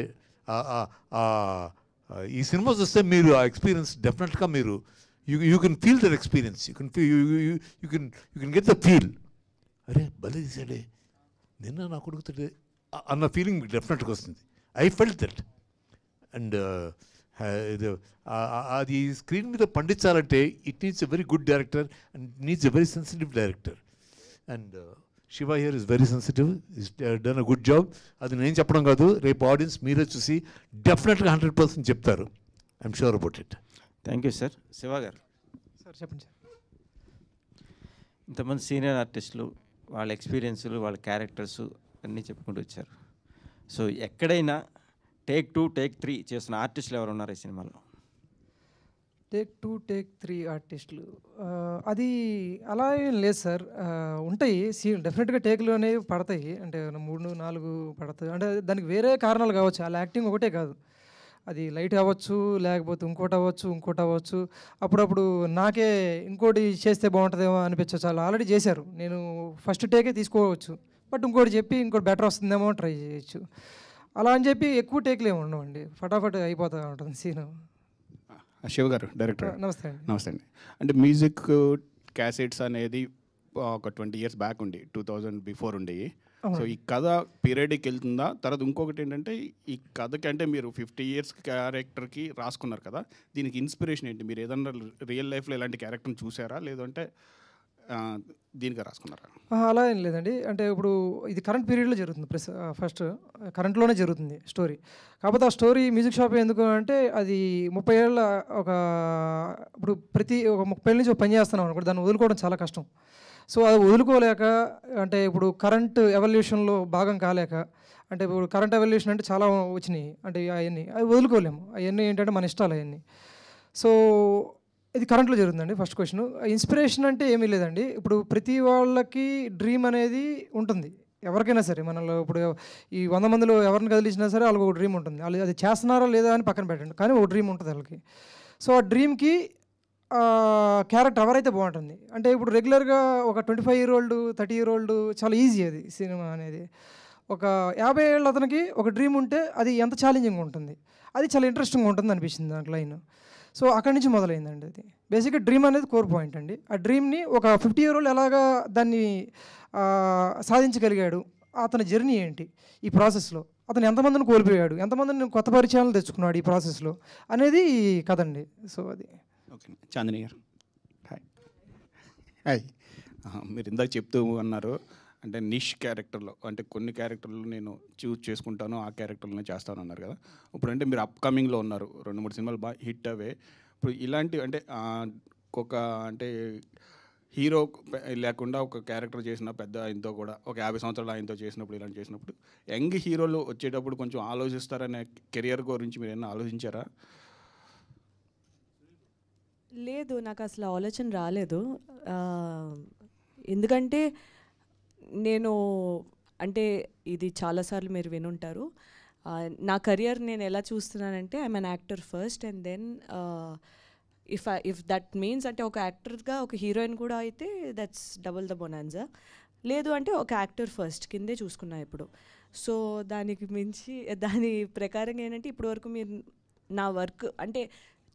ఈ సినిమా చూస్తే మీరు ఆ ఎక్స్పీరియన్స్ డెఫినెట్గా మీరు you you can feel their experience you can feel you can you can get the feel అరే భలే తీసాడే నిన్న నా కొడుకుతుండే అన్న ఫీలింగ్ మీకు డెఫినెట్గా వస్తుంది ఐ ఫెల్ట్ దట్ అండ్ ఇది అది స్క్రీన్ మీద పండించాలంటే it needs a very good director and needs a very sensitive director and Shiva here is very sensitive is done a good job అది నేను చెప్పడం కాదు రేపు ఆడియన్స్ మీరే చూసి డెఫినెట్గా హండ్రెడ్ పర్సెంట్ చెప్తారు I'm sure about it thank you sir Shiva గారు సార్ చెప్పండి సార్ ఇంతమంది సీనియర్ ఆర్టిస్టులు వాళ్ళ ఎక్స్పీరియన్సులు వాళ్ళ క్యారెక్టర్స్ అన్నీ చెప్పుకుంటూ వచ్చారు సో ఎక్కడైనా టేక్ టూ టేక్ త్రీ చేసిన ఆర్టిస్టులు ఎవరు ఉన్నారు ఈ సినిమాలో టేక్ టూ టేక్ త్రీ ఆర్టిస్టులు అది అలా ఏం లేదు సార్ ఉంటాయి సీన్ డెఫినెట్గా టేకులు అనేవి పడతాయి అంటే మూడు నాలుగు పడతాయి అంటే దానికి వేరే కారణాలు కావచ్చు అలా యాక్టింగ్ ఒకటే కాదు అది లైట్ అవ్వచ్చు లేకపోతే ఇంకోటి అవ్వచ్చు ఇంకోటి అవ్వచ్చు అప్పుడప్పుడు నాకే ఇంకోటి చేస్తే బాగుంటుందేమో అనిపించవచ్చు అలా ఆల్రెడీ చేశారు నేను ఫస్ట్ టేకే తీసుకోవచ్చు బట్ ఇంకోటి చెప్పి ఇంకోటి బెటర్ వస్తుందేమో ట్రై చేయొచ్చు అలా అని చెప్పి ఎక్కువ టేక్లు ఏమి ఫటాఫట్ అయిపోతూ ఉంటుంది సీన్ శివ గారు డైరెక్టర్ నమస్తే అండి నమస్తే అండి అంటే మ్యూజిక్ క్యాసెట్స్ అనేది ఒక ట్వంటీ ఇయర్స్ బ్యాక్ ఉండి టూ థౌజండ్ బిఫోర్ ఉండేవి సో ఈ కథ పీరియడ్కి వెళ్తుందా తర్వాత ఇంకొకటి ఏంటంటే ఈ కథకి అంటే మీరు ఫిఫ్టీ ఇయర్స్ క్యారెక్టర్కి రాసుకున్నారు కదా దీనికి ఇన్స్పిరేషన్ ఏంటి మీరు ఏదన్నా రియల్ లైఫ్లో ఇలాంటి క్యారెక్టర్ని చూసారా లేదంటే దీనిగా రాసుకున్నారా అలా ఏం లేదండి అంటే ఇప్పుడు ఇది కరెంట్ పీరియడ్లో జరుగుతుంది ప్రెస్ ఫస్ట్ కరెంట్లోనే జరుగుతుంది స్టోరీ కాకపోతే ఆ స్టోరీ మ్యూజిక్ షాప్ ఎందుకు అంటే అది ముప్పై ఏళ్ళ ఒక ఇప్పుడు ప్రతి ఒక ముప్పై ఏళ్ళ నుంచి పని చేస్తున్నాం అనుకోండి దాన్ని వదులుకోవడం చాలా కష్టం సో అది వదులుకోలేక అంటే ఇప్పుడు కరెంట్ ఎవల్యూషన్లో భాగం కాలేక అంటే ఇప్పుడు కరెంట్ ఎవల్యూషన్ అంటే చాలా వచ్చినాయి అంటే అవన్నీ అవి వదులుకోలేము అవన్నీ ఏంటంటే మన ఇష్టాలు అవన్నీ సో ఇది కరెంట్లో జరుగుతుందండి ఫస్ట్ క్వశ్చన్ ఇన్స్పిరేషన్ అంటే ఏమీ లేదండి ఇప్పుడు ప్రతి వాళ్ళకి డ్రీమ్ అనేది ఉంటుంది ఎవరికైనా సరే మనలో ఇప్పుడు ఈ వంద మందిలో ఎవరిని కదిలించినా సరే వాళ్ళకి ఒక డ్రీమ్ ఉంటుంది వాళ్ళు అది చేస్తున్నారా లేదా అని పక్కన పెట్టండి కానీ ఒక డ్రీమ్ ఉంటుంది వాళ్ళకి సో ఆ డ్రీమ్కి క్యారెక్టర్ ఎవరైతే బాగుంటుంది అంటే ఇప్పుడు రెగ్యులర్గా ఒక twenty five year old thirty year old చాలా ఈజీ అది సినిమా అనేది ఒక యాభై ఏళ్ళ అతనికి ఒక డ్రీమ్ ఉంటే అది ఎంత ఛాలెంజింగ్ ఉంటుంది అది చాలా ఇంట్రెస్టింగ్ ఉంటుంది అనిపించింది దాంట్లో లైన్ సో అక్కడి నుంచి మొదలైందండి అది బేసిక్గా డ్రీమ్ అనేది కోర్ పాయింట్ అండి ఆ డ్రీమ్ని ఒక ఫిఫ్టీ ఇయర్ ఓల్డ్ ఎలాగా దాన్ని సాధించగలిగాడు అతని జర్నీ ఏంటి ఈ ప్రాసెస్లో అతను ఎంతమందిని కోల్పోయాడు ఎంతమందిని కొత్త పరిచయాలు తెచ్చుకున్నాడు ఈ ప్రాసెస్లో అనేది కదండి సో అది ఓకే చాందిని గారు హాయ్ హాయ్ మీరు ఇందాక చెప్తూ అన్నారు అంటే నిష్ క్యారెక్టర్లో అంటే కొన్ని క్యారెక్టర్లు నేను చూజ్ చేసుకుంటాను ఆ క్యారెక్టర్లనే చేస్తాను అన్నారు కదా ఇప్పుడు అంటే మీరు అప్కమింగ్లో ఉన్నారు రెండు మూడు సినిమాలు బాగా హిట్ అవే ఇప్పుడు ఇలాంటివి అంటే ఒక అంటే హీరో లేకుండా ఒక క్యారెక్టర్ చేసిన పెద్ద ఆయనతో కూడా ఒక యాభై సంవత్సరాలు ఆయనతో చేసినప్పుడు ఇలాంటి చేసినప్పుడు యంగ్ హీరోలు వచ్చేటప్పుడు కొంచెం ఆలోచిస్తారనే కెరియర్ గురించి మీరు ఏమైనా ఆలోచించారా లేదు నాకు అసలు ఆలోచన రాలేదు ఎందుకంటే నేను అంటే ఇది చాలాసార్లు మీరు వినుంటారు నా కెరియర్ నేను ఎలా చూస్తున్నానంటే I'm an actor first and then if if that means అంటే ఒక యాక్టర్గా ఒక హీరోయిన్ కూడా అయితే దట్స్ డబుల్ ద బొనాన్జా లేదు అంటే ఒక యాక్టర్ ఫస్ట్ కిందే చూసుకున్నా ఇప్పుడు సో దానికి మించి దాని ప్రకారంగా ఏంటంటే ఇప్పటివరకు మీరు నా వర్క్ అంటే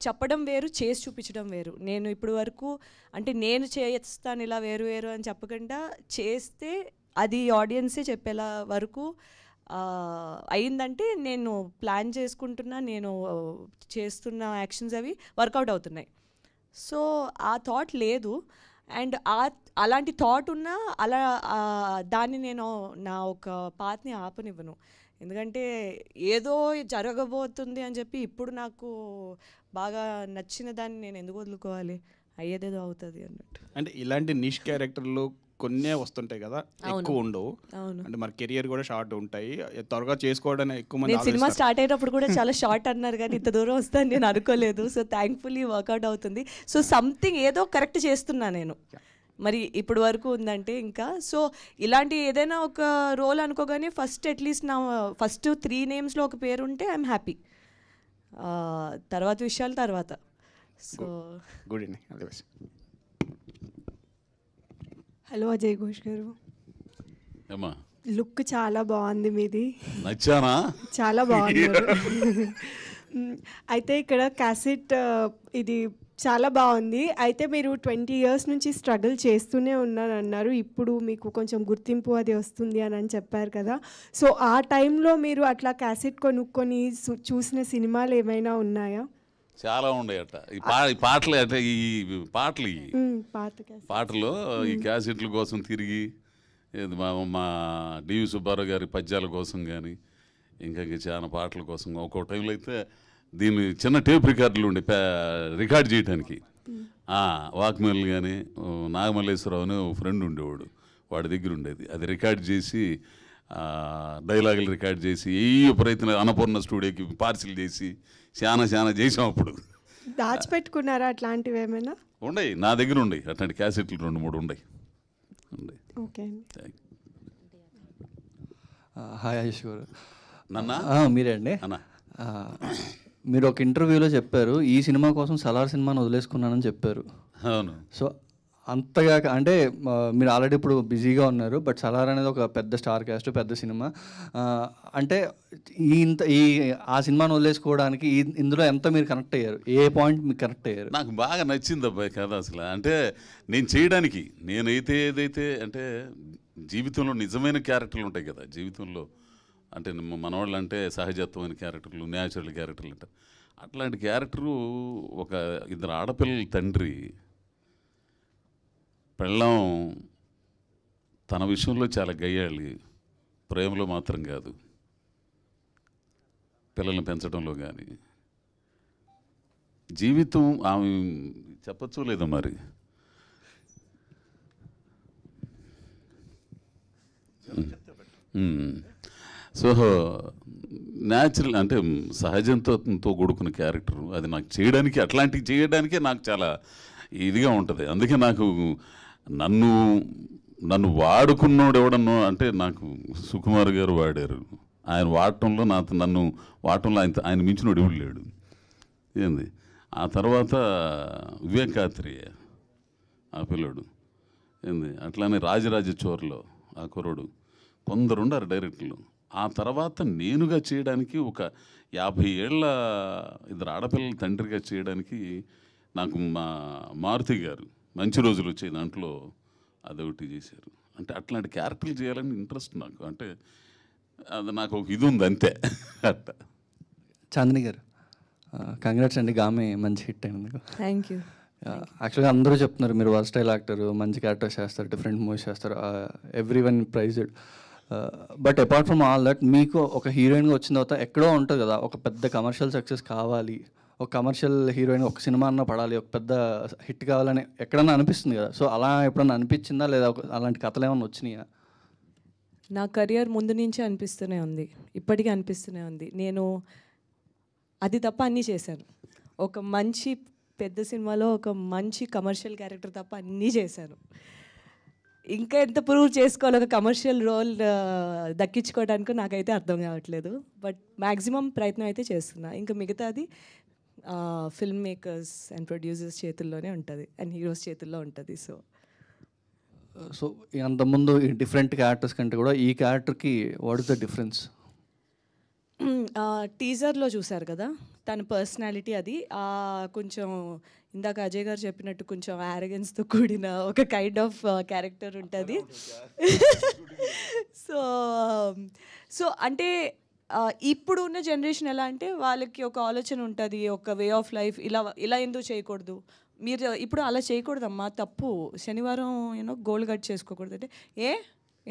చెప్పడం వేరు చేసి చూపించడం వేరు నేను ఇప్పుడు వరకు అంటే నేను చేస్తాను ఇలా వేరు వేరు అని చెప్పకుండా చేస్తే అది ఆడియన్సే చెప్పేలా వరకు అయిందంటే నేను ప్లాన్ చేసుకుంటున్నా నేను చేస్తున్న యాక్షన్స్ అవి వర్కౌట్ అవుతున్నాయి సో ఆ థాట్ లేదు అండ్ ఆ అలాంటి థాట్ ఉన్నా అలా దాన్ని నేను నా ఒక పాత్ని ఆపనివ్వను ఎందుకంటే ఏదో జరగబోతుంది అని చెప్పి ఇప్పుడు నాకు బాగా నచ్చిన దాన్ని నేను ఎందుకు వదులుకోవాలి అయ్యేదేదో అవుతుంది అన్నట్టు అంటే ఇలాంటి నిష్ క్యారెక్టర్లు కొన్నే వస్తుంటాయి కదా ఎక్కువ ఉండవు అంటే మరి కెరియర్ కూడా షార్ట్ ఉంటాయి త్వరగా చేసుకోవడానికి ఎక్కువ మంది సినిమా స్టార్ట్ అయినప్పుడు కూడా చాలా షార్ట్ అన్నారు కానీ ఇంత దూరం వస్తాను నేను అనుకోలేదు సో థ్యాంక్ఫుల్లీ వర్కౌట్ అవుతుంది సో సంథింగ్ ఏదో కరెక్ట్ చేస్తున్నా నేను మరి ఇప్పుడు వరకు ఉందంటే ఇంకా సో ఇలాంటి ఏదైనా ఒక రోల్ అనుకోగానే ఫస్ట్ అట్లీస్ట్ నా ఫస్ట్ త్రీ నేమ్స్లో ఒక పేరు ఉంటే ఐఎమ్ హ్యాపీ తర్వాత విషయాలు తర్వాత so good hello Ajay Ghosh గారు లుక్ చాలా బాగుంది మీది నచ్చానా చాలా బాగుంది అయితే ఇక్కడ క్యాసెట్ ఇది చాలా బాగుంది అయితే మీరు ట్వంటీ ఇయర్స్ నుంచి స్ట్రగుల్ చేస్తూనే ఉన్నాను అన్నారు ఇప్పుడు మీకు కొంచెం గుర్తింపు అది వస్తుంది అని అని చెప్పారు కదా సో ఆ టైంలో మీరు అట్లా క్యాసెట్ కొనుక్కొని చూసిన సినిమాలు ఏమైనా ఉన్నాయా చాలా ఉండేట ఈ పా ఈ పాటలు అంటే ఈ పాటలు ఈ పాటలు ఈ క్యాసెట్ల కోసం తిరిగి మా మా డివి సుబ్బారావు గారి పద్యాల కోసం కానీ ఇంకా చాలా పాటల కోసం ఒక్కో టైంలో అయితే దీన్ని చిన్న టేప్ రికార్డులు ఉండే రికార్డ్ చేయడానికి వాక్మెల్ కానీ నాగమల్లేశ్వరరావు అని ఫ్రెండ్ ఉండేవాడు వాడి దగ్గర ఉండేది అది రికార్డ్ చేసి డైలాగులు రికార్డ్ చేసి ఏ ప్రయత్నం అన్నపూర్ణ స్టూడియోకి పార్సిల్ చేసి చాలా చాలా చేసాం అప్పుడు దాచిపెట్టుకున్నారా అట్లాంటివి ఏమైనా ఉండయి నా దగ్గర ఉండయి అట్లాంటి క్యాసెట్లు రెండు మూడు ఉండయి ఓకే హాయ్ ఐశ్వర్ నన్న మీరే అండి అన్న మీరు ఒక ఇంటర్వ్యూలో చెప్పారు ఈ సినిమా కోసం సలార్ సినిమాను వదిలేసుకున్నానని చెప్పారు అవును సో అంతగా అంటే మీరు ఆల్రెడీ ఇప్పుడు బిజీగా ఉన్నారు బట్ సలార్ అనేది ఒక పెద్ద స్టార్ క్యాస్ట్ పెద్ద సినిమా అంటే ఈ ఇంత ఈ ఆ సినిమాను వదిలేసుకోవడానికి ఇందులో ఎంత మీరు కనెక్ట్ అయ్యారు ఏ పాయింట్ మీకు కనెక్ట్ అయ్యారు నాకు బాగా నచ్చింది అబ్బాయి కథ అసలు అంటే నేను చేయడానికి నేనైతే ఏదైతే అంటే జీవితంలో నిజమైన క్యారెక్టర్లు ఉంటాయి కదా జీవితంలో అంటే మనవాళ్ళు అంటే సహజత్వమైన క్యారెక్టర్లు న్యాచురల్ క్యారెక్టర్లు అంటారు అట్లాంటి క్యారెక్టరు ఒక ఇద్దరు ఆడపిల్లల తండ్రి పెళ్ళం తన విషయంలో చాలా గయ్యాలి ప్రేమలో మాత్రం కాదు పిల్లల్ని పెంచడంలో కానీ జీవితం ఆమె చెప్పచ్చు లేదో మరి సో న్యాచురల్ అంటే సహజంతో కూడుకున్న క్యారెక్టర్ అది నాకు చేయడానికి అట్లాంటివి చేయడానికే నాకు చాలా ఇదిగా ఉంటుంది అందుకే నాకు నన్ను నన్ను వాడుకున్నోడు ఎవడన్నో అంటే నాకు సుకుమార్ గారు వాడారు ఆయన వాడటంలో నా నన్ను వాడటంలో ఆయన ఆయన మించినోడు ఎవడు లేడు ఏంది ఆ తర్వాత వివేకాత్రియ ఆ పిల్లడు ఏంది అట్లానే రాజరాజ చోర్లో ఆ కొందరు కొందరుండారు డైరెక్టర్లు ఆ తర్వాత నేనుగా చేయడానికి ఒక యాభై ఏళ్ళ ఇద్దరు ఆడపిల్లల తండ్రిగా చేయడానికి నాకు మా మారుతి గారు మంచి రోజులు వచ్చే దాంట్లో అదొకటి చేశారు అంటే అట్లాంటి క్యారెక్టర్లు చేయాలని ఇంట్రెస్ట్ నాకు అంటే అది నాకు ఒక ఇది ఉంది అంతే అట్ట చాందిని గారు కంగ్రాట్స్ అండి గామే మంచి హిట్ అయింది థ్యాంక్ యూ యాక్చువల్గా అందరూ చెప్తున్నారు మీరు వర్స్టైల్ యాక్టర్ మంచి క్యారెక్టర్ చేస్తారు డిఫరెంట్ మూవీస్ చేస్తారు every one praised but apart from all that మీకు ఒక హీరోయిన్గా వచ్చిన తర్వాత ఎక్కడో ఉంటుంది కదా ఒక పెద్ద కమర్షియల్ సక్సెస్ కావాలి ఒక కమర్షియల్ హీరోయిన్ ఒక సినిమా అన్న పడాలి ఒక పెద్ద హిట్ కావాలని ఎక్కడన్నా అనిపిస్తుంది కదా సో అలా ఎప్పుడన్నా అనిపించిందా లేదా అలాంటి కథలు ఏమైనా వచ్చినాయా నా కెరియర్ ముందు నుంచే అనిపిస్తూనే ఉంది ఇప్పటికీ అనిపిస్తూనే ఉంది నేను అది తప్ప అన్నీ చేశాను ఒక మంచి పెద్ద సినిమాలో ఒక మంచి కమర్షియల్ క్యారెక్టర్ తప్ప అన్నీ చేశాను ఇంకా ఎంత ప్రూవ్ చేసుకోవాలి ఒక కమర్షియల్ రోల్ దక్కించుకోవడానికి నాకైతే అర్థం కావట్లేదు బట్ మ్యాక్సిమం ప్రయత్నం అయితే చేస్తున్నా ఇంకా మిగతాది ఫిల్మ్ మేకర్స్ అండ్ ప్రొడ్యూసర్స్ చేతుల్లోనే ఉంటుంది అండ్ హీరోస్ చేతుల్లో ఉంటుంది సో సో అంతకుముందు డిఫరెంట్ క్యారెక్టర్స్ కంటే కూడా ఈ క్యారెక్టర్కి వాట్ ఇస్ ద డిఫరెన్స్ టీజర్లో చూశారు కదా తన పర్సనాలిటీ అది కొంచెం ఇందాక అజయ్ గారు చెప్పినట్టు కొంచెం యారగెన్స్తో కూడిన ఒక కైండ్ ఆఫ్ క్యారెక్టర్ ఉంటుంది సో సో అంటే ఇప్పుడు ఉన్న జనరేషన్ ఎలా అంటే వాళ్ళకి ఒక ఆలోచన ఉంటుంది ఒక వే ఆఫ్ లైఫ్ ఇలా ఇలా ఎందుకు చేయకూడదు మీరు ఇప్పుడు అలా చేయకూడదమ్మా తప్పు శనివారం యూనో గోల్ కట్ చేసుకోకూడదు అంటే ఏ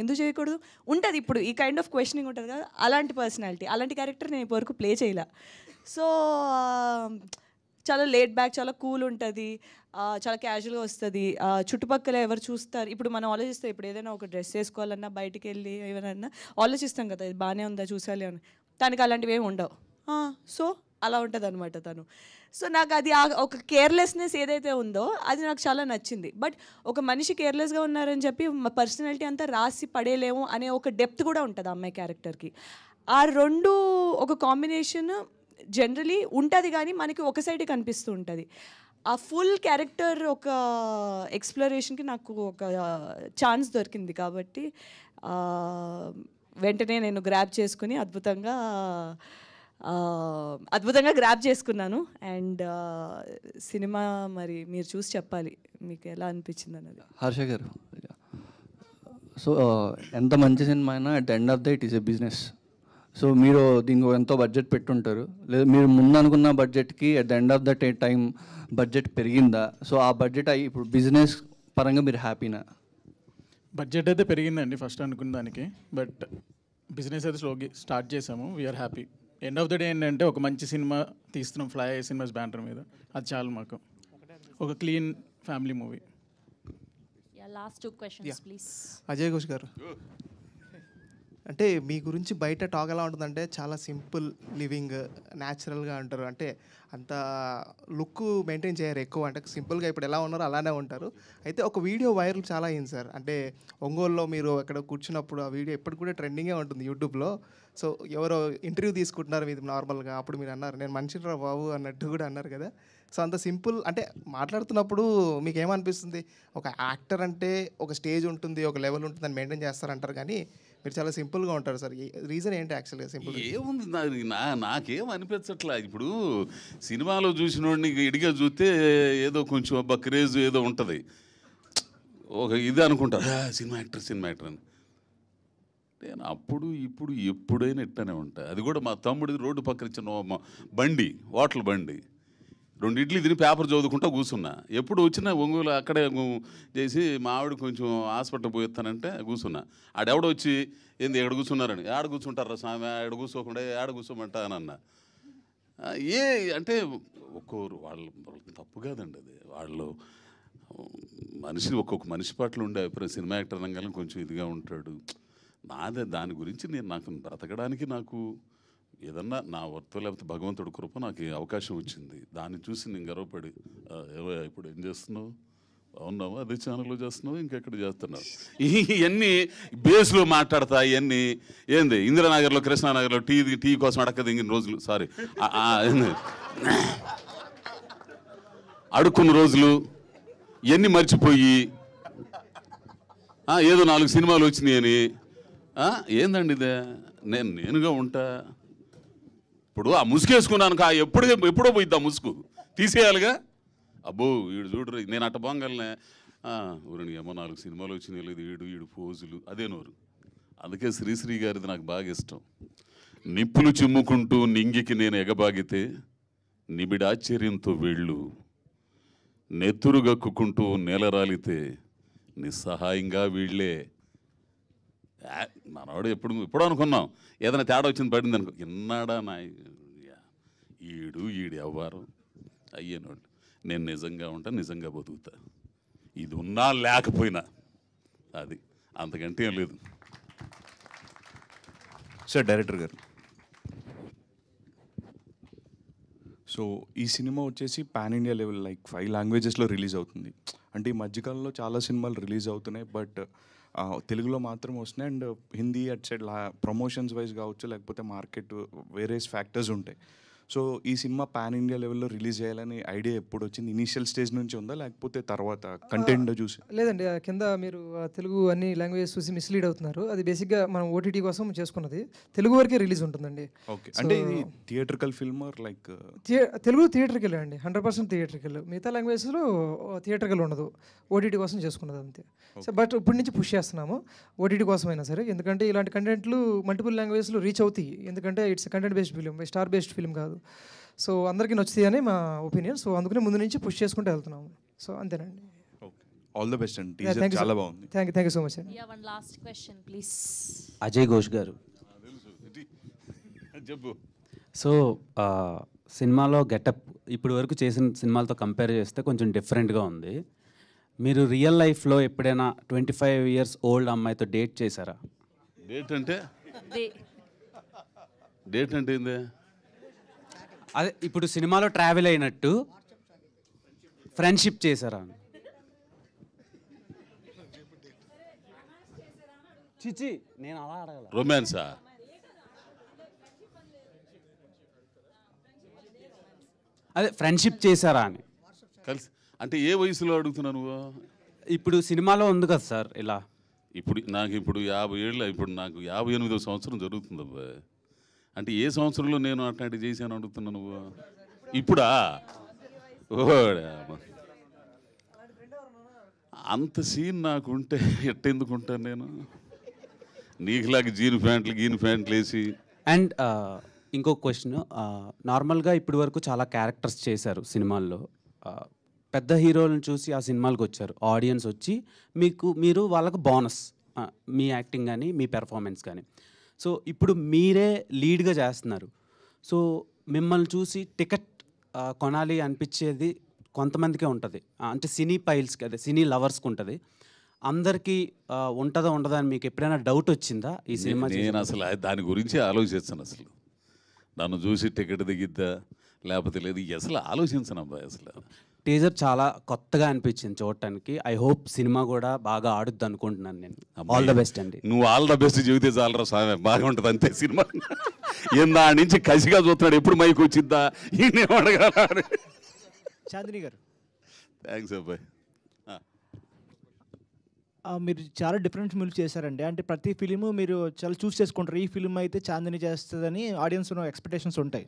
ఎందుకు చేయకూడదు ఉంటుంది ఇప్పుడు ఈ కైండ్ ఆఫ్ క్వశ్చనింగ్ ఉంటుంది కదా అలాంటి పర్సనాలిటీ అలాంటి క్యారెక్టర్ నేను ఇప్పటివరకు ప్లే చేయలే సో um, చాలా లేట్ బ్యాక్ చాలా కూల్ ఉంటుంది చాలా క్యాజువల్గా వస్తుంది చుట్టుపక్కల ఎవరు చూస్తారు ఇప్పుడు మనం ఆలోచిస్తాం ఇప్పుడు ఏదైనా ఒక డ్రెస్ వేసుకోవాలన్నా బయటికి వెళ్ళి ఏమైనా ఆలోచిస్తాం కదా ఇది బాగానే ఉందా చూసాలి అని తనకి అలాంటివి ఏమి ఉండవు సో అలా ఉంటుంది అనమాట తను సో నాకు అది ఒక కేర్లెస్నెస్ ఏదైతే ఉందో అది నాకు చాలా నచ్చింది బట్ ఒక మనిషి కేర్లెస్గా ఉన్నారని చెప్పి పర్సనాలిటీ అంతా రాసి పడేయలేము అనే ఒక డెప్త్ కూడా ఉంటుంది అమ్మాయి క్యారెక్టర్కి ఆ రెండు ఒక కాంబినేషన్ జనరలీ ఉంటుంది కానీ మనకి ఒక సైడ్ కనిపిస్తూ ఉంటుంది ఆ ఫుల్ క్యారెక్టర్ ఒక ఎక్స్ప్లోరేషన్కి నాకు ఒక ఛాన్స్ దొరికింది కాబట్టి వెంటనే నేను గ్రాప్ చేసుకుని అద్భుతంగా అద్భుతంగా గ్రాప్ చేసుకున్నాను అండ్ సినిమా మరి మీరు చూసి చెప్పాలి మీకు ఎలా అనిపించింది అన్నది హర్ష గారు సో ఎంత మంచి సినిమా అయినా at end of the it is a business so మీరు దీనికి ఎంతో బడ్జెట్ పెట్టుంటారు లేదా మీరు ముందు అనుకున్న బడ్జెట్కి at the end of the time budget పెరిగిందా సో ఆ బడ్జెట్ అయ్యి ఇప్పుడు బిజినెస్ పరంగా మీరు హ్యాపీనా బడ్జెట్ అయితే పెరిగిందండి ఫస్ట్ అనుకున్న దానికి బట్ బిజినెస్ అయితే స్లోకి స్టార్ట్ చేసాము we're happy end of the day ఏంటంటే ఒక మంచి సినిమా తీస్తున్నాం ఫ్లై సినిమాస్ బ్యానర్ మీద అది చాలు మాకు ఒక clean family movie last two questions please Ajay Ghosh గారు అంటే మీ గురించి బయట టాక్ ఎలా ఉంటుందంటే చాలా సింపుల్ లివింగ్ న్యాచురల్గా ఉంటారు అంటే అంత లుక్ మెయింటైన్ చేయరు ఎక్కువ అంటే సింపుల్గా ఇప్పుడు ఎలా ఉన్నారో అలానే ఉంటారు అయితే ఒక వీడియో వైరల్ చాలా అయింది సార్ అంటే ఒంగోలులో మీరు అక్కడ కూర్చున్నప్పుడు ఆ వీడియో ఎప్పుడు కూడా ట్రెండింగే ఉంటుంది యూట్యూబ్లో సో ఎవరో ఇంటర్వ్యూ తీసుకుంటున్నారు మీరు నార్మల్గా అప్పుడు మీరు అన్నారు నేను మనిషిరా బాబు అన్నట్టు కూడా అన్నారు కదా సో అంత సింపుల్ అంటే మాట్లాడుతున్నప్పుడు మీకు ఏమనిపిస్తుంది ఒక యాక్టర్ అంటే ఒక స్టేజ్ ఉంటుంది ఒక లెవెల్ ఉంటుంది అని మెయింటైన్ చేస్తారంటారు కానీ మీరు చాలా సింపుల్గా ఉంటారు సార్ రీజన్ ఏంటి యాక్చువల్గా సింపుల్ ఏముంది నా నాకేం అనిపించట్లా ఇప్పుడు సినిమాలో చూసిన వాడిని ఇడిగా చూస్తే ఏదో కొంచెం అబ్బా క్రేజ్ ఏదో ఉంటుంది ఒక ఇది అనుకుంటారు సినిమా యాక్టర్ సినిమా యాక్టర్ అని నేను అప్పుడు ఇప్పుడు ఎప్పుడైనా ఇట్టనే ఉంటాయి అది కూడా మా తమ్ముడిది రోడ్డు పక్కన ఇచ్చిన బండి హోటల్ బండి రెండు ఇడ్లీ తిని పేపర్ చదువుకుంటా కూర్చున్నా ఎప్పుడు వచ్చినా ఒంగోలు అక్కడే చేసి మా ఆవిడ కొంచెం హాస్పిటల్ పోయిస్తానంటే కూర్చున్నా ఆడెవడ వచ్చి ఏంది ఎక్కడ కూర్చున్నారని ఆడ కూర్చుంటారా స్వామి ఆడ కూర్చోకుండా ఆడ కూర్చోమంటా అని అన్న ఏ అంటే ఒక్కొరు వాళ్ళు తప్పు కాదండి అది వాళ్ళు మనిషి ఒక్కొక్క మనిషి పట్ల ఉండే అభిప్రాయం సినిమా యాక్టర్ రంగాలను కొంచెం ఇదిగా ఉంటాడు నాదే దాని గురించి నేను నాకు బ్రతకడానికి నాకు ఏదన్నా నా వర్త లేకపోతే భగవంతుడి కృప నాకు అవకాశం వచ్చింది దాన్ని చూసి నేను గర్వపడి ఏవో ఇప్పుడు ఏం చేస్తున్నావు అవునావు అదే ఛానల్లో చేస్తున్నావు ఇంకెక్కడ చేస్తున్నావు ఇవన్నీ బేస్లో మాట్లాడతా ఇవన్నీ ఏంది ఇందిరానగర్లో కృష్ణానగర్లో టీ టీ కోసం అడక్క దిగిన రోజులు సారీ అడుక్కున్న రోజులు ఇవన్నీ మర్చిపోయి ఏదో నాలుగు సినిమాలు వచ్చినాయని ఏందండి ఇదే నేను నేనుగా ఉంటా ఇప్పుడు ఆ వేసుకున్నాను కా ఎప్పుడు ఎప్పుడో పోయిద్దా ముసుగు తీసేయాలిగా అబ్బో వీడు చూడరు నేను అట్ట బాగలనే ఊరిని ఏమో నాలుగు సినిమాలు వచ్చినాయి లేదు వీడు వీడు పోజులు అదే నోరు అందుకే శ్రీశ్రీ గారిది నాకు బాగా ఇష్టం నిప్పులు చిమ్ముకుంటూ నింగికి నేను ఎగబాగితే నిబిడాశ్చర్యంతో వెళ్ళు నెత్తురు గక్కుకుంటూ నేలరాలితే నిస్సహాయంగా వీళ్ళే మనవాడు ఎప్పుడు ఎప్పుడు అనుకున్నాం ఏదైనా తేడా వచ్చింది పడింది అనుకో ఇన్నాడా నా ఈడు ఈడు ఎవ్వరు అయ్యేనోళ్ళు నేను నిజంగా ఉంటా నిజంగా బతుకుతా ఇది ఉన్నా లేకపోయినా అది అంతకంటే ఏం లేదు సార్ డైరెక్టర్ గారు సో ఈ సినిమా వచ్చేసి pan India level like five లాంగ్వేజెస్లో రిలీజ్ అవుతుంది అంటే ఈ మధ్యకాలంలో చాలా సినిమాలు రిలీజ్ అవుతున్నాయి బట్ తెలుగులో మాత్రం వస్తున్నాయి and Hindi at side promotions wise కావచ్చు లేకపోతే మార్కెట్ వేరేస్ ఫ్యాక్టర్స్ ఉంటాయి సో ఈ సినిమా పాన్ ఇండియా లెవెల్లో రిలీజ్ చేయాలని ఐడియా ఎప్పుడు వచ్చింది ఇనీషియల్ స్టేజ్ నుంచి ఉందా లేకపోతే తర్వాత కంటెంట్ చూసి లేదండి కింద మీరు తెలుగు అన్ని లాంగ్వేజెస్ చూసి మిస్లీడ్ అవుతున్నారు అది బేసిక్గా మనం ఓటీటీ కోసం చేసుకున్నది తెలుగు వరకే రిలీజ్ ఉంటుందండి ఓకే అంటే ఇది థియేటర్కల్ ఫిల్మ్ లైక్ తెలుగు థియేటర్కి అండి హండ్రెడ్ పర్సెంట్ థియేటర్కి మిగతా లాంగ్వేజెస్లో థియేటర్కి ఉండదు ఓటీటీ కోసం చేసుకున్నది అంతే సో బట్ ఇప్పటి నుంచి పుష్ చేస్తున్నాము ఓటీటీ కోసమైనా సరే ఎందుకంటే ఇలాంటి కంటెంట్లు మల్టిపుల్ లాంగ్వేజ్లో రీచ్ అవుతాయి ఎందుకంటే it's content based film star based film కాదు సో అందరికీ నచ్చుతాయి అని మా ఒపీనియన్ సో అందుకనే ముందు నుంచి పుష్ చేసుకుంటూ వెళ్తున్నాము సో అంతేనండి ఆల్ ద బెస్ట్ అండి చాలా బాగుంది thank you thank you so much అండి one last question please Ajay Ghosh గారు చెప్పు సో సినిమాలో గెటప్ ఇప్పటి వరకు చేసిన సినిమాలతో కంపేర్ చేస్తే కొంచెం డిఫరెంట్గా ఉంది మీరు రియల్ లైఫ్లో ఎప్పుడైనా ట్వంటీ ఫైవ్ ఇయర్స్ ఓల్డ్ అమ్మాయితో డేట్ చేశారా డేట్ అంటే డేట్ అంటే అదే ఇప్పుడు సినిమాలో ట్రావెల్ అయినట్టు ఫ్రెండ్షిప్ చేశారా చిచి నేను అలా అడగల రొమాన్సా అదే ఫ్రెండ్షిప్ చేశారా అని కలిసి అంటే ఏ వయసులో అడుగుతున్నా నువ్వు ఇప్పుడు సినిమాలో ఉంది కదా సార్ ఇలా ఇప్పుడు నాకు ఇప్పుడు యాభై ఏళ్ళు ఇప్పుడు నాకు యాభై ఎనిమిదో సంవత్సరం జరుగుతుంది అబ్బాయి అంటే ఏ సంవత్సరంలో నేను అట్లాంటి చేశాను అడుగుతున్నా నువ్వు ఇప్పుడా అంత సీన్ నాకుంటే ఉంటాను నేను నీకులాగా జీన్ ప్యాంట్లు గీన్ ప్యాంట్లు వేసి అండ్ ఇంకో క్వశ్చన్ నార్మల్గా ఇప్పటి వరకు చాలా క్యారెక్టర్స్ చేశారు సినిమాల్లో పెద్ద హీరోలను చూసి ఆ సినిమాలకు వచ్చారు ఆడియన్స్ వచ్చి మీకు మీరు వాళ్ళకు బోనస్ మీ యాక్టింగ్ కానీ మీ పెర్ఫార్మెన్స్ కానీ సో ఇప్పుడు మీరే లీడ్గా చేస్తున్నారు సో మిమ్మల్ని చూసి టికెట్ కొనాలి అనిపించేది కొంతమందికే ఉంటుంది అంటే సినీ పైల్స్కి అదే సినీ లవర్స్కి ఉంటుంది అందరికీ ఉంటుందా ఉండదా అని మీకు ఎప్పుడైనా డౌట్ వచ్చిందా ఈ సినిమా నేను అసలు దాని గురించి ఆలోచిస్తాను అసలు నన్ను చూసి టికెట్ దిగిద్దా లేకపోతే లేదు అసలు ఆలోచించను అబ్బాయి అసలు టీజర్ చాలా కొత్తగా అనిపించింది చూడటానికి ఐ హోప్ సినిమా కూడా బాగా ఆడుద్ది అనుకుంటున్నాను నేను ఆల్ ద బెస్ట్ అండి నువ్వు ఆల్ ద బెస్ట్ చెబితే చాలరా స్వామి బాగా ఉంటుంది అంతే సినిమా ఏందా నుంచి కసిగా చూస్తున్నాడు ఎప్పుడు మైక్ వచ్చిద్దా అడగాలి చాందిని గారు థ్యాంక్స్ అబ్బాయి మీరు చాలా డిఫరెంట్ ఫిల్మ్స్ చేశారండి అంటే ప్రతి ఫిలిము మీరు చాలా చూస్ చేసుకుంటారు ఈ ఫిలిం అయితే చాందిని చేస్తుందని ఆడియన్స్ ఎక్స్పెక్టేషన్స్ ఉంటాయి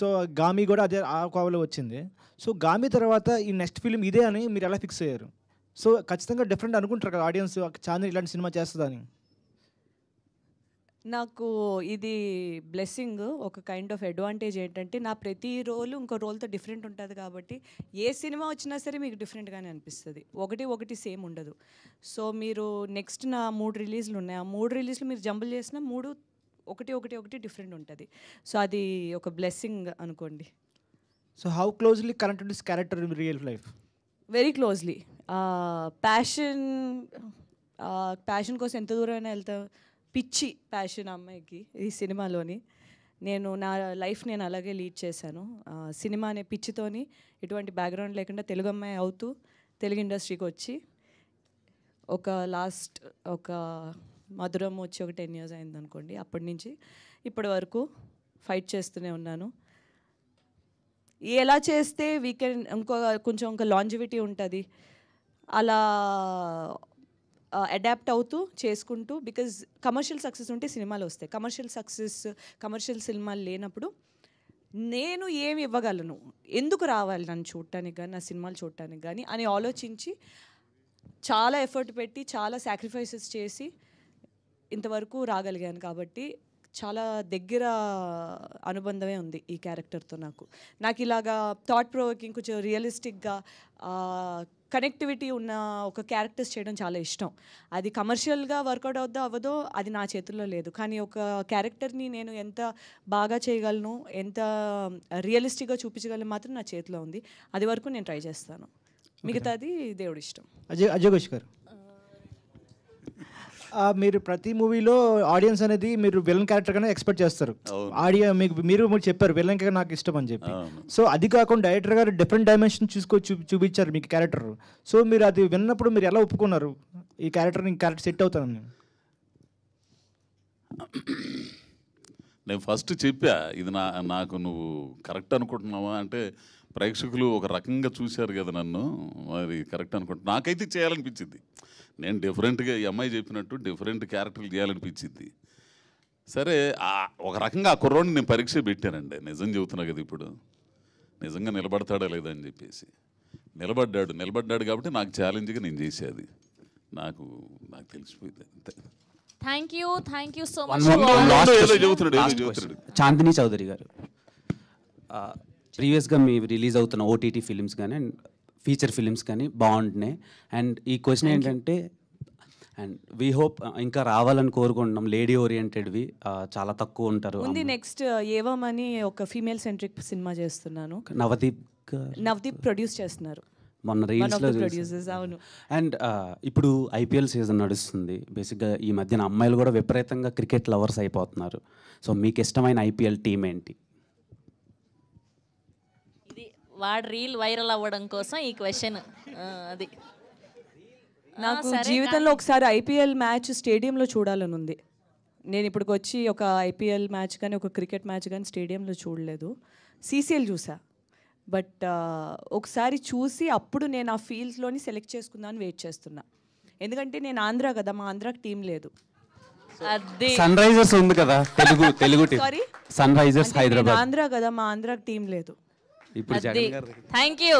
సో గామి కూడా అదే ఆ కోవలో వచ్చింది సో గామి తర్వాత ఈ నెక్స్ట్ ఫిలిం ఇదే అని మీరు ఎలా ఫిక్స్ అయ్యారు సో ఖచ్చితంగా డిఫరెంట్ అనుకుంటారు కదా ఆడియన్స్ చాంద్ర ఇలాంటి సినిమా చేస్తుందని నాకు ఇది బ్లెస్సింగ్ ఒక కైండ్ ఆఫ్ అడ్వాంటేజ్ ఏంటంటే నా ప్రతి రోలు ఇంకో రోల్తో డిఫరెంట్ ఉంటుంది కాబట్టి ఏ సినిమా వచ్చినా సరే మీకు డిఫరెంట్గానే అనిపిస్తుంది ఒకటి ఒకటి సేమ్ ఉండదు సో మీరు నెక్స్ట్ నా మూడు రిలీజ్లు ఉన్నాయి ఆ మూడు రిలీజ్లు మీరు జంబుల్ చేసిన మూడు ఒకటి ఒకటి ఒకటి డిఫరెంట్ ఉంటుంది సో అది ఒక బ్లెస్సింగ్ అనుకోండి so how closely connect this character in real life very closely passion passion కోసం ఎంత దూరమైనా వెళ్తా పిచ్చి ప్యాషన్ అమ్మాయికి ఈ సినిమాలోని నేను నా లైఫ్ నేను అలాగే లీడ్ చేశాను సినిమా అనే పిచ్చితోని ఎటువంటి బ్యాక్గ్రౌండ్ లేకుండా తెలుగు అమ్మాయి అవుతూ తెలుగు ఇండస్ట్రీకి వచ్చి ఒక లాస్ట్ ఒక మధురం వచ్చి ఒక టెన్ ఇయర్స్ అయింది అనుకోండి అప్పటి నుంచి ఇప్పటి వరకు ఫైట్ చేస్తూనే ఉన్నాను ఎలా చేస్తే వీ కెన్ ఇంకో కొంచెం ఇంకా లాంజివిటీ ఉంటుంది అలా అడాప్ట్ అవుతూ చేసుకుంటూ బికాజ్ కమర్షియల్ సక్సెస్ ఉంటే సినిమాలు వస్తాయి కమర్షియల్ సక్సెస్ కమర్షియల్ సినిమాలు లేనప్పుడు నేను ఏమి ఇవ్వగలను ఎందుకు రావాలి నన్ను చూడటానికి కానీ నా సినిమాలు చూడటానికి కానీ అని ఆలోచించి చాలా ఎఫర్ట్ పెట్టి చాలా సాక్రిఫైసెస్ చేసి ఇంతవరకు రాగలిగాను కాబట్టి చాలా దగ్గర అనుబంధమే ఉంది ఈ క్యారెక్టర్తో నాకు నాకు ఇలాగా థాట్ ప్రోవోకింగ్ కొంచెం రియలిస్టిక్గా కనెక్టివిటీ ఉన్న ఒక క్యారెక్టర్స్ చేయడం చాలా ఇష్టం అది కమర్షియల్గా వర్కౌట్ అవుద్దో అవ్వదో అది నా చేతుల్లో లేదు కానీ ఒక క్యారెక్టర్ని నేను ఎంత బాగా చేయగలను ఎంత రియలిస్టిక్గా చూపించగలను మాత్రం నా చేతిలో ఉంది అది వరకు నేను ట్రై చేస్తాను మిగతాది దేవుడి ఇష్టం అజయ్ అజయ్ గోష్ గారు మీరు ప్రతి మూవీలో ఆడియన్స్ అనేది మీరు విలన్ క్యారెక్టర్ గానే ఎక్స్పెక్ట్ చేస్తారు ఆడియో మీకు మీరు చెప్పారు విలన్ నాకు ఇష్టం అని చెప్పి సో అది కాకుండా డైరెక్టర్ గారు డిఫరెంట్ డైమెన్షన్ చూసుకో చూపించారు మీకు క్యారెక్టర్ సో మీరు అది విన్నప్పుడు మీరు ఎలా ఒప్పుకున్నారు ఈ క్యారెక్టర్ క్యారెక్టర్ సెట్ అవుతాను నేను నేను ఫస్ట్ చెప్పా ఇది నా నాకు నువ్వు కరెక్ట్ అనుకుంటున్నావా అంటే ప్రేక్షకులు ఒక రకంగా చూశారు కదా నన్ను మరి కరెక్ట్ అనుకుంటున్నా నాకైతే చేయాలనిపించింది నేను డిఫరెంట్గా ఈ అమ్మాయి చెప్పినట్టు డిఫరెంట్ క్యారెక్టర్లు చేయాలనిపించింది సరే ఒక రకంగా ఆ కుర్రోడిని నేను పరీక్ష పెట్టానండి నిజం చెబుతున్నా కదా ఇప్పుడు నిజంగా నిలబడతాడా లేదా అని చెప్పేసి నిలబడ్డాడు నిలబడ్డాడు కాబట్టి నాకు ఛాలెంజ్గా నేను చేసేది నాకు నాకు తెలిసిపోయింది అంతే thank you thank you so Chandini Chowdary గారు ప్రీవియస్గా మీ రిలీజ్ అవుతున్న ఓటీటీ ఫిలిమ్స్ కానీ అండ్ ఫీచర్ ఫిలిమ్స్ కానీ బాగుంటున్నాయి అండ్ ఈ క్వశ్చన్ ఏంటంటే అండ్ వీ హోప్ ఇంకా రావాలని కోరుకుంటున్నాం లేడీ ఓరియంటెడ్వి uh, చాలా తక్కువ ఉంటారు ఉంది నెక్స్ట్ uh, ఏవమని ఒక ఫీమేల్ సెంట్రిక్ సినిమా చేస్తున్నాను నవదీప్ నవదీప్ ప్రొడ్యూస్ చేస్తున్నారు మొన్న రీల్స్లో అవును అండ్ uh, ఇప్పుడు ఐపీఎల్ సీజన్ నడుస్తుంది బేసిక్గా ఈ మధ్యన అమ్మాయిలు కూడా విపరీతంగా క్రికెట్ లవర్స్ అయిపోతున్నారు సో మీకు ఇష్టమైన ఐపీఎల్ టీం ఏంటి వాడు రీల్ వైరల్ అవ్వడం కోసం ఈ క్వశ్చన్ అది నాకు జీవితంలో ఒకసారి ఐపీఎల్ మ్యాచ్ స్టేడియంలో చూడాలని ఉంది నేను ఇప్పటికి వచ్చి ఒక ఐపీఎల్ మ్యాచ్ కానీ ఒక క్రికెట్ మ్యాచ్ కానీ స్టేడియంలో చూడలేదు సీసీఎల్ చూసా బట్ ఒకసారి చూసి అప్పుడు నేను ఆ ఫీల్డ్లోని సెలెక్ట్ చేసుకుందామని వెయిట్ చేస్తున్నా ఎందుకంటే నేను ఆంధ్ర కదా మా ఆంధ్రాకి టీం లేదు సన్ రైజర్స్ ఉంది కదా తెలుగు తెలుగు సన్ రైజర్స్ హైదరాబాద్ ఆంధ్ర కదా మా ఆంధ్రాకి టీం లేదు thank you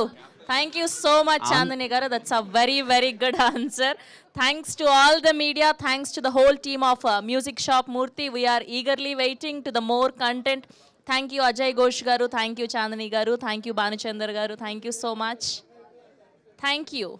thank you so much Chandini గారు that's a very very good answer thanks to all the media thanks to the whole team of music shop Murthy we're eagerly waiting to the more content thank you Ajay Ghosh గారు థ్యాంక్ యూ చాందని గారు థ్యాంక్ యూ భానుచందర్ గారు thank you so much thank you